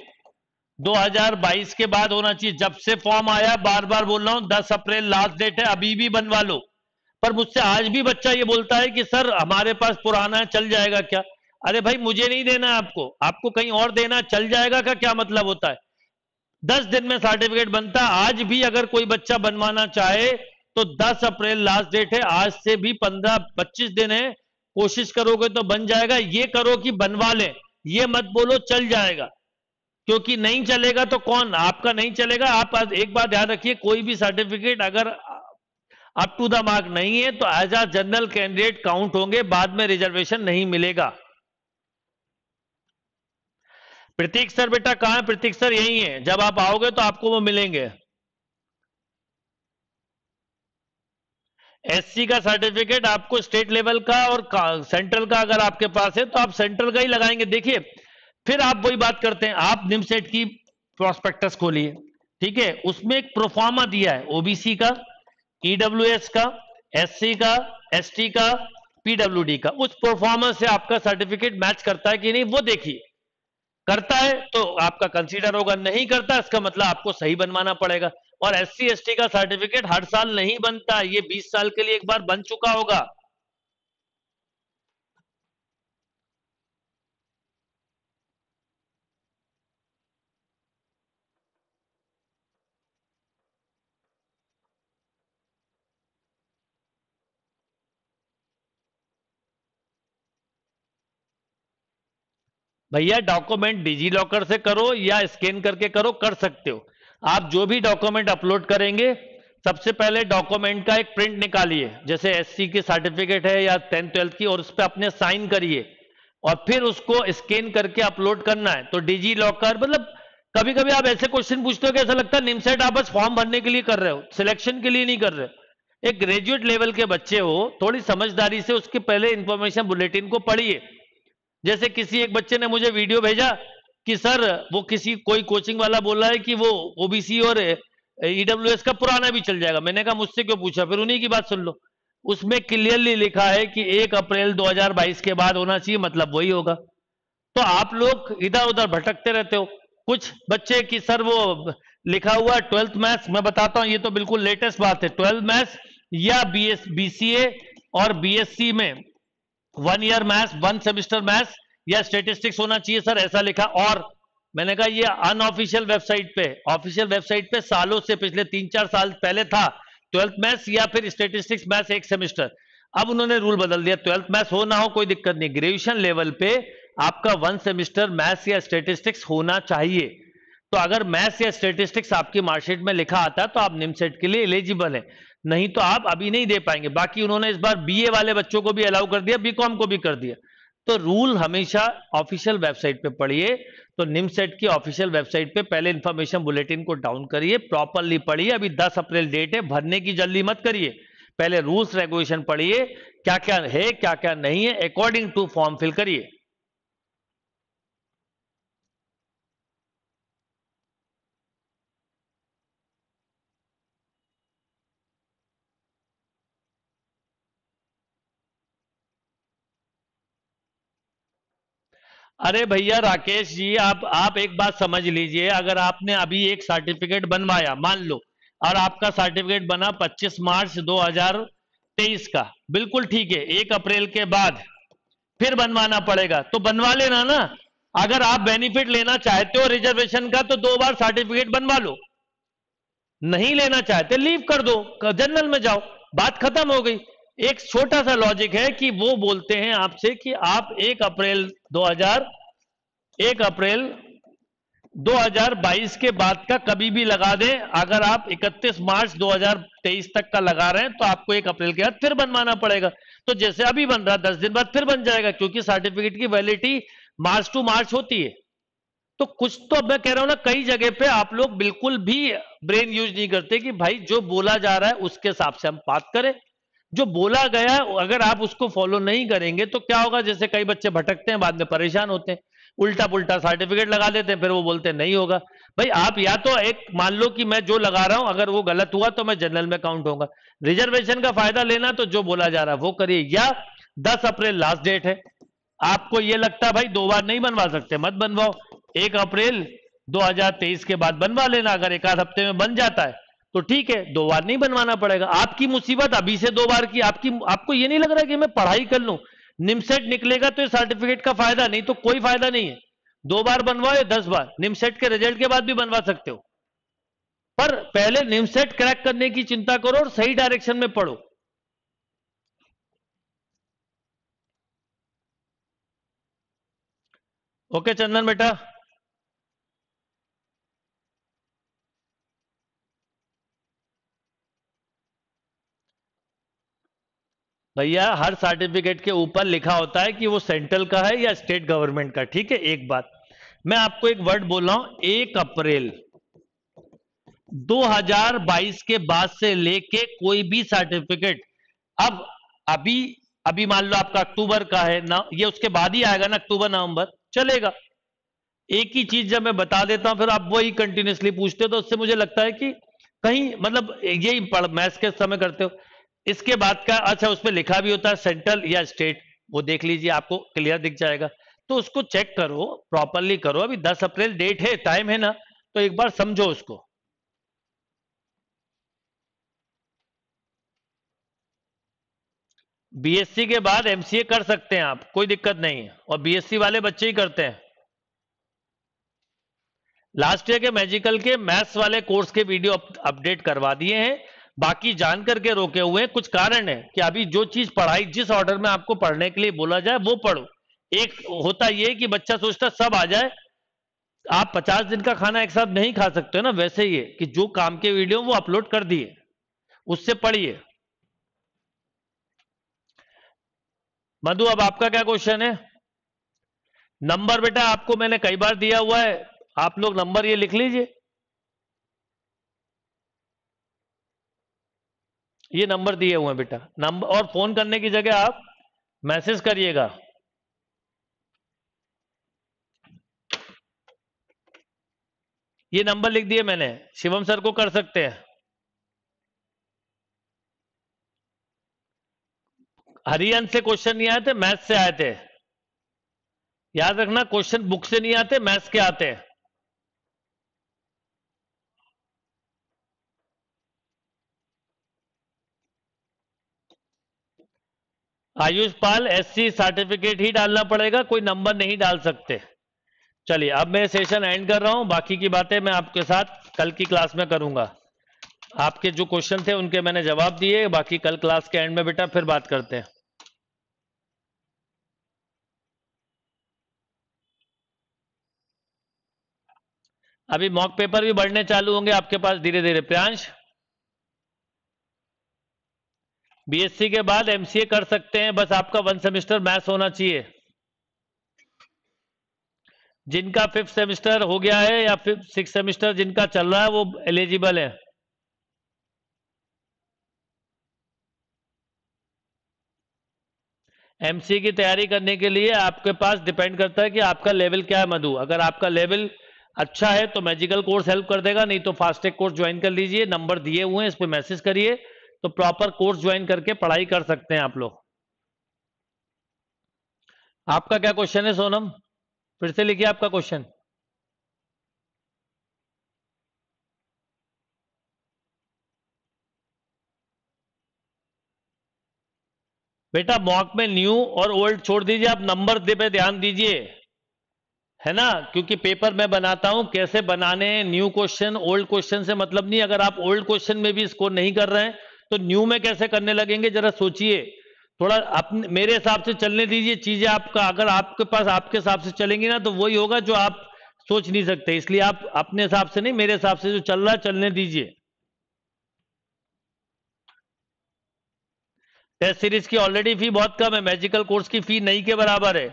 2022 के बाद होना चाहिए जब से फॉर्म आया बार बार बोल रहा हूं 10 अप्रैल लास्ट डेट है अभी भी बनवा लो पर मुझसे आज भी बच्चा ये बोलता है कि सर हमारे पास पुराना है चल जाएगा क्या अरे भाई मुझे नहीं देना आपको आपको कहीं और देना चल जाएगा का क्या मतलब होता है दस दिन में सर्टिफिकेट बनता है आज भी अगर कोई बच्चा बनवाना चाहे तो 10 अप्रैल लास्ट डेट है आज से भी 15 25 दिन है कोशिश करोगे तो बन जाएगा ये करो कि बनवा ले ये मत बोलो चल जाएगा क्योंकि नहीं चलेगा तो कौन आपका नहीं चलेगा आप एक बात ध्यान रखिए कोई भी सर्टिफिकेट अगर अप टू द मार्क नहीं है तो as a general candidate count होंगे बाद में रिजर्वेशन नहीं मिलेगा प्रतीक सर बेटा कहा है प्रतीक सर यही है जब आप आओगे तो आपको वो मिलेंगे एससी का सर्टिफिकेट आपको स्टेट लेवल का और का, सेंट्रल का अगर आपके पास है तो आप सेंट्रल का ही लगाएंगे देखिए फिर आप वही बात करते हैं आप निमसेट की प्रोस्पेक्टस खोलिए ठीक है उसमें एक प्रोफार्मा दिया है ओबीसी का ईडब्ल्यू e का एससी का एसटी का पीडब्ल्यूडी का उस परफॉर्मेंस से आपका सर्टिफिकेट मैच करता है कि नहीं वो देखिए करता है तो आपका कंसीडर होगा नहीं करता इसका मतलब आपको सही बनवाना पड़ेगा और एस सी का सर्टिफिकेट हर साल नहीं बनता ये 20 साल के लिए एक बार बन चुका होगा भैया डॉक्यूमेंट डिजी लॉकर से करो या स्कैन करके करो कर सकते हो आप जो भी डॉक्यूमेंट अपलोड करेंगे सबसे पहले डॉक्यूमेंट का एक प्रिंट निकालिए जैसे एससी के सर्टिफिकेट है या टेंथ ट्वेल्थ की और उस पर अपने साइन करिए और फिर उसको स्कैन करके अपलोड करना है तो डिजी लॉकर मतलब कभी कभी आप ऐसे क्वेश्चन पूछते हो कि ऐसा लगता है निमसेट आप बस फॉर्म भरने के लिए कर रहे हो सिलेक्शन के लिए नहीं कर रहे हो एक ग्रेजुएट लेवल के बच्चे हो थोड़ी समझदारी से उसके पहले इंफॉर्मेशन बुलेटिन को पढ़िए जैसे किसी एक बच्चे ने मुझे वीडियो भेजा कि सर वो किसी कोई कोचिंग वाला बोल रहा है कि वो ओबीसी और ईडब्ल्यू e का पुराना भी चल जाएगा मैंने कहा मुझसे क्यों पूछा फिर उन्हीं की बात सुन लो उसमें क्लियरली लिखा है कि एक अप्रैल 2022 के बाद होना चाहिए मतलब वही होगा तो आप लोग इधर उधर भटकते रहते हो कुछ बच्चे की सर वो लिखा हुआ है ट्वेल्थ मैथ्स मैं बताता हूँ ये तो बिल्कुल लेटेस्ट बात है ट्वेल्थ मैथ्स या B S B C A और बी में one year maths one semester maths या स्टेटिस्टिक्स होना चाहिए सर ऐसा लिखा और मैंने कहा ये अनऑफिशियल वेबसाइट पे ऑफिशियल वेबसाइट पे सालों से पिछले तीन चार साल पहले था ट्वेल्थ मैथ्स या फिर स्टेटिस्टिक्स मैथ्स एक सेमिस्टर अब उन्होंने रूल बदल दिया ट्वेल्थ मैथ्स हो ना हो कोई दिक्कत नहीं ग्रेजुएशन लेवल पे आपका वन सेमिस्टर मैथ्स या स्टेटिस्टिक्स होना चाहिए तो अगर मैथ्स या स्टेटिस्टिक्स आपकी मार्कशीट में लिखा आता है तो आप निमसेट के लिए एलिजिबल है नहीं तो आप अभी नहीं दे पाएंगे बाकी उन्होंने इस बार बीए वाले बच्चों को भी अलाउ कर दिया बीकॉम को भी कर दिया तो रूल हमेशा ऑफिशियल वेबसाइट पे पढ़िए तो निमसेट की ऑफिशियल वेबसाइट पे पहले इंफॉर्मेशन बुलेटिन को डाउन करिए प्रॉपरली पढ़िए अभी 10 अप्रैल डेट है भरने की जल्दी मत करिए पहले रूल्स रेगुलेशन पढ़िए क्या क्या है क्या क्या नहीं है अकॉर्डिंग टू फॉर्म फिल करिए अरे भैया राकेश जी आप आप एक बात समझ लीजिए अगर आपने अभी एक सर्टिफिकेट बनवाया मान लो और आपका सर्टिफिकेट बना 25 मार्च 2023 का बिल्कुल ठीक है एक अप्रैल के बाद फिर बनवाना पड़ेगा तो बनवा लेना ना अगर आप बेनिफिट लेना चाहते हो रिजर्वेशन का तो दो बार सर्टिफिकेट बनवा लो नहीं लेना चाहते लीव कर दो जनरल में जाओ बात खत्म हो गई एक छोटा सा लॉजिक है कि वो बोलते हैं आपसे कि आप 1 अप्रैल 2000 एक अप्रैल 2022 के बाद का कभी भी लगा दें अगर आप 31 मार्च 2023 तक का लगा रहे हैं तो आपको 1 अप्रैल के बाद फिर बनवाना पड़ेगा तो जैसे अभी बन रहा दस दिन बाद फिर बन जाएगा क्योंकि सर्टिफिकेट की वैलिडिटी मार्च टू मार्च होती है तो कुछ तो मैं कह रहा हूं ना कई जगह पे आप लोग बिल्कुल भी ब्रेन यूज नहीं करते कि भाई जो बोला जा रहा है उसके हिसाब से हम बात करें जो बोला गया अगर आप उसको फॉलो नहीं करेंगे तो क्या होगा जैसे कई बच्चे भटकते हैं बाद में परेशान होते हैं उल्टा पुल्टा सर्टिफिकेट लगा देते हैं फिर वो बोलते हैं नहीं होगा भाई आप या तो एक मान लो कि मैं जो लगा रहा हूं अगर वो गलत हुआ तो मैं जनरल में काउंट होगा रिजर्वेशन का फायदा लेना तो जो बोला जा रहा है वो करिए या दस अप्रैल लास्ट डेट है आपको ये लगता है भाई दो बार नहीं बनवा सकते मत बनवाओ एक अप्रैल 2023 के बाद बनवा लेना अगर एक आध हफ्ते में बन जाता है तो ठीक है दो बार नहीं बनवाना पड़ेगा आपकी मुसीबत अभी से दो बार की आपकी आपको ये नहीं लग रहा कि मैं पढ़ाई कर लूं निमसेट निकलेगा तो ये सर्टिफिकेट का फायदा नहीं तो कोई फायदा नहीं है दो बार बनवाओ या दस बार निमसेट के रिजल्ट के बाद भी बनवा सकते हो पर पहले निमसेट क्रैक करने की चिंता करो और सही डायरेक्शन में पढ़ो ओके चंदन बेटा भैया हर सर्टिफिकेट के ऊपर लिखा होता है कि वो सेंट्रल का है या स्टेट गवर्नमेंट का ठीक है एक बात मैं आपको एक वर्ड बोल रहा हूं एक अप्रैल 2022 के बाद से लेके कोई भी सर्टिफिकेट अब अभी अभी मान लो आपका अक्टूबर का है ना ये उसके बाद ही आएगा ना अक्टूबर नवंबर चलेगा एक ही चीज जब मैं बता देता हूं फिर आप वही कंटिन्यूसली पूछते हो तो उससे मुझे लगता है कि कहीं मतलब यही मैथ्स के समय करते हो इसके बाद का अच्छा उसमें लिखा भी होता है सेंट्रल या स्टेट वो देख लीजिए आपको क्लियर दिख जाएगा तो उसको चेक करो प्रॉपरली करो अभी 10 अप्रैल डेट है टाइम है ना तो एक बार समझो उसको बीएससी के बाद एमसीए कर सकते हैं आप कोई दिक्कत नहीं है और बीएससी वाले बच्चे ही करते हैं लास्ट ईयर के मैजिकल के मैथ्स वाले कोर्स के वीडियो अपडेट करवा दिए हैं बाकी जानकर के रोके हुए कुछ कारण है कि अभी जो चीज पढ़ाई जिस ऑर्डर में आपको पढ़ने के लिए बोला जाए वो पढ़ो एक होता ये कि बच्चा सोचता सब आ जाए आप पचास दिन का खाना एक साथ नहीं खा सकते ना वैसे ही है कि जो काम के वीडियो वो अपलोड कर दिए उससे पढ़िए मधु अब आपका क्या क्वेश्चन है नंबर बेटा आपको मैंने कई बार दिया हुआ है आप लोग नंबर ये लिख लीजिए ये नंबर दिए हुए हैं बेटा नंबर और फोन करने की जगह आप मैसेज करिएगा ये नंबर लिख दिए मैंने शिवम सर को कर सकते हैं हरियन से क्वेश्चन नहीं आए थे मैथ से आए थे याद रखना क्वेश्चन बुक से नहीं आते मैथ्स के आते हैं आयुष पाल एससी सर्टिफिकेट ही डालना पड़ेगा कोई नंबर नहीं डाल सकते चलिए अब मैं सेशन एंड कर रहा हूँ बाकी की बातें मैं आपके साथ कल की क्लास में करूंगा आपके जो क्वेश्चन थे उनके मैंने जवाब दिए बाकी कल क्लास के एंड में बेटा फिर बात करते हैं अभी मॉक पेपर भी बढ़ने चालू होंगे आपके पास धीरे धीरे प्रियांश बीएससी के बाद एमसीए कर सकते हैं बस आपका वन सेमेस्टर मैथ्स होना चाहिए जिनका फिफ्थ सेमेस्टर हो गया है या फिफ्थ सिक्स सेमेस्टर जिनका चल रहा है वो एलिजिबल है एमसीए की तैयारी करने के लिए आपके पास डिपेंड करता है कि आपका लेवल क्या है मधु अगर आपका लेवल अच्छा है तो मैजिकल कोर्स हेल्प कर देगा नहीं तो फास्टेग कोर्स ज्वाइन कर लीजिए नंबर दिए हुए हैं इस पर मैसेज करिए तो प्रॉपर कोर्स ज्वाइन करके पढ़ाई कर सकते हैं आप लोग आपका क्या क्वेश्चन है सोनम फिर से लिखिए आपका क्वेश्चन बेटा मॉक में न्यू और ओल्ड छोड़ दीजिए आप नंबर दे पे ध्यान दीजिए है ना क्योंकि पेपर मैं बनाता हूं कैसे बनाने न्यू क्वेश्चन ओल्ड क्वेश्चन से मतलब नहीं अगर आप ओल्ड क्वेश्चन में भी स्कोर नहीं कर रहे हैं तो न्यू में कैसे करने लगेंगे जरा सोचिए थोड़ा अपने मेरे हिसाब से चलने दीजिए चीजें आपका अगर आपके पास आपके हिसाब से चलेंगी ना तो वही होगा जो आप सोच नहीं सकते इसलिए आप अपने हिसाब से नहीं मेरे हिसाब से जो चल रहा है चलने दीजिए टेस्ट सीरीज की ऑलरेडी फी बहुत कम है मैजिकल कोर्स की फी नहीं के बराबर है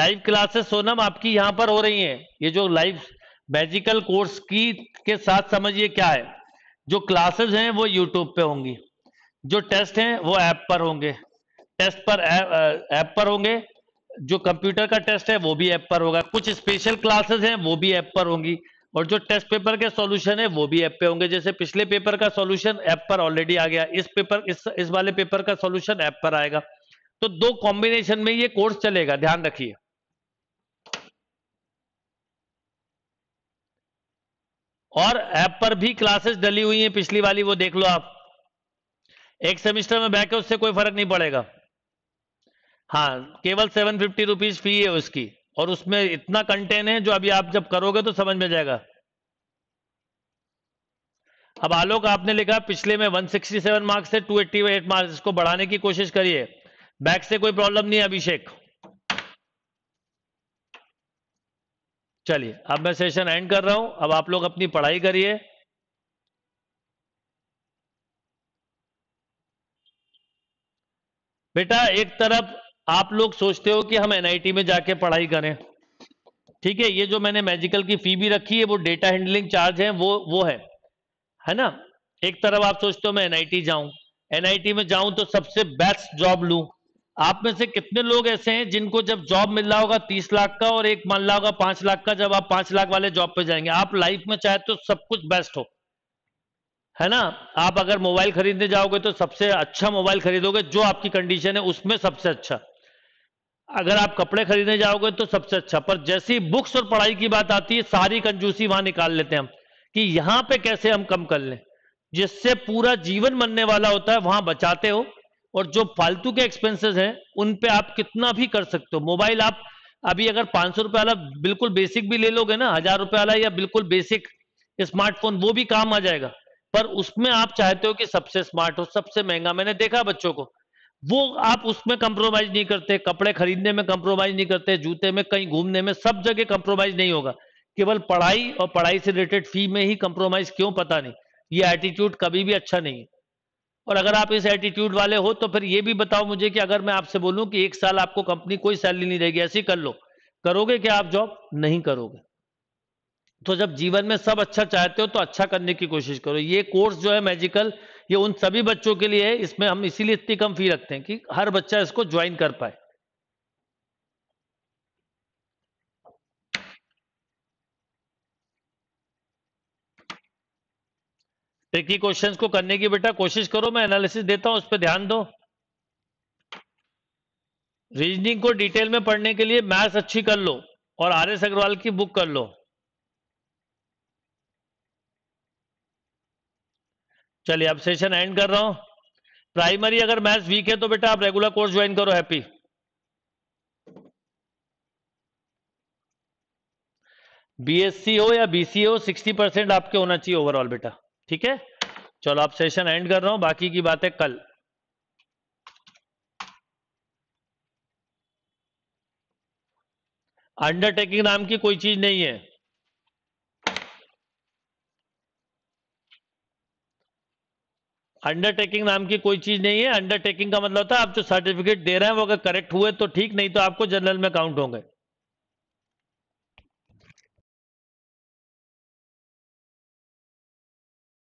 लाइव क्लासेस सोनम आपकी यहां पर हो रही है ये जो लाइव बेजिकल कोर्स की के साथ समझिए क्या है जो क्लासेस हैं वो यूट्यूब पे होंगी जो टेस्ट हैं वो ऐप पर होंगे टेस्ट पर ऐप पर होंगे जो कंप्यूटर का टेस्ट है वो भी ऐप पर होगा कुछ स्पेशल क्लासेस हैं वो भी ऐप पर होंगी और जो टेस्ट पेपर के सॉल्यूशन है वो भी ऐप पे होंगे जैसे पिछले पेपर का सॉल्यूशन ऐप पर ऑलरेडी आ गया इस पेपर इस इस वाले पेपर का सॉल्यूशन ऐप पर आएगा तो दो कॉम्बिनेशन में ये कोर्स चलेगा ध्यान रखिए और ऐप पर भी क्लासेस डली हुई हैं पिछली वाली वो देख लो आप एक सेमेस्टर में बैक है उससे कोई फर्क नहीं पड़ेगा हाँ केवल सेवन फिफ्टी रुपीज फी है उसकी और उसमें इतना कंटेंट है जो अभी आप जब करोगे तो समझ में जाएगा अब आलोक आपने लिखा पिछले में 167 मार्क्स से 288 मार्क्स इसको बढ़ाने की कोशिश करिए बैक से कोई प्रॉब्लम नहीं है अभिषेक चलिए अब मैं सेशन एंड कर रहा हूं अब आप लोग अपनी पढ़ाई करिए बेटा एक तरफ आप लोग सोचते हो कि हम एनआईटी में जाके पढ़ाई करें ठीक है ये जो मैंने मैजिकल की फी भी रखी है वो डेटा हैंडलिंग चार्ज है वो वो है है ना एक तरफ आप सोचते हो मैं एनआईटी जाऊं एनआईटी में जाऊं तो सबसे बेस्ट जॉब लू आप में से कितने लोग ऐसे हैं जिनको जब जॉब मिल रहा होगा तीस लाख का और एक मान रहा होगा पांच लाख का जब आप पांच लाख वाले जॉब पे जाएंगे आप लाइफ में चाहे तो सब कुछ बेस्ट हो है ना आप अगर मोबाइल खरीदने जाओगे तो सबसे अच्छा मोबाइल खरीदोगे जो आपकी कंडीशन है उसमें सबसे अच्छा अगर आप कपड़े खरीदने जाओगे तो सबसे अच्छा पर जैसी बुक्स और पढ़ाई की बात आती है सारी कंजूसी वहां निकाल लेते हैं हम कि यहां पे कैसे हम कम कर लें जिससे पूरा जीवन बनने वाला होता है वहां बचाते हो और जो फालतू के एक्सपेंसेस हैं उन पे आप कितना भी कर सकते हो मोबाइल आप अभी अगर पांच सौ रुपए वाला बिल्कुल बेसिक भी ले लोगे ना हजार रुपए वाला या बिल्कुल बेसिक स्मार्टफोन वो भी काम आ जाएगा पर उसमें आप चाहते हो कि सबसे स्मार्ट हो सबसे महंगा मैंने देखा बच्चों को वो आप उसमें कंप्रोमाइज नहीं करते कपड़े खरीदने में कंप्रोमाइज नहीं करते जूते में कहीं घूमने में सब जगह कंप्रोमाइज नहीं होगा केवल पढ़ाई और पढ़ाई से रिलेटेड फी में ही कंप्रोमाइज क्यों पता नहीं ये एटीट्यूड कभी भी अच्छा नहीं है और अगर आप इस एटीट्यूड वाले हो तो फिर ये भी बताओ मुझे कि अगर मैं आपसे बोलूं कि एक साल आपको कंपनी कोई सैलरी नहीं देगी ऐसी कर लो करोगे क्या आप जॉब नहीं करोगे तो जब जीवन में सब अच्छा चाहते हो तो अच्छा करने की कोशिश करो ये कोर्स जो है मैजिकल ये उन सभी बच्चों के लिए है इसमें हम इसीलिए इतनी कम फी रखते हैं कि हर बच्चा इसको ज्वाइन कर पाए ट्रिकी क्वेश्चंस को करने की बेटा कोशिश करो मैं एनालिसिस देता हूं उस पर ध्यान दो रीजनिंग को डिटेल में पढ़ने के लिए मैथ्स अच्छी कर लो और आर एस अग्रवाल की बुक कर लो चलिए अब सेशन एंड कर रहा हूं प्राइमरी अगर मैथ्स वीक है तो बेटा आप रेगुलर कोर्स ज्वाइन करो हैप्पी बीएससी हो या बीसीए हो सिक्सटी परसेंट आपके होना चाहिए ओवरऑल बेटा ठीक है चलो आप सेशन एंड कर रहा हूं बाकी की बातें कल अंडरटेकिंग नाम की कोई चीज नहीं है अंडरटेकिंग नाम की कोई चीज नहीं है अंडरटेकिंग का मतलब था आप जो सर्टिफिकेट दे रहे हैं वो अगर करेक्ट हुए तो ठीक नहीं तो आपको जनरल में काउंट होंगे